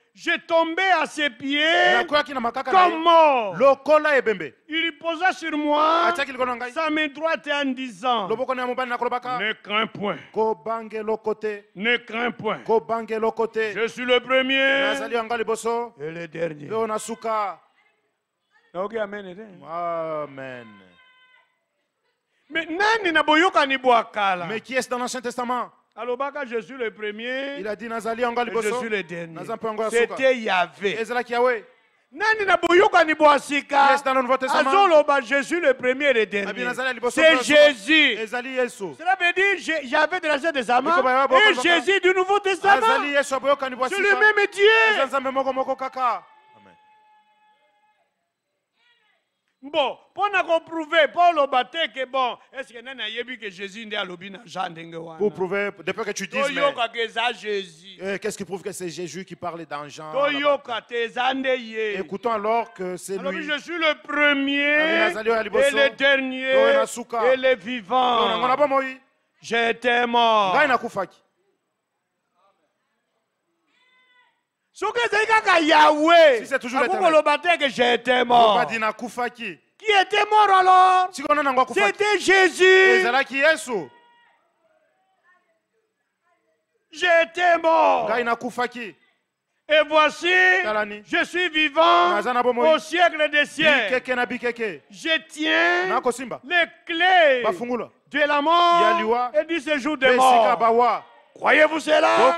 « J'ai tombé à ses pieds comme mort. Il posa sur moi sa main droite en disant Ne crains point. Ne crains point. Je suis le premier et le dernier. Amen. Mais qui est ce dans l'Ancien Testament alobaka jésus le premier il a dit nazali yango liboso jésus le dernier c'était yahvé ezalaki yahwe nani na boyokani bwa sika azoloba jésus le premier et le dernier ah c'est jésus cela veut dire j'avais de l'ancien testament et jésus du nouveau testament c'est le même dieu bon pour prouver, pour mpo que est est bon que nana yebi que jésus à alobi dans jean Pour prouver, que tu dises, jésus eh, qu'est-ce qui prouve que c'est jésus qui parle dans jean toyoka écoutons alors que c'est lui je suis le premier et le dernier et le vivant j'étais mort Si c'est toujours mort. Qui était mort alors C'était Jésus. J'étais mort. Et voici, je suis vivant au siècle des siècles. Je tiens les clés de la mort et du séjour des morts. Croyez-vous cela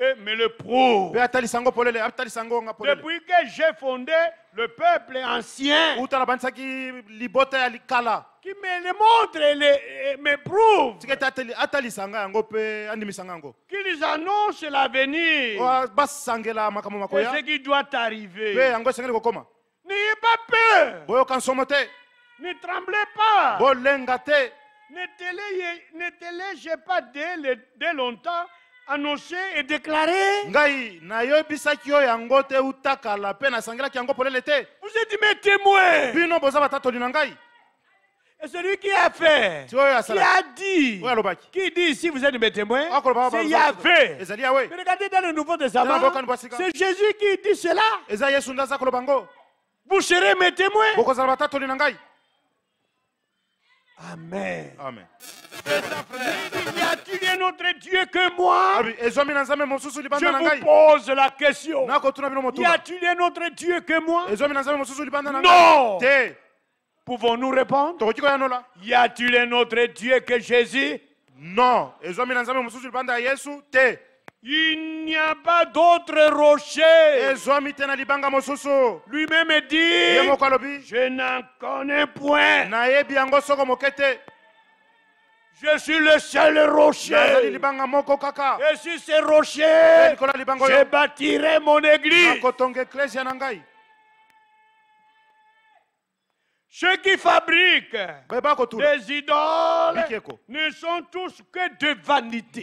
et eh, me le prouve. Depuis que j'ai fondé le peuple ancien, qui me le montre et, eh, me prouve, qu'ils annoncent l'avenir et ce qui doit arriver. N'ayez pas peur. Ne tremblez pas. Ne te pas dès longtemps annoncé et déclaré. ngai nayebisaki yo yango te utakala mpe nasangelaki yango polele te vous êtes mes témoins bino boza batatoli na ngai Et celui qui a fait, qui a dit, qui dit si vous êtes mes témoins, c'est ah, Yahvé. Mais regardez dans le Nouveau Testament, c'est Jésus qui dit cela. Vous serez mes témoins. Amen. Amen. Il t a un autre Dieu que moi. Ah Je vous pose la question. Y a-t-il un autre Dieu que moi Non. Pouvons-nous répondre Y a-t-il un autre Dieu que Jésus Non. Il n'y a pas d'autre rocher. Eh, Lui-même dit Je n'en connais point. Je suis le seul rocher. Et sur ce rocher, eh, je bâtirai mon église. Ceux qui fabriquent des idoles ne sont tous que de vanité.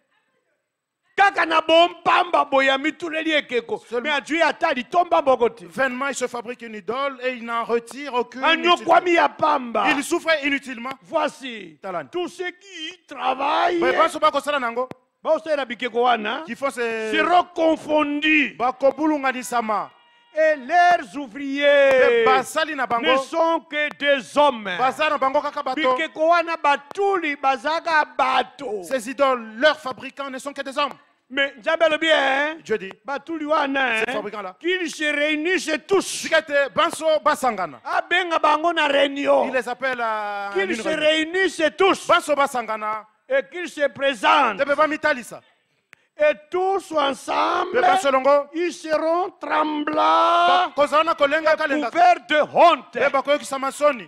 na bompamba mais vainement il se fabrique une idole et il n'en retire aucune anyokwami ya il souffre inutilement voici tous ceux qui travaillent Ils bakosala nango qui font ces confondus et leurs ouvriers ne sont que des hommes. Ces idoles, leurs fabricants ne sont que des hommes. Mais j'appelle bien. Je dis. Bah, tout le monde, hein, ces fabricants là. Qu'ils se réunissent tous. Chikete, banso, basangana. Ah ben abangona réunion. Ils les appellent. Euh, qu'ils se réunissent tous. Banso, basangana. Et qu'ils se présentent. De Et tous ensemble. De ils seront tremblants. Bah, couverts de honte. De eh,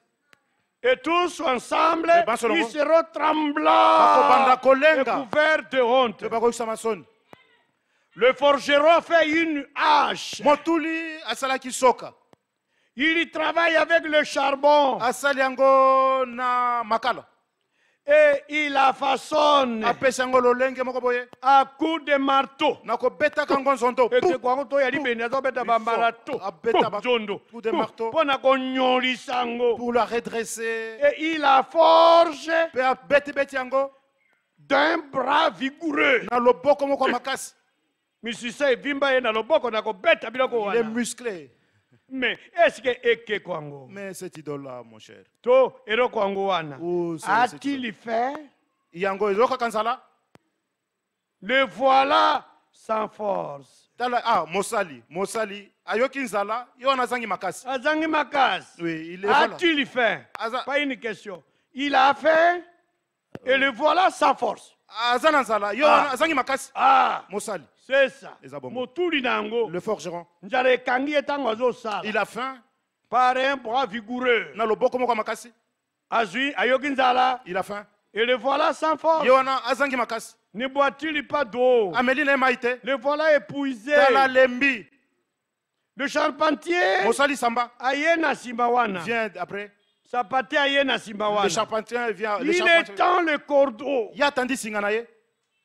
Et tous ensemble, eh, ils seront tremblants et couverts de honte. Eh, le forgeron fait une hache. Il travaille avec le charbon et il la façonne apesango lolenge moko boye à coups de marteau nakobeta kango nzondo ekekwango toyali beni azobeta bambala to abetajondo mpo na konyolisa ngo pour la redresser et il la forge mpe abetibeti yango d'un bras vigoureux na loboko moko makasi Monsieur, evimba ye na loboko nakobeta biloko Les musclés. Mais est-ce que Eke Kwango Mais cette idole mon cher. To Ero Kwango Wana. Oh, A-t-il fait Yango Ezoka Kansala Le voilà sans force. Ah, Mosali, Mosali, Ayokinzala, Yona Zangi Makas. Azangi Makas. Oui, il A-t-il fait Pas une question. Il a fait et le voilà sans force. Azananzala, Yona ah. Zangi Makas. Ah, Mosali. C'est ça. motuli na Le forgeron. Kangi ekangi ye ntango azosala Il a faim. par un bras vigoureux Na loboko moko ya makasi. azwi ayoginzala. Il a faim. et le voilà sans force Ye wana azangi makasi. ne boit-il pas d'eau Ameli na le voilà épuisé Tala lembi. le charpentier Mosali samba. Ayena Simbawana. Vient Viens après. sapate Ayena na Le charpentier vient. le il charpentier- étend le cordeau Il attendit singanaye.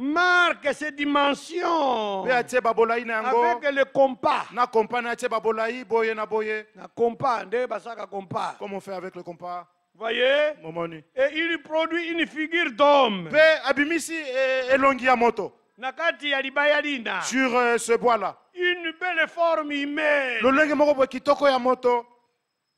marque ces dimensions avec le compas. Na compas na babolai, boye na boye. Na compas, de basaka compas. Comment on fait avec le compas Voyez Et il produit une figure d'homme. Abimisi e, elongi ya moto. Nakati ya bayalina. Sur euh, ce bois là. Une belle forme humaine. Le lengi moko kitoko ya moto.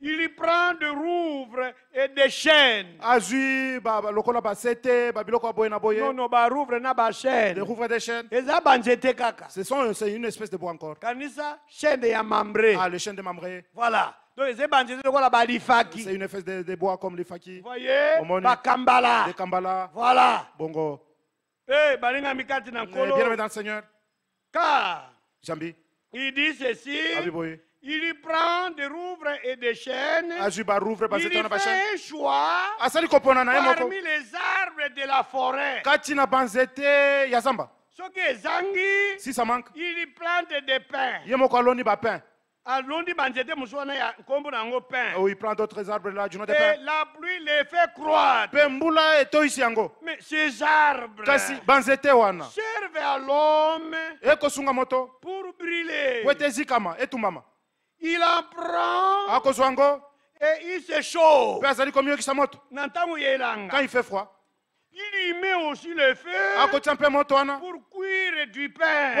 Il y prend de rouvre et des chaînes. Azui ba lokola ba sete ba biloko na boye. Non non ba rouvre na ba chaîne. De rouvre des chaînes. Et ça banjete kaka. Ce sont c'est une espèce de bois encore. Kanisa chaîne de mambré. Ah le chêne de mambré. Voilà. Donc c'est banjete lokola ba lifaki. C'est une espèce de, bois comme lifaki. Voyez. Ba kambala. De kambala. Voilà. Bongo. Eh bienvenue mikati na eh, Bien dans le Seigneur. Ka. Jambi. Il dit ceci. Abiboye. Il y prend des rouvres et des chênes. Ah, il y fait ah, un hein, choix parmi les arbres de la forêt. Yasamba. qui est zangi, si ça manque. il y plante des pins. Ye ba pain. alondi ah, banzete mosusu wana ya nkombo na yango pain oh, il prend d'autres arbres là du nom de pain la pluie les fait croître mpe mbula etoyisi yango mais ces arbres kasi banzete wana serve à l'homme ekosunga eh, moto pour brûler po et ezikama mama il apprend et il se chauffe. quand il fait froid il y met aussi le feu pour cuire du pain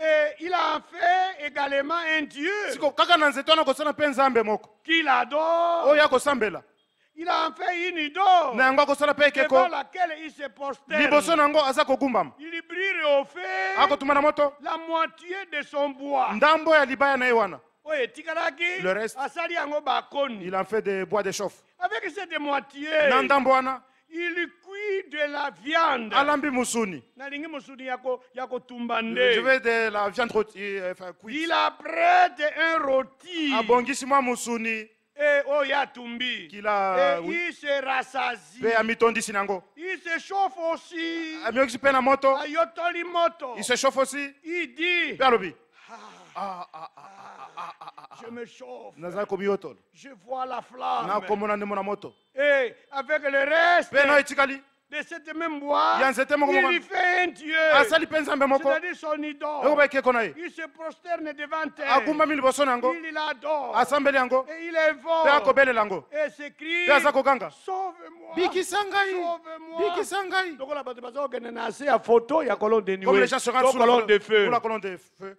Et il a fait également un Dieu. Qu'il adore il a en fait une idole na yango akosala mpe ekeko devant laquelle il se posterne. liboso na yango aza kogumbama Il brille au feu akotuma na moto la moitié de son bois. ndambo ya libaya na ye wana Oye, tikalaki, Le reste. asali yango il a fait des bois de chauffe Avec cette moitié, na ndambo wana il cuit de la viande. alambi musuni Nalingi mosuni yako yako je tumbande. vais de la viande rôti- euh, enfin, cuite. Il apprête un rôti abongisi mwa musuni qu'il e, e, a oui, il se rassasie mpe amitondisi sinango. il se chauffe aussi amioki mpe na moto ayotoli moto il se chauffe aussi il dit mpe alobi ah. Ah ah, ah, ah, ah, je me chauffe. Je vois la flamme. Et eh, avec le reste, de cette même voie, il fait un Dieu, ah, c'est-à-dire son idole. Il se prosterne devant elle, il l'adore, et il invoque, et s'écrit, sauve-moi, sauve-moi. Donc, les gens se rendent sous la colonne de feu.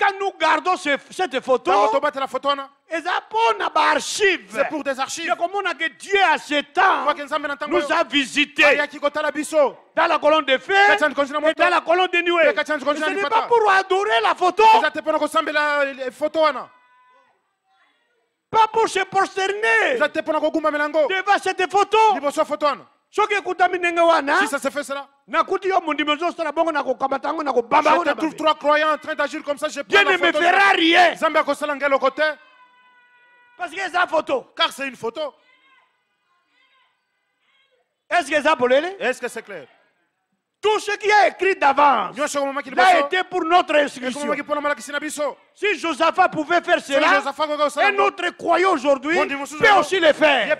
Quand nous gardons cette photo, c'est pour des archives. que Dieu à ce temps nous a visités dans la colonne de fer, et dans la colonne de nuée. ce n'est pas pour adorer la photo. Pas pour se prosterner devant cette photo. Si ça se fait cela, je te trouve trois croyants en train d'agir comme ça, je Dieu ne me fera rien. Parce que c'est une photo. Car c'est une photo. Est-ce que ça Est-ce que c'est clair? Tout ce qui est écrit d'avance a été pour notre inscription. Si Josaphat pouvait faire cela, un autre croyant aujourd'hui peut aussi le faire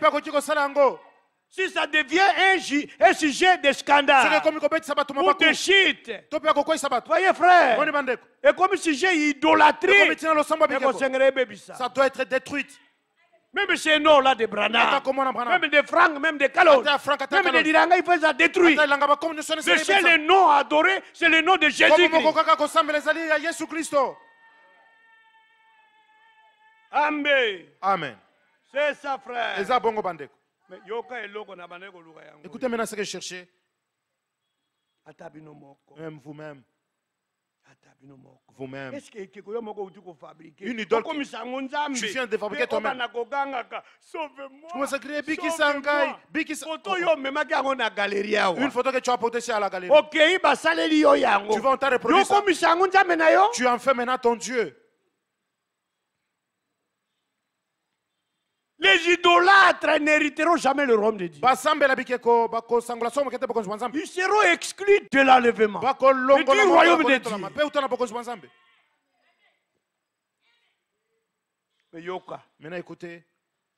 si ça devient un, sujet de scandale ou de Vous voyez frère, et comme sujet idolâtrie, ça doit être détruit. Même ces noms là, des Brana, même des Francs, même des Calot, même des Diranga, il faut les détruire. Mais C'est les noms adorés, c'est le nom de Jésus-Christ. Amen. Amen. C'est ça, frère. Écoutez maintenant ce que je cherchais. Même vous-même. Vous-même. Une idole. Tu viens de fabriquer toi-même. Tu commences à Biki Sangai. Biki Une photo que tu as portée sur la galerie. Tu vas en faire reproduire. Tu en fais maintenant ton Dieu. Les idolâtres n'hériteront jamais le royaume de Dieu. Ils seront exclus de l'enlèvement. Du royaume de Dieu. Mais Maintenant écoutez.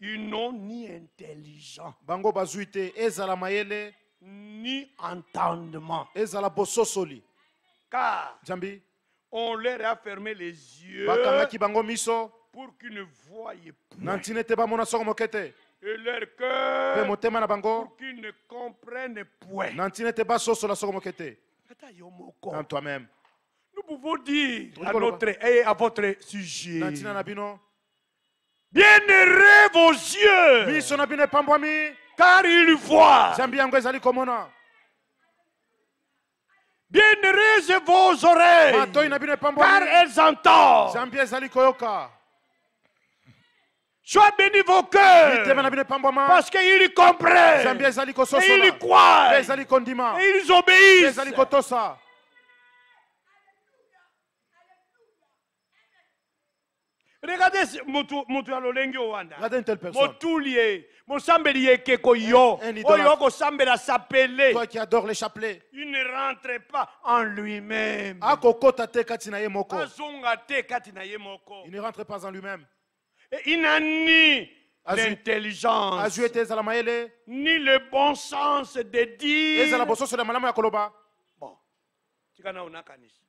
Ils n'ont ni intelligence. ni entendement. Car on leur a fermé les yeux pour qu'ils ne voient plus. Et leur cœur pour qu'ils ne comprennent point. Toi-même. Nous pouvons dire à notre et à votre sujet. bien Bienheureux vos yeux, car ils voient. Bienheureuses vos oreilles, car elles entendent. Sois béni vos cœurs. Parce qu'ils comprennent. Et ils croient. Et ils obéissent. Regardez une telle personne. Un mosambeli Toi qui adore les chapelets. Il ne rentre pas en lui-même. Il ne rentre pas en lui-même. Il n'a ni l'intelligence, ni le bon sens de dire. Bon.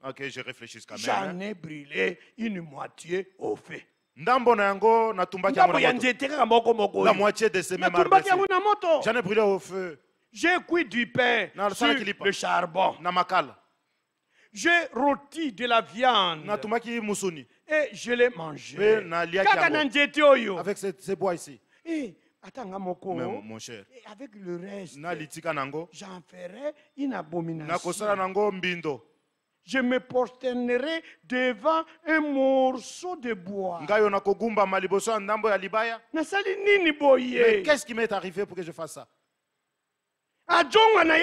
Ok, je réfléchis quand même. J'en hein. ai brûlé une moitié au feu. la moitié de ces mêmes j'en ai brûlé au feu j'ai cuit du pain sur le charbon j'ai rôti de la viande je l'ai mangé. Avec ces, bois ici. Et, eh, mon cher, avec le reste, j'en ferai une abomination. Je me prosternerai devant un morceau de bois. Mais qu'est-ce qui m'est arrivé pour que je fasse ça? Il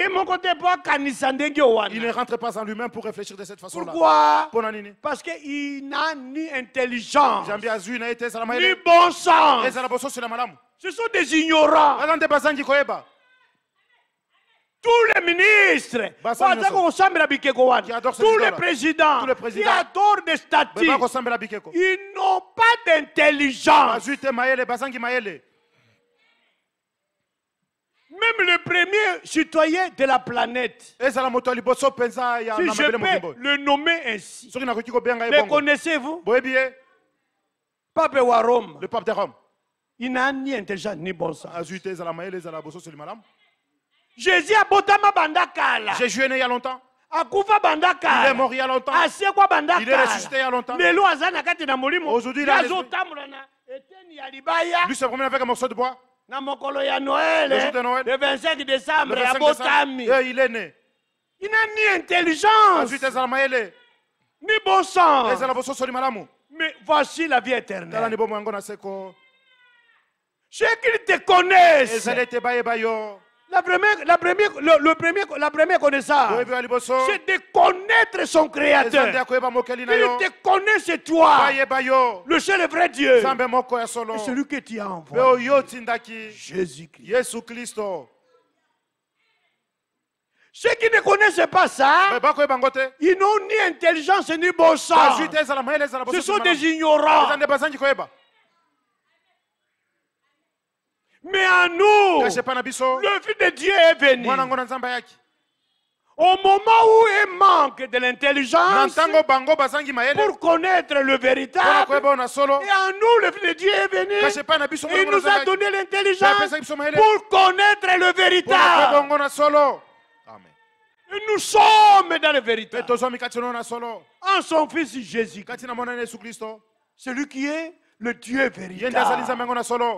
ne rentre pas en lui-même pour réfléchir de cette façon-là. Pourquoi Parce qu'il n'a ni intelligence, ni bon sens. Ce sont des ignorants. Tous les ministres, tous les présidents, qui adorent des statuts, ils n'ont pas d'intelligence même le premier citoyen de la planète. Si je peux le nommer ainsi, le connaissez-vous bien, pape de Rome. Le pape de Rome. Il n'a ni intelligence ni bon sens. Ah, Jésus a botama bandakala. Jésus est il y a longtemps. Akoufa bandakala. Il est mort il y a longtemps. Asse quoi bandakala. Il est resté il y a longtemps. Melo azana kati na molimo. Aujourd'hui il est. Lui se promène avec un morceau de bois na mokolo ya noël le 25 eh, décembre eh, il est né il n'a ni intelligence ni bon sens mais voici la vie éternelle ceux qui te connaissent la première, le, premier, la première connaissance, c'est de connaître son Créateur. Il te connaît, c'est toi. Le seul vrai Dieu. Et celui que tu as envoyé. Jésus-Christ. Ceux qui ne connaissent pas ça, ils n'ont ni intelligence ni bon sens. Ce sont des ignorants mais à nous le fils de dieu est venu au moment où il manque de l'intelligence pour connaître le véritable, et en nous, le Fils de Dieu est venu. Il nous a donné l'intelligence pour connaître le véritable. Et nous sommes dans le véritable. En son Fils Jésus, celui qui est le Dieu véritable.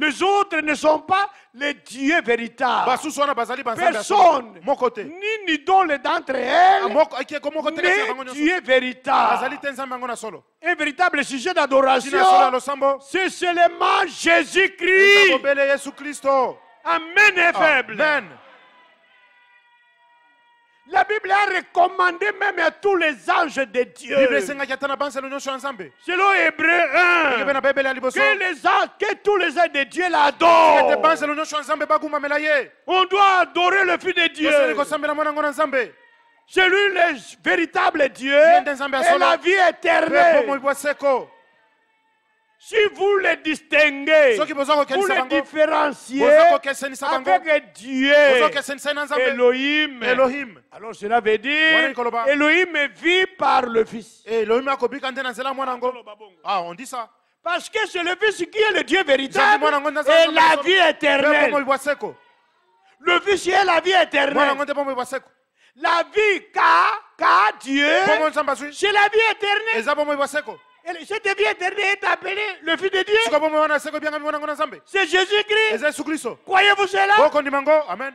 Les autres ne sont pas les dieux véritables. Bah, Personne, ni ni dont les d'entre elles, ah, n'est dieu véritable. Un véritable sujet d'adoration, c'est seulement Jésus-Christ. Amen et faible. Amen. La Bible a recommandé même à tous les anges de Dieu. Selon Hébreu 1, que, les anges, que tous les anges de Dieu l'adorent. On doit adorer le Fils de Dieu. C'est lui le véritable Dieu et la vie éternelle. Si vous les distinguez, vous les différenciez avec Dieu, Elohim, Elohim, alors cela veut dire Elohim vit par le Fils. Ah, on dit ça. Parce que c'est le Fils qui est le Dieu véritable et la vie éternelle. Le Fils est la vie éternelle. La vie qu'a Dieu, c'est la vie éternelle. Cette vie éternelle est appelé le Fils de Dieu. C'est Jésus-Christ. Croyez-vous cela? Amen.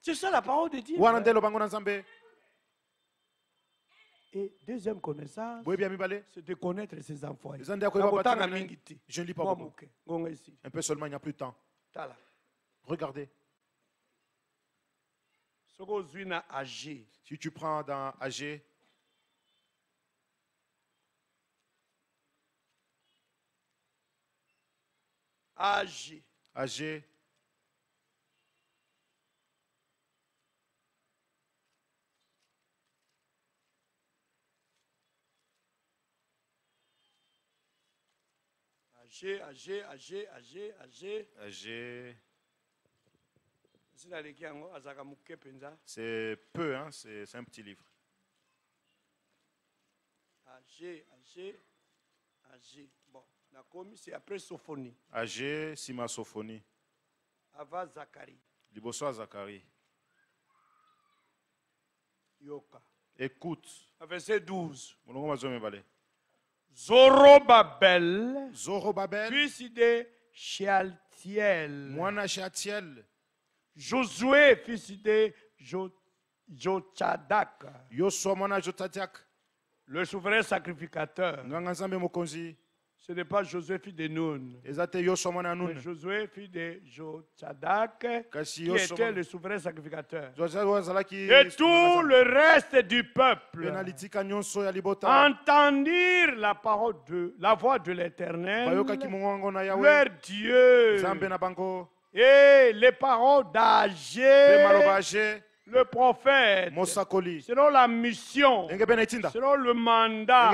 C'est ça la parole de Dieu. Et deuxième connaissance, c'est de connaître ses enfants. Je ne lis pas beaucoup. Un peu seulement, il n'y a plus de temps. Regardez. Si tu prends dans AG, AG. AG. AG, AG, AG, AG, AG. AG. C'est peu, hein? c'est un petit livre. Agé, Agé, Agé. Bon, c'est après Sophonie. Agé, Sima Sophonie. Ava Zachary. Liboso Zachary. Yoka. Écoute. Verset 12. Zorobabel. Zorobabel. Fils de Chialtiel. Moana Chialtiel. Josué, fils de Jochadak. Le souverain sacrificateur. Ce n'est pas Josué, fils de Noun, Mais Josué, fils de Jochadak, qui était le souverain sacrificateur. Et tout le reste du peuple entendirent la parole de la voix de l'Éternel, leur Dieu. Et les parents d'Agé, le prophète, selon la mission, selon le mandat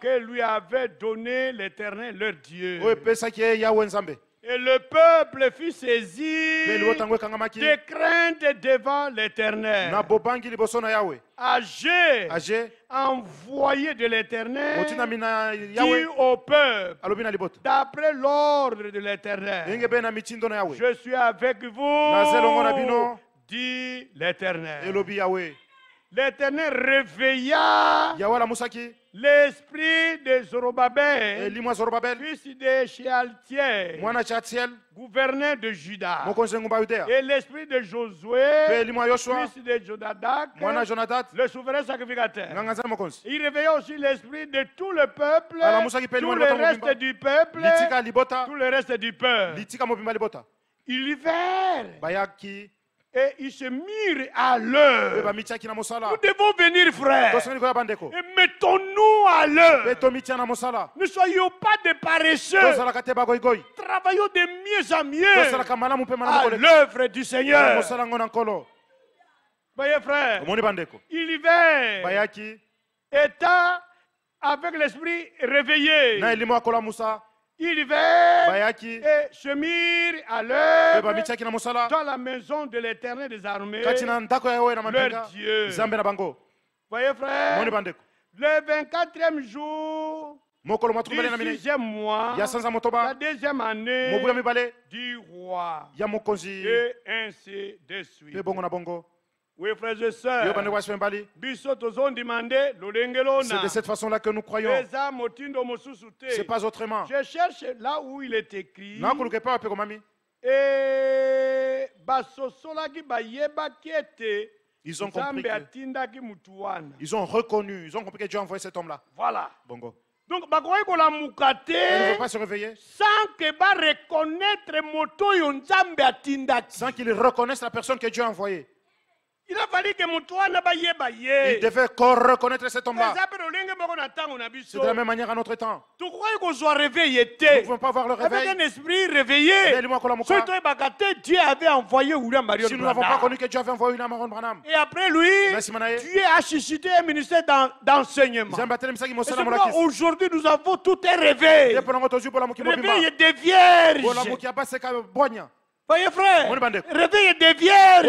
que lui avait donné l'Éternel, leur Dieu. Et le peuple fut saisi de crainte devant l'Éternel. Agé, envoyé de l'Éternel, dit au peuple, d'après l'ordre de l'Éternel, je suis avec vous, dit l'Éternel. L'Éternel réveilla L'esprit de Zorobabel, fils de Shealtiel, gouverneur de Juda, et l'esprit de Josué, fils de Jonadak, le souverain sacrificateur. Il réveille aussi l'esprit de tout le peuple, tout le reste du peuple, tout le reste du peuple. Il libère et ils se mirent à l'œuvre. Nous devons venir, frère, et mettons-nous à l'œuvre. Ne soyons pas des paresseux. Travaillons de mieux en mieux à l'œuvre du Seigneur. Voyez, frère, va. étant avec l'esprit réveillé. Il vient et se à l'heure eh, dans la maison de l'éternel des armées, leur Dieu. Voyez, frère, le 24e jour du sixième mois, la deuxième année du roi, et ainsi de suite. Oui, frères et sœurs. C'est de cette façon-là que nous croyons. Ce n'est pas autrement. Je cherche là où il est écrit. Ils ont compris. Que, ils ont reconnu, ils ont compris que Dieu a envoyé cet homme-là. Voilà. Bongo. Donc, pas se réveiller. sans que ba reconnaître moto sans qu'il reconnaisse la personne que Dieu a envoyée il a fallu que mon toit n'a pas yé Il devait reconnaître cet homme-là. C'est de la même manière à notre temps. Tu crois qu'on soit réveillé Nous ne pouvons pas voir le réveil. Avec un esprit réveillé. Si eh, Dieu avait envoyé William Marion Si nous n'avons pas connu que Dieu avait envoyé William Marion Branham. Et après lui, ben, Dieu a suscité un ministère d'enseignement. Aujourd'hui, nous avons tout un réveil. Réveil des vierges. Voyez frère réveillez des vierges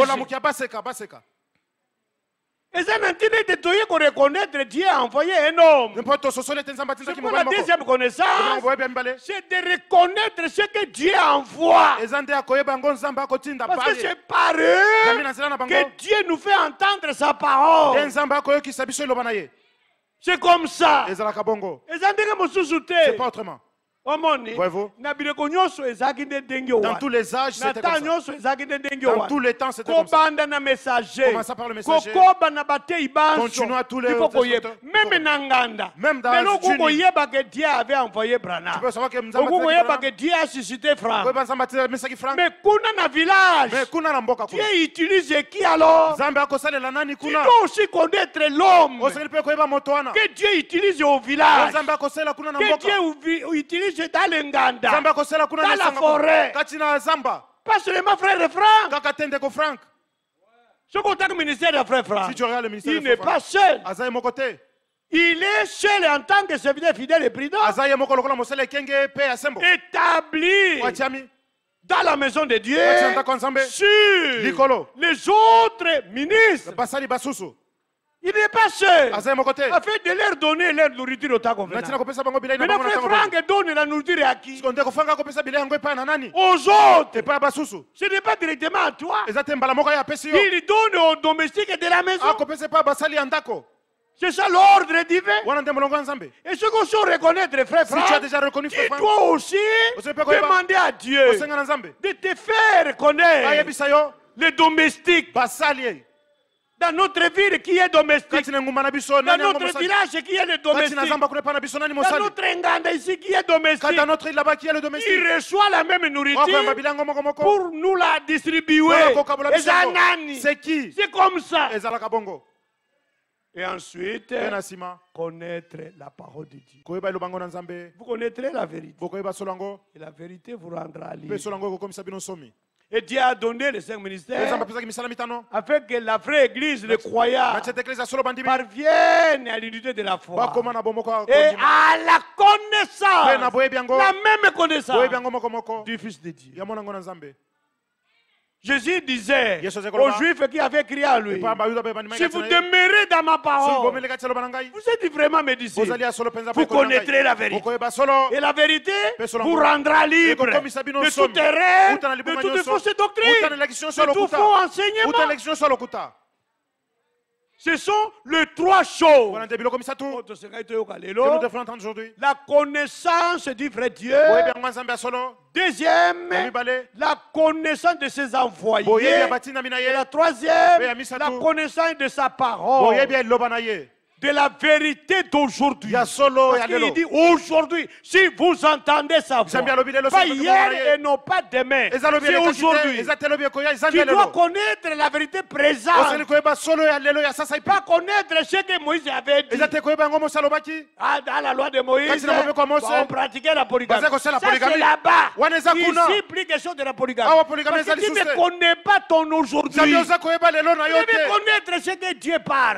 Et ça na ntina de reconnaître que dieu a envoyé un homme c'est pour la deuxième connaissance c'est de reconnaître ce que dieu envoie parce que c'est par que dieu nous fait entendre sa parole c'est comme ça C'est dans tous les âges, Dans tous les temps, c'était comme ça. par le messager. tous les Même dans Même dans que Mais kuna village. Mais Dieu utilise qui alors? aussi connaître l'homme. Que Dieu utilise au village. Que Dieu utilise tu es dans le Nganda, dans la forêt, pas seulement frère Franck. Quand tu es Franck. Je contacte le ministère de Frère Franck. Si tu regardes le ministère il n'est pas seul. Azaï mon côté. Il est seul en tant que serviteur fidèle et prudent. Azaï mon colo mon seul kenge pe asembo. Établi. Wachami. Dans la maison de Dieu. ta konzambe. Sur. Nicolo. Les autres ministres. Basali basusu. Il n'est pas seul. Afin ah, de leur donner leur nourriture au temps Mais Maintenant, frère Franck donne la nourriture à qui Aux autres. Ce n'est pas directement à toi. Il donne aux domestiques de la maison. Ah, c'est ça l'ordre divin. Et ce je veux reconnaître, frère Franck, si toi aussi, demander à Dieu de te faire connaître ah, les domestiques. Eh dans notre ville qui est domestique, dans notre village qui est le domestique, dans notre enganda ici qui est domestique, il reçoit la même nourriture pour nous la distribuer. C'est qui C'est comme ça. Et ensuite, connaître la parole de Dieu. Vous connaîtrez la vérité. Et la vérité vous rendra libre. Et Dieu a donné les cinq ministères afin que la vraie église, les croyants, parviennent à l'unité de la foi et à la connaissance, la même connaissance du Fils de Dieu. Jésus disait aux Juifs qui avaient crié à lui, si vous demeurez dans ma parole, vous êtes vraiment vous connaîtrez la vérité. Et la vérité vous rendra libre de tout terrain, de toute fausses doctrines, de tout enseignement. Ce sont les trois choses que nous devons entendre aujourd'hui. la connaissance du vrai Dieu. Deuxième, la connaissance de ses envoyés. Et la troisième, la connaissance de sa parole de la vérité d'aujourd'hui. Il dit aujourd'hui, si vous entendez sa voix, pas hier et non pas demain, c'est aujourd'hui. Tu dois connaître la vérité présente. Pas connaître ce que Moïse avait dit. Ah, dans la loi de Moïse, on pratiquait la polygamie. Ça, c'est là-bas. Ici, plus question de la polygamie. Ah, Parce que tu ne connais pas ton aujourd'hui. Tu veux connaître ce que Dieu parle.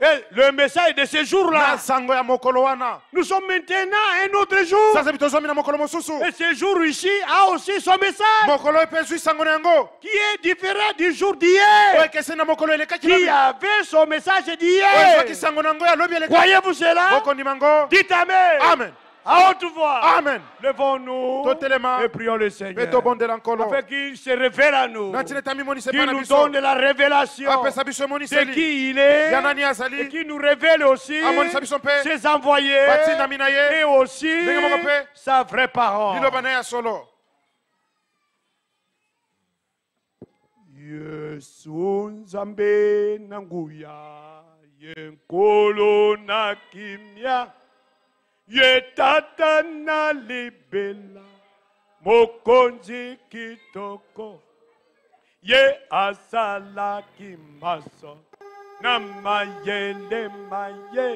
Eh, le message de ce jour-là. Nous sommes maintenant un autre jour. Et ce jour ici a aussi son message. Qui est différent du jour d'hier. Qui avait son message d'hier. Voyez-vous cela? Dites Amen à haute Amen. Levons-nous et prions le Seigneur. Afin qu'il se révèle à nous. Qu'il nous donne la révélation de qui il est. Et qui nous révèle aussi ah, ses envoyés et aussi sa vraie parole. ye tata na libela mokonzi kitoko ye azalaki maso na mayele maye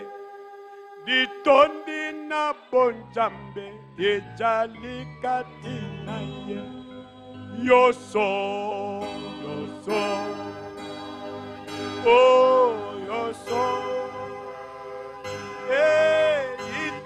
litondi na bonzambe ezali kati na ye yoso yoso o oh, yoso hey. Eh.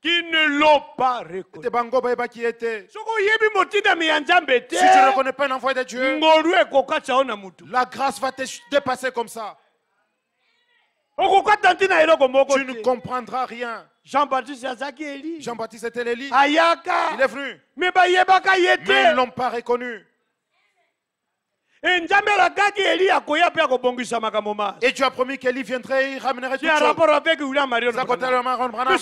qui ne l'ont pas reconnu. Si tu ne reconnais pas l'envoi de Dieu, la grâce va te dépasser comme ça. Oh, tu ne comprendras rien. Jean-Baptiste jean était l'Élie. Il est venu. Mais ils ne l'ont pas reconnu. Et tu as promis qu'Eli viendrait et ramènerait tout ça. rapport avec Mais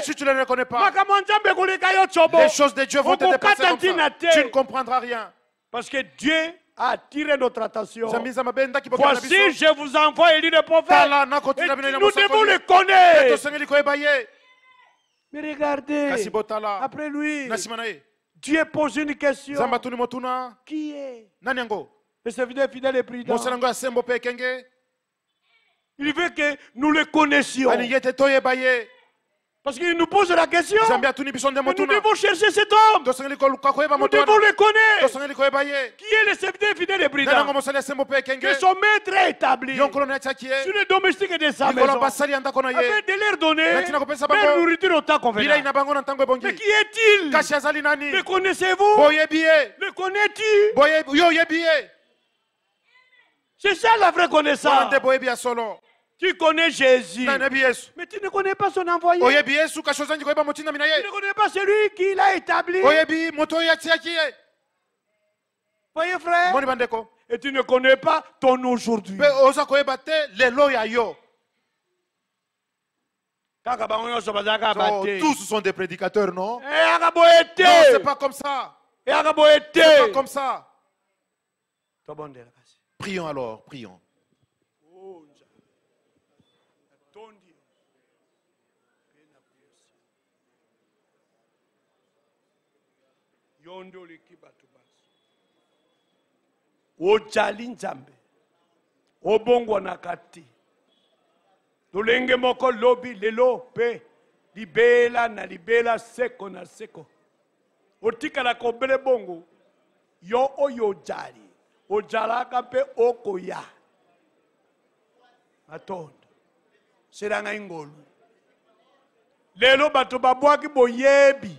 si tu ne le connais pas, les choses de Dieu vont te dépasser comme ça. Tu ne comprendras rien. Parce que Dieu a attiré notre attention. Voici, je vous envoie Eli le prophète. Et nous devons le connaître. Mais regardez, après lui, Dieu pose une question. Qui est Le serviteur fidèle et prudent. Il veut que nous le connaissions. Parce qu'il nous pose la question. nous devons chercher cet homme. Nous devons le connaître. Qui est le serviteur fidèle de Brida Que son maître est établi. Sur le domestique de sa maison. Afin de leur donner leur nourriture au temps convenable. Mais qui est-il Le connaissez-vous Le connais-tu C'est ça la vraie connaissance. Tu connais Jésus. Mais tu ne connais pas son envoyé. Tu ne connais pas celui qui l'a établi. Voyez frère. Et tu ne connais pas ton aujourd'hui. Tous sont des prédicateurs, non? Eh, non, n'est pas comme ça. C'est pas comme ça. Prions alors, prions. ondoleki bato baso ojali nzambe obongwanaka te lolenge moko lobi lelo mpe libela na libela seko na seko otikalaka obele bongo yo oyo ojali ojalaka mpe okoya matondo sela ngai ngolu lelo bato babwaki boyebi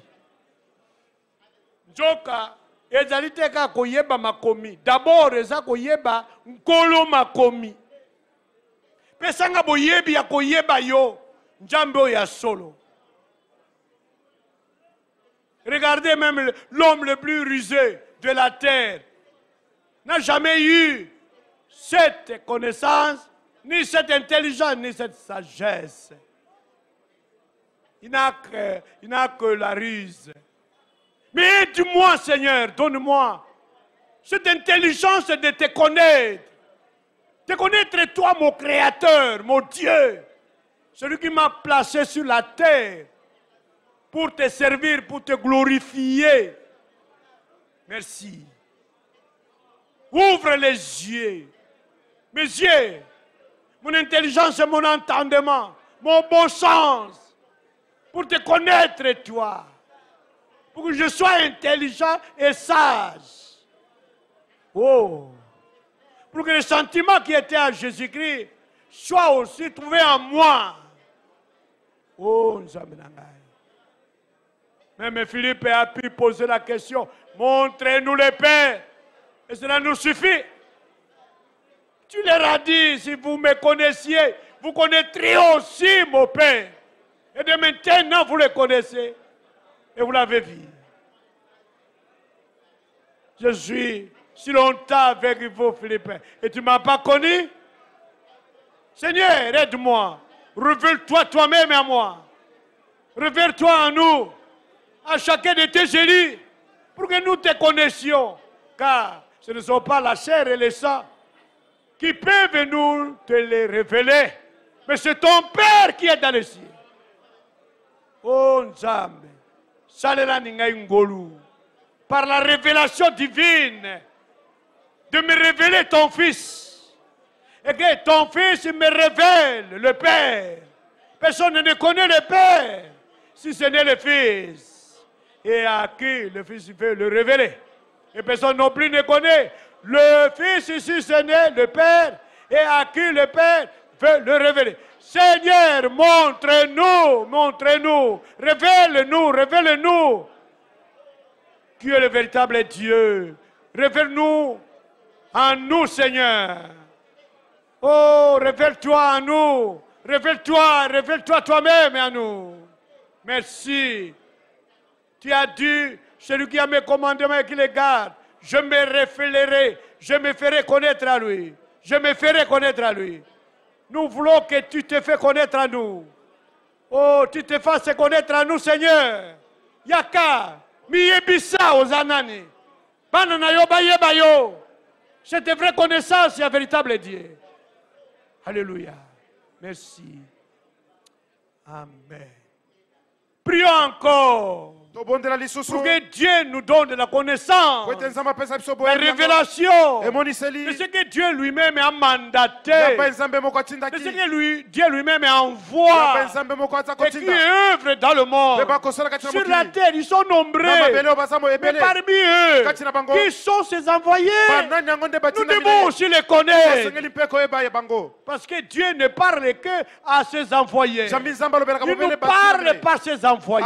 joka ezali te koyeba makomi dabord eza koyeba nkolo makomi pesanga boyebi ya koyeba yo nzambe ya solo regardez même l'homme le plus rusé de la terre n'a jamais eu cette connaissance ni cette intelligence ni cette sagesse il n'a que, il n'a que la ruse mais aide-moi, Seigneur, donne-moi cette intelligence de te connaître. de connaître, toi, mon Créateur, mon Dieu, celui qui m'a placé sur la terre pour te servir, pour te glorifier. Merci. Ouvre les yeux. Mes yeux, mon intelligence et mon entendement, mon bon sens, pour te connaître, toi pour que je sois intelligent et sage. Oh! Pour que le sentiment qui était à Jésus-Christ soit aussi trouvé en moi. Oh, nous Même Philippe a pu poser la question montrez-nous les Père. Et cela nous suffit. Tu leur as dit si vous me connaissiez, vous connaîtriez aussi mon Père. Et de maintenant, vous le connaissez. Et vous l'avez vu. Je suis si longtemps avec vous, Philippe. Et tu ne m'as pas connu. Seigneur, aide-moi. Révèle-toi toi-même à moi. Révèle-toi à nous, à chacun de tes génies, pour que nous te connaissions. Car ce ne sont pas la chair et le sang qui peuvent nous te les révéler. Mais c'est ton Père qui est dans les cieux. Oh, jamais par la révélation divine de me révéler ton fils et que ton fils me révèle le père personne ne connaît le père si ce n'est le fils et à qui le fils veut le révéler et personne non plus ne connaît le fils si ce n'est le père et à qui le père veut le révéler Seigneur, montre-nous, montre-nous, révèle-nous, révèle-nous. Tu es le véritable Dieu. Révèle-nous en nous, Seigneur. Oh, révèle-toi à nous. Révèle-toi, révèle-toi toi-même à nous. Merci. Tu as dit, celui qui a mes commandements et qui les garde, je me révélerai, je me ferai connaître à lui. Je me ferai connaître à lui. Nous voulons que tu te fasses connaître à nous. Oh, tu te fasses connaître à nous, Seigneur. Yaka, miyebisa ozanani. Bananayo C'est de vraie connaissance y un véritable Dieu. Alléluia. Merci. Amen. Prions encore. Pour que Dieu nous donne de la connaissance, la révélation de ce que Dieu lui-même a mandaté, de ce que Dieu lui-même envoie, et qui œuvre dans le monde, sur la terre, ils sont nombreux, mais parmi eux, qui sont ses envoyés Nous devons aussi les connaître, parce que Dieu ne parle que à ses envoyés. Il ne parle à ses envoyés.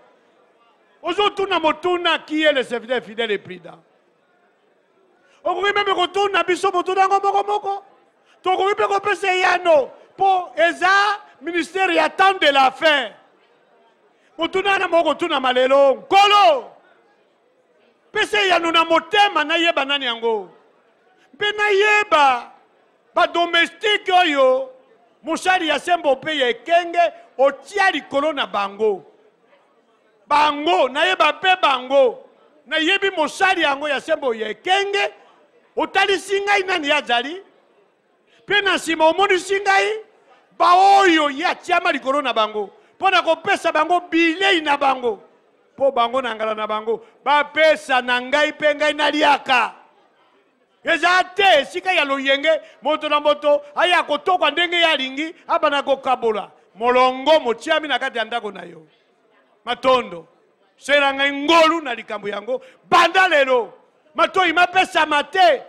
ozotuna motuna qui est le serviteur fidèle eprida okoki meme kotuna biso motuna yango moko moko tokoki mpe kopesa eyano mpo eza ministère ya temps de la fin motuna wana moko kotunama lelo nkolo pesa eyano na motema nayeba nani yango mpe nayeba badomestike oyo mosali ya sembo mpe ya ekenge otia likolo na bango bango nayeba mpe bango nayebi mosali yango ya sembo oyo ekenge otalisi ngai nani azali mpe na nsima omonisi ngai baoyo ye atiama likolo na bango mpo na kopesa bango bilei na bango mpo bango na ngala na bango bapesa na ngai mpe ngai naliaka eza te esika ya loyenge moto na moto aya kotokwa ndenge ye alingi abana kokabola molongo motiami na kati ya ndako na yo matondo sera ngai ngolu na likambo yango banda lelo matoyi mapesama te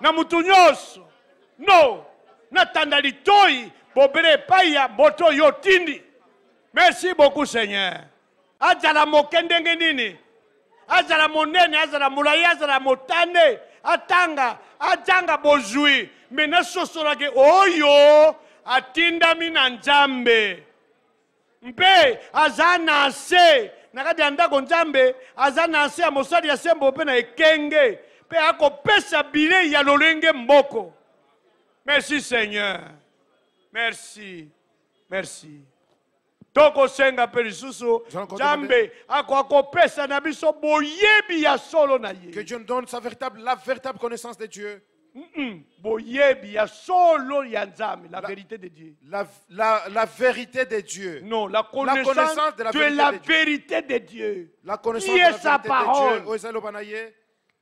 na mutu nyonso no natanda litoyi bobele epai ya moto oyo otindi merci beaucoup seigneur azala moke ndenge nini azala monene azala molai azala motane atanga azanga bozwi me nasosolaki oyo atindami na nzambe mpe aza na se na kati ya ndako nzambe aza na se ya mosali ya sembo mpe na ekenge mpe akopesa bilei ya lolenge mboko merci seigneur merci merci tokosenga mpe lisusu nzambe ako akopesa na biso boyebi ya solo na ye que dieu nous donne sa véritable la véritable connaissance de dieu boyebi ya solo ya nzambe la vérité de dieu la, la, la vérité de dieu non la connaissance, la connaissance de la vérité de la vérité de dieu la connaissance qui est de la sa vérité parole de dieu.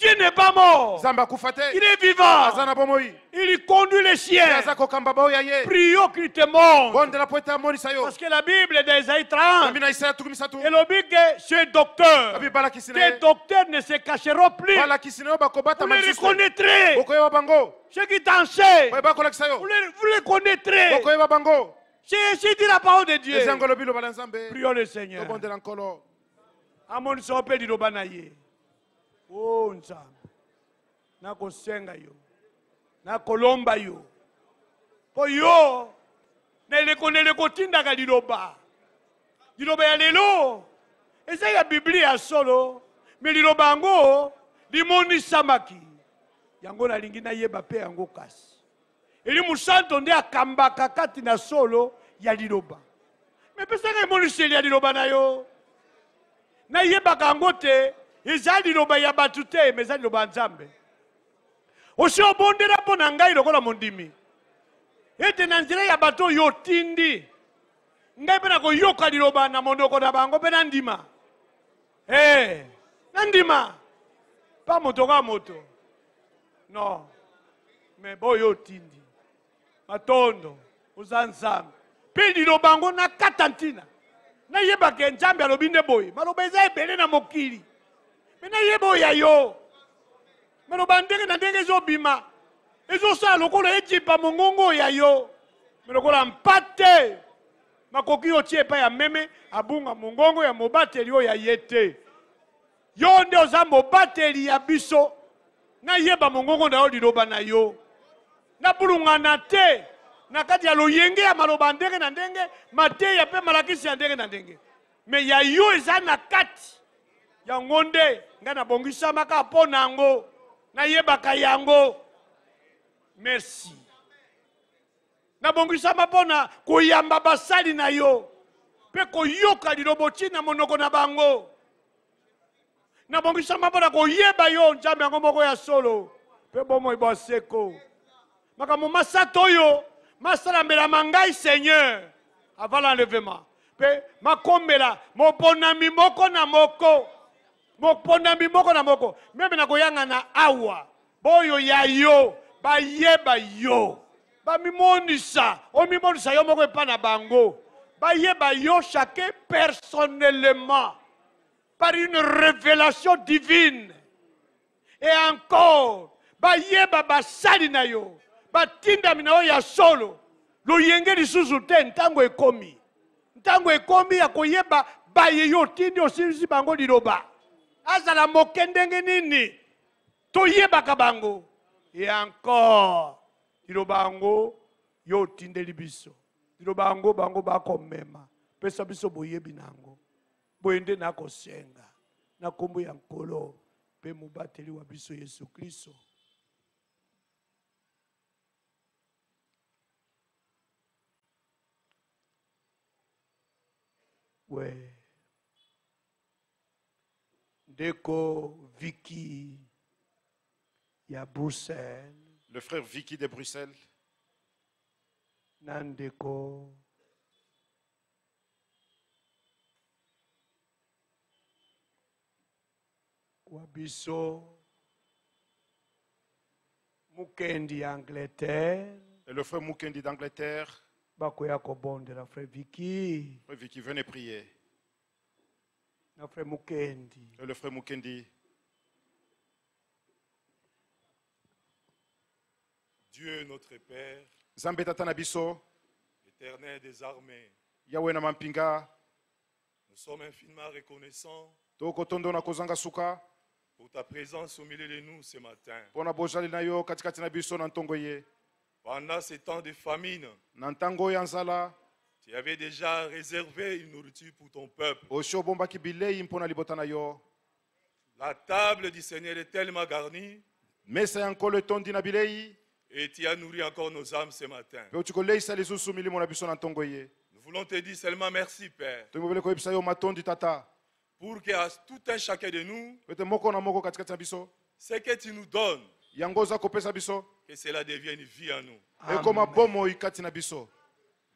Dieu n'est pas mort. Il est vivant. Il conduit les chiens. Prions qu'il te montre. Parce que la Bible d'Ésaïe 30 but, que ce docteur, les docteurs ne se cacheront plus. Vous les reconnaîtrez. Ceux qui t'enchaînent, vous les connaîtrez. C'est la parole de Dieu. Prions le Seigneur. o oh, nzambe nakosenga yo nakolomba yo mpo yo na elekonele kotindaka liloba liloba ya lelo eza ya biblia ya solo me liloba yango limonisamaki yango nalingi nayeba mpe yango kasi eli mosanto nde akambaka kati na solo ya liloba me pesaka emoniseli ya liloba na yo nayebaka yango te eza liloba ya bato te me eza liloba ya nzambe osi obondela mpo na ngai lokola mondimi ete na nzela ya bato oyo otindi ngai mpe nakoyoka liloba na monoko na bango mpe na ndima e na ndima pa moto ka moto non me boyo otindi matondo oza nzambe mpe liloba yango nakata ntina nayebaka nzambe alobi nde boye maloba eza ebele na mokili me na ye boya yo me loba ndenge na ndenge ezobima ezosala lokola ejipa mongongo oya yo me lokola mpate makoki otie epai ya meme abunga mongongo ya mobateli oyo aye te yo nde oza mobateli ya biso nayeba mongongo na yo liloba na yo nabulungana te na kati ya loyenge ya maloba ndenge na ndenge mateya mpe malakisi ya ndenge na ndenge me ya yo eza na kati yango nde ngai nabongisamaka mpo na yango nayebaka yango merci nabongisama mpo na koyamba basali na yo mpe koyoka lilobo ntina monoko na bango nabongisama mpo na koyeba yo nzambe yango moko ya solo mpe bomoi bwa seko makambo masata oyo masalambelama ngai seigneur avant l'enlevement mpe makombela moponami moko na moko mopondami moko na moko meme na koyangana awa boyo ya yo bayeba yo bamimonisa omimonisa yo moko epai na bango bayeba yo chacun personnellement par une révélation divine et encore bayeba basali na yo batindami na yo ya solo loyenge lisusu te ntango ekomi ntango ekomi ya koyeba baye yo otindi osilisi bango liloba azala moke ndenge nini toyebaka bango e encore liloba yango yo otindeli biso liloba yango bango bakomema pesa biso boyebi na yango boye nde nakosenga na nkombo ya nkolo mpe mobateli wa biso yesu kristo we ouais. Deko Vicky, Bruxelles. Le frère Vicky de Bruxelles. Nandeko. Wabiso. Mukendi d'Angleterre. Et le frère Mukendi d'Angleterre. Bakoya Kobonde, la frère Vicky. Frère Vicky, venez prier. Le frère Mukendi. Et le frère Mukendi. Dieu notre Père. Zambetatanabiso. Tatanabiso. Éternel des armées. Yahweh Namampinga. Nous sommes infiniment reconnaissants. Pour ta présence au milieu de nous ce matin. na Pendant ces temps de famine. Nantango il avait déjà réservé une nourriture pour ton peuple. La table du Seigneur est tellement garnie. Mais c'est Et tu as nourri encore nos âmes ce matin. Nous voulons te dire seulement merci, Père. Pour que tout un chacun de nous, ce que tu nous donnes, que cela devienne vie à nous. Amen.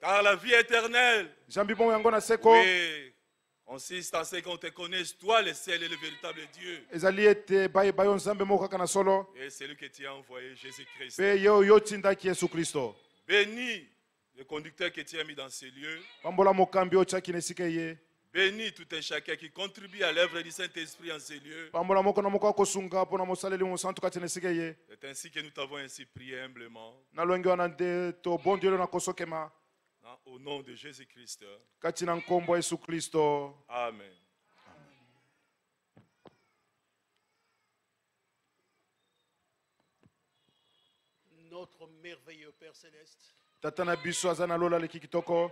Car la vie éternelle oui, consiste à ce qu'on te connaisse, toi le seul et le véritable Dieu. Et celui que tu as envoyé, Jésus-Christ. Béni le conducteur que tu as mis dans ces lieux. Bénis tout un chacun qui contribue à l'œuvre du Saint-Esprit en ces lieux. C'est ainsi que nous t'avons ainsi prié humblement. Au nom de Jésus-Christ. Katina nkombo Yesu Kristo. Amen. Notre merveilleux Père céleste. Tatana biso na lola leki kitoko.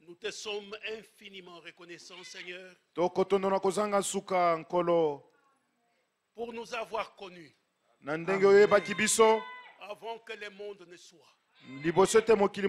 Nous te sommes infiniment reconnaissants, Seigneur. Tokotonona kozanga suka nkolo. Pour nous avoir connus. Na ndenge oyebaki Avant que le monde ne soit. Libosete mokili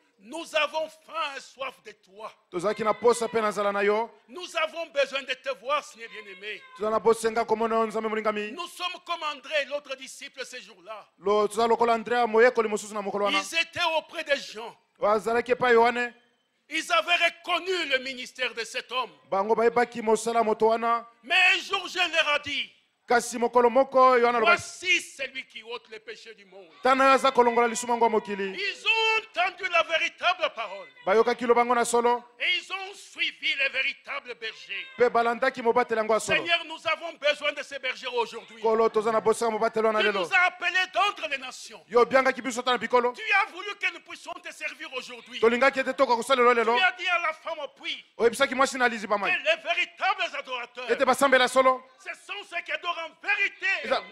Nous avons faim et soif de toi. Nous avons besoin de te voir, Seigneur bien-aimé. Nous sommes comme André et l'autre disciple ces jours là Ils étaient auprès des gens. Ils avaient reconnu le ministère de cet homme. Mais un jour, je leur ai dit kasi mokolo moko yo voici celui qui ôte les péchés du monde tana aza kolongola lisumu yango ya mokili ils ont entendu la véritable parole bayokaki lobango na solo et ils ont suivi les véritables bergers mpe balandaki mobateli yango ya solo seigneur nous avons besoin de ces bergers aujourd'hui kolo toza na bosaka mobateli wana lelo nous a appelés d'entre les nations yo bianga obiangaki biso ta na bikolo tu as voulu que nous puissions te servir aujourd'hui tolingaki ete tokoka kosalelwa lelo tu as dit à la femme au puits oyebisaki mwasi na liziba mai que les véritables adorateurs Et te ete basambela solo ce sont ceux qui en vérité et en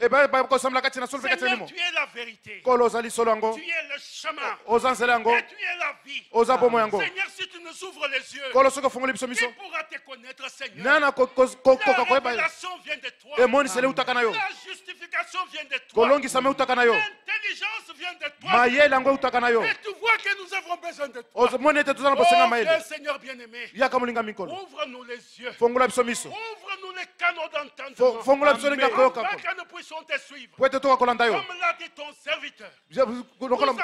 eh ben, eh ben, Seigneur, tu es la vérité. Tu es le chemin. et tu es la vie. Seigneur, si tu nous ouvres les yeux, qui pourra te connaître, Seigneur La révélation vient de toi. Eh, la justification vient de toi. L'intelligence vient de toi. et tu vois que nous avons besoin de toi. Oh, Seigneur bien-aimé, ouvre-nous les yeux. Ouvre-nous les canaux d'entendre que nous puissions te suivre Comme l'a dit ton serviteur. Nous avons besoin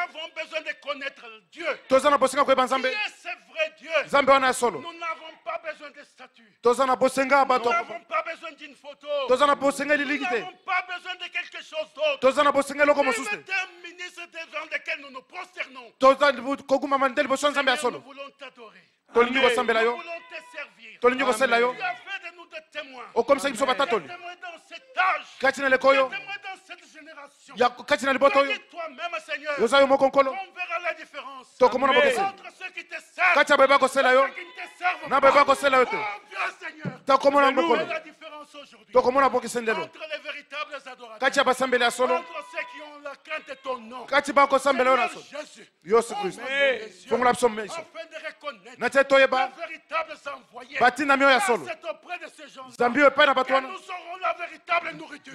de connaître Dieu. Dieu est ce vrai Dieu? Nous n'avons pas besoin de statut. Nous n'avons pas besoin d'une photo. Nous n'avons pas besoin de quelque chose d'autre. Nous un ministre devant lequel nous nous prosternons. Nous voulons t'adorer. Tolini ressemble yo. Tolini ressemble yo. comme ça ils sont pas tatoli. Quand tu n'es pas cette génération, toi-même, Seigneur, on verra la différence entre ceux qui te servent et ceux qui ne te servent pas. Oh Dieu, Seigneur, on verra la différence aujourd'hui entre les véritables adorateurs, entre ceux qui ont la crainte de ton nom, Seigneur Jésus, Christ, afin de reconnaître la véritable envoyée, car c'est auprès de ces gens-là que nous aurons la véritable nourriture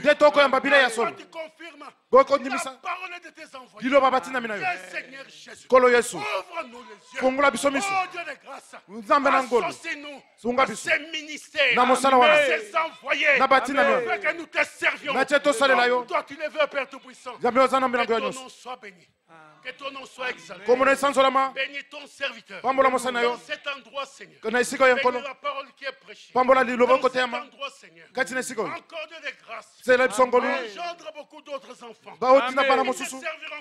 confirme la parole de tes envoyés. Le Seigneur Jésus, ouvre-nous les yeux. Oh Dieu de grâce, associe-nous ces ministères, ces envoyés, afin que nous te servions. Toi, tu ne veux, pas être Tout-Puissant. Que ton nom soit béni. Que ton nom soit exalté. Bénis ton serviteur. Dans cet endroit, Seigneur. la parole qui est prêchée. Dans cet endroit, Seigneur. de des grâces. Engendre beaucoup d'autres enfants. Qui bah, oh, te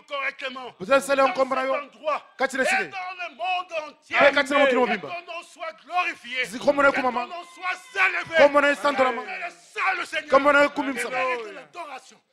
correctement. cet endroit. Et dans le monde entier. Eh, que ton nom soit glorifié. Que ton nom soit célébré. Que le Seigneur.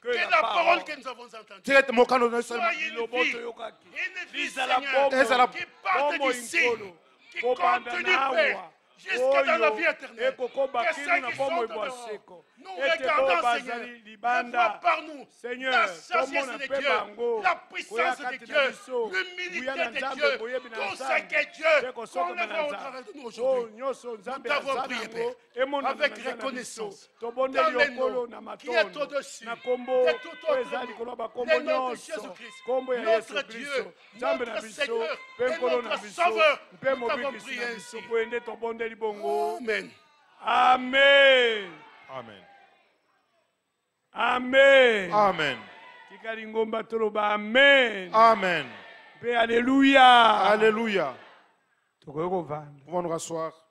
que la parole que nous avons entendue soit une vie, une vie, qui parte d'ici, qui continue, Père, jusqu'à dans la vie éternelle. Que ceux qui sont en dehors, nous regardons, Seigneur, libanda, par nous Seigneur, la sagesse de Dieu, la puissance de Dieu, l'humilité de Dieu, tout ce que Dieu conlèvera au travers de nous aujourd'hui. Oh, nous t'avons prié, Père, avec reconnaissance, dans le nom qui est au-dessus de tout autre nom, le nom de Jésus-Christ, notre Dieu, notre Seigneur et notre Sauveur, nous t'avons prié ainsi. Amen. Amen. Amen. Amen. Amen. tikalingomba toloba amen amen Alléluia. aleluya aleluya tokoyokuvanda Bonne soirée.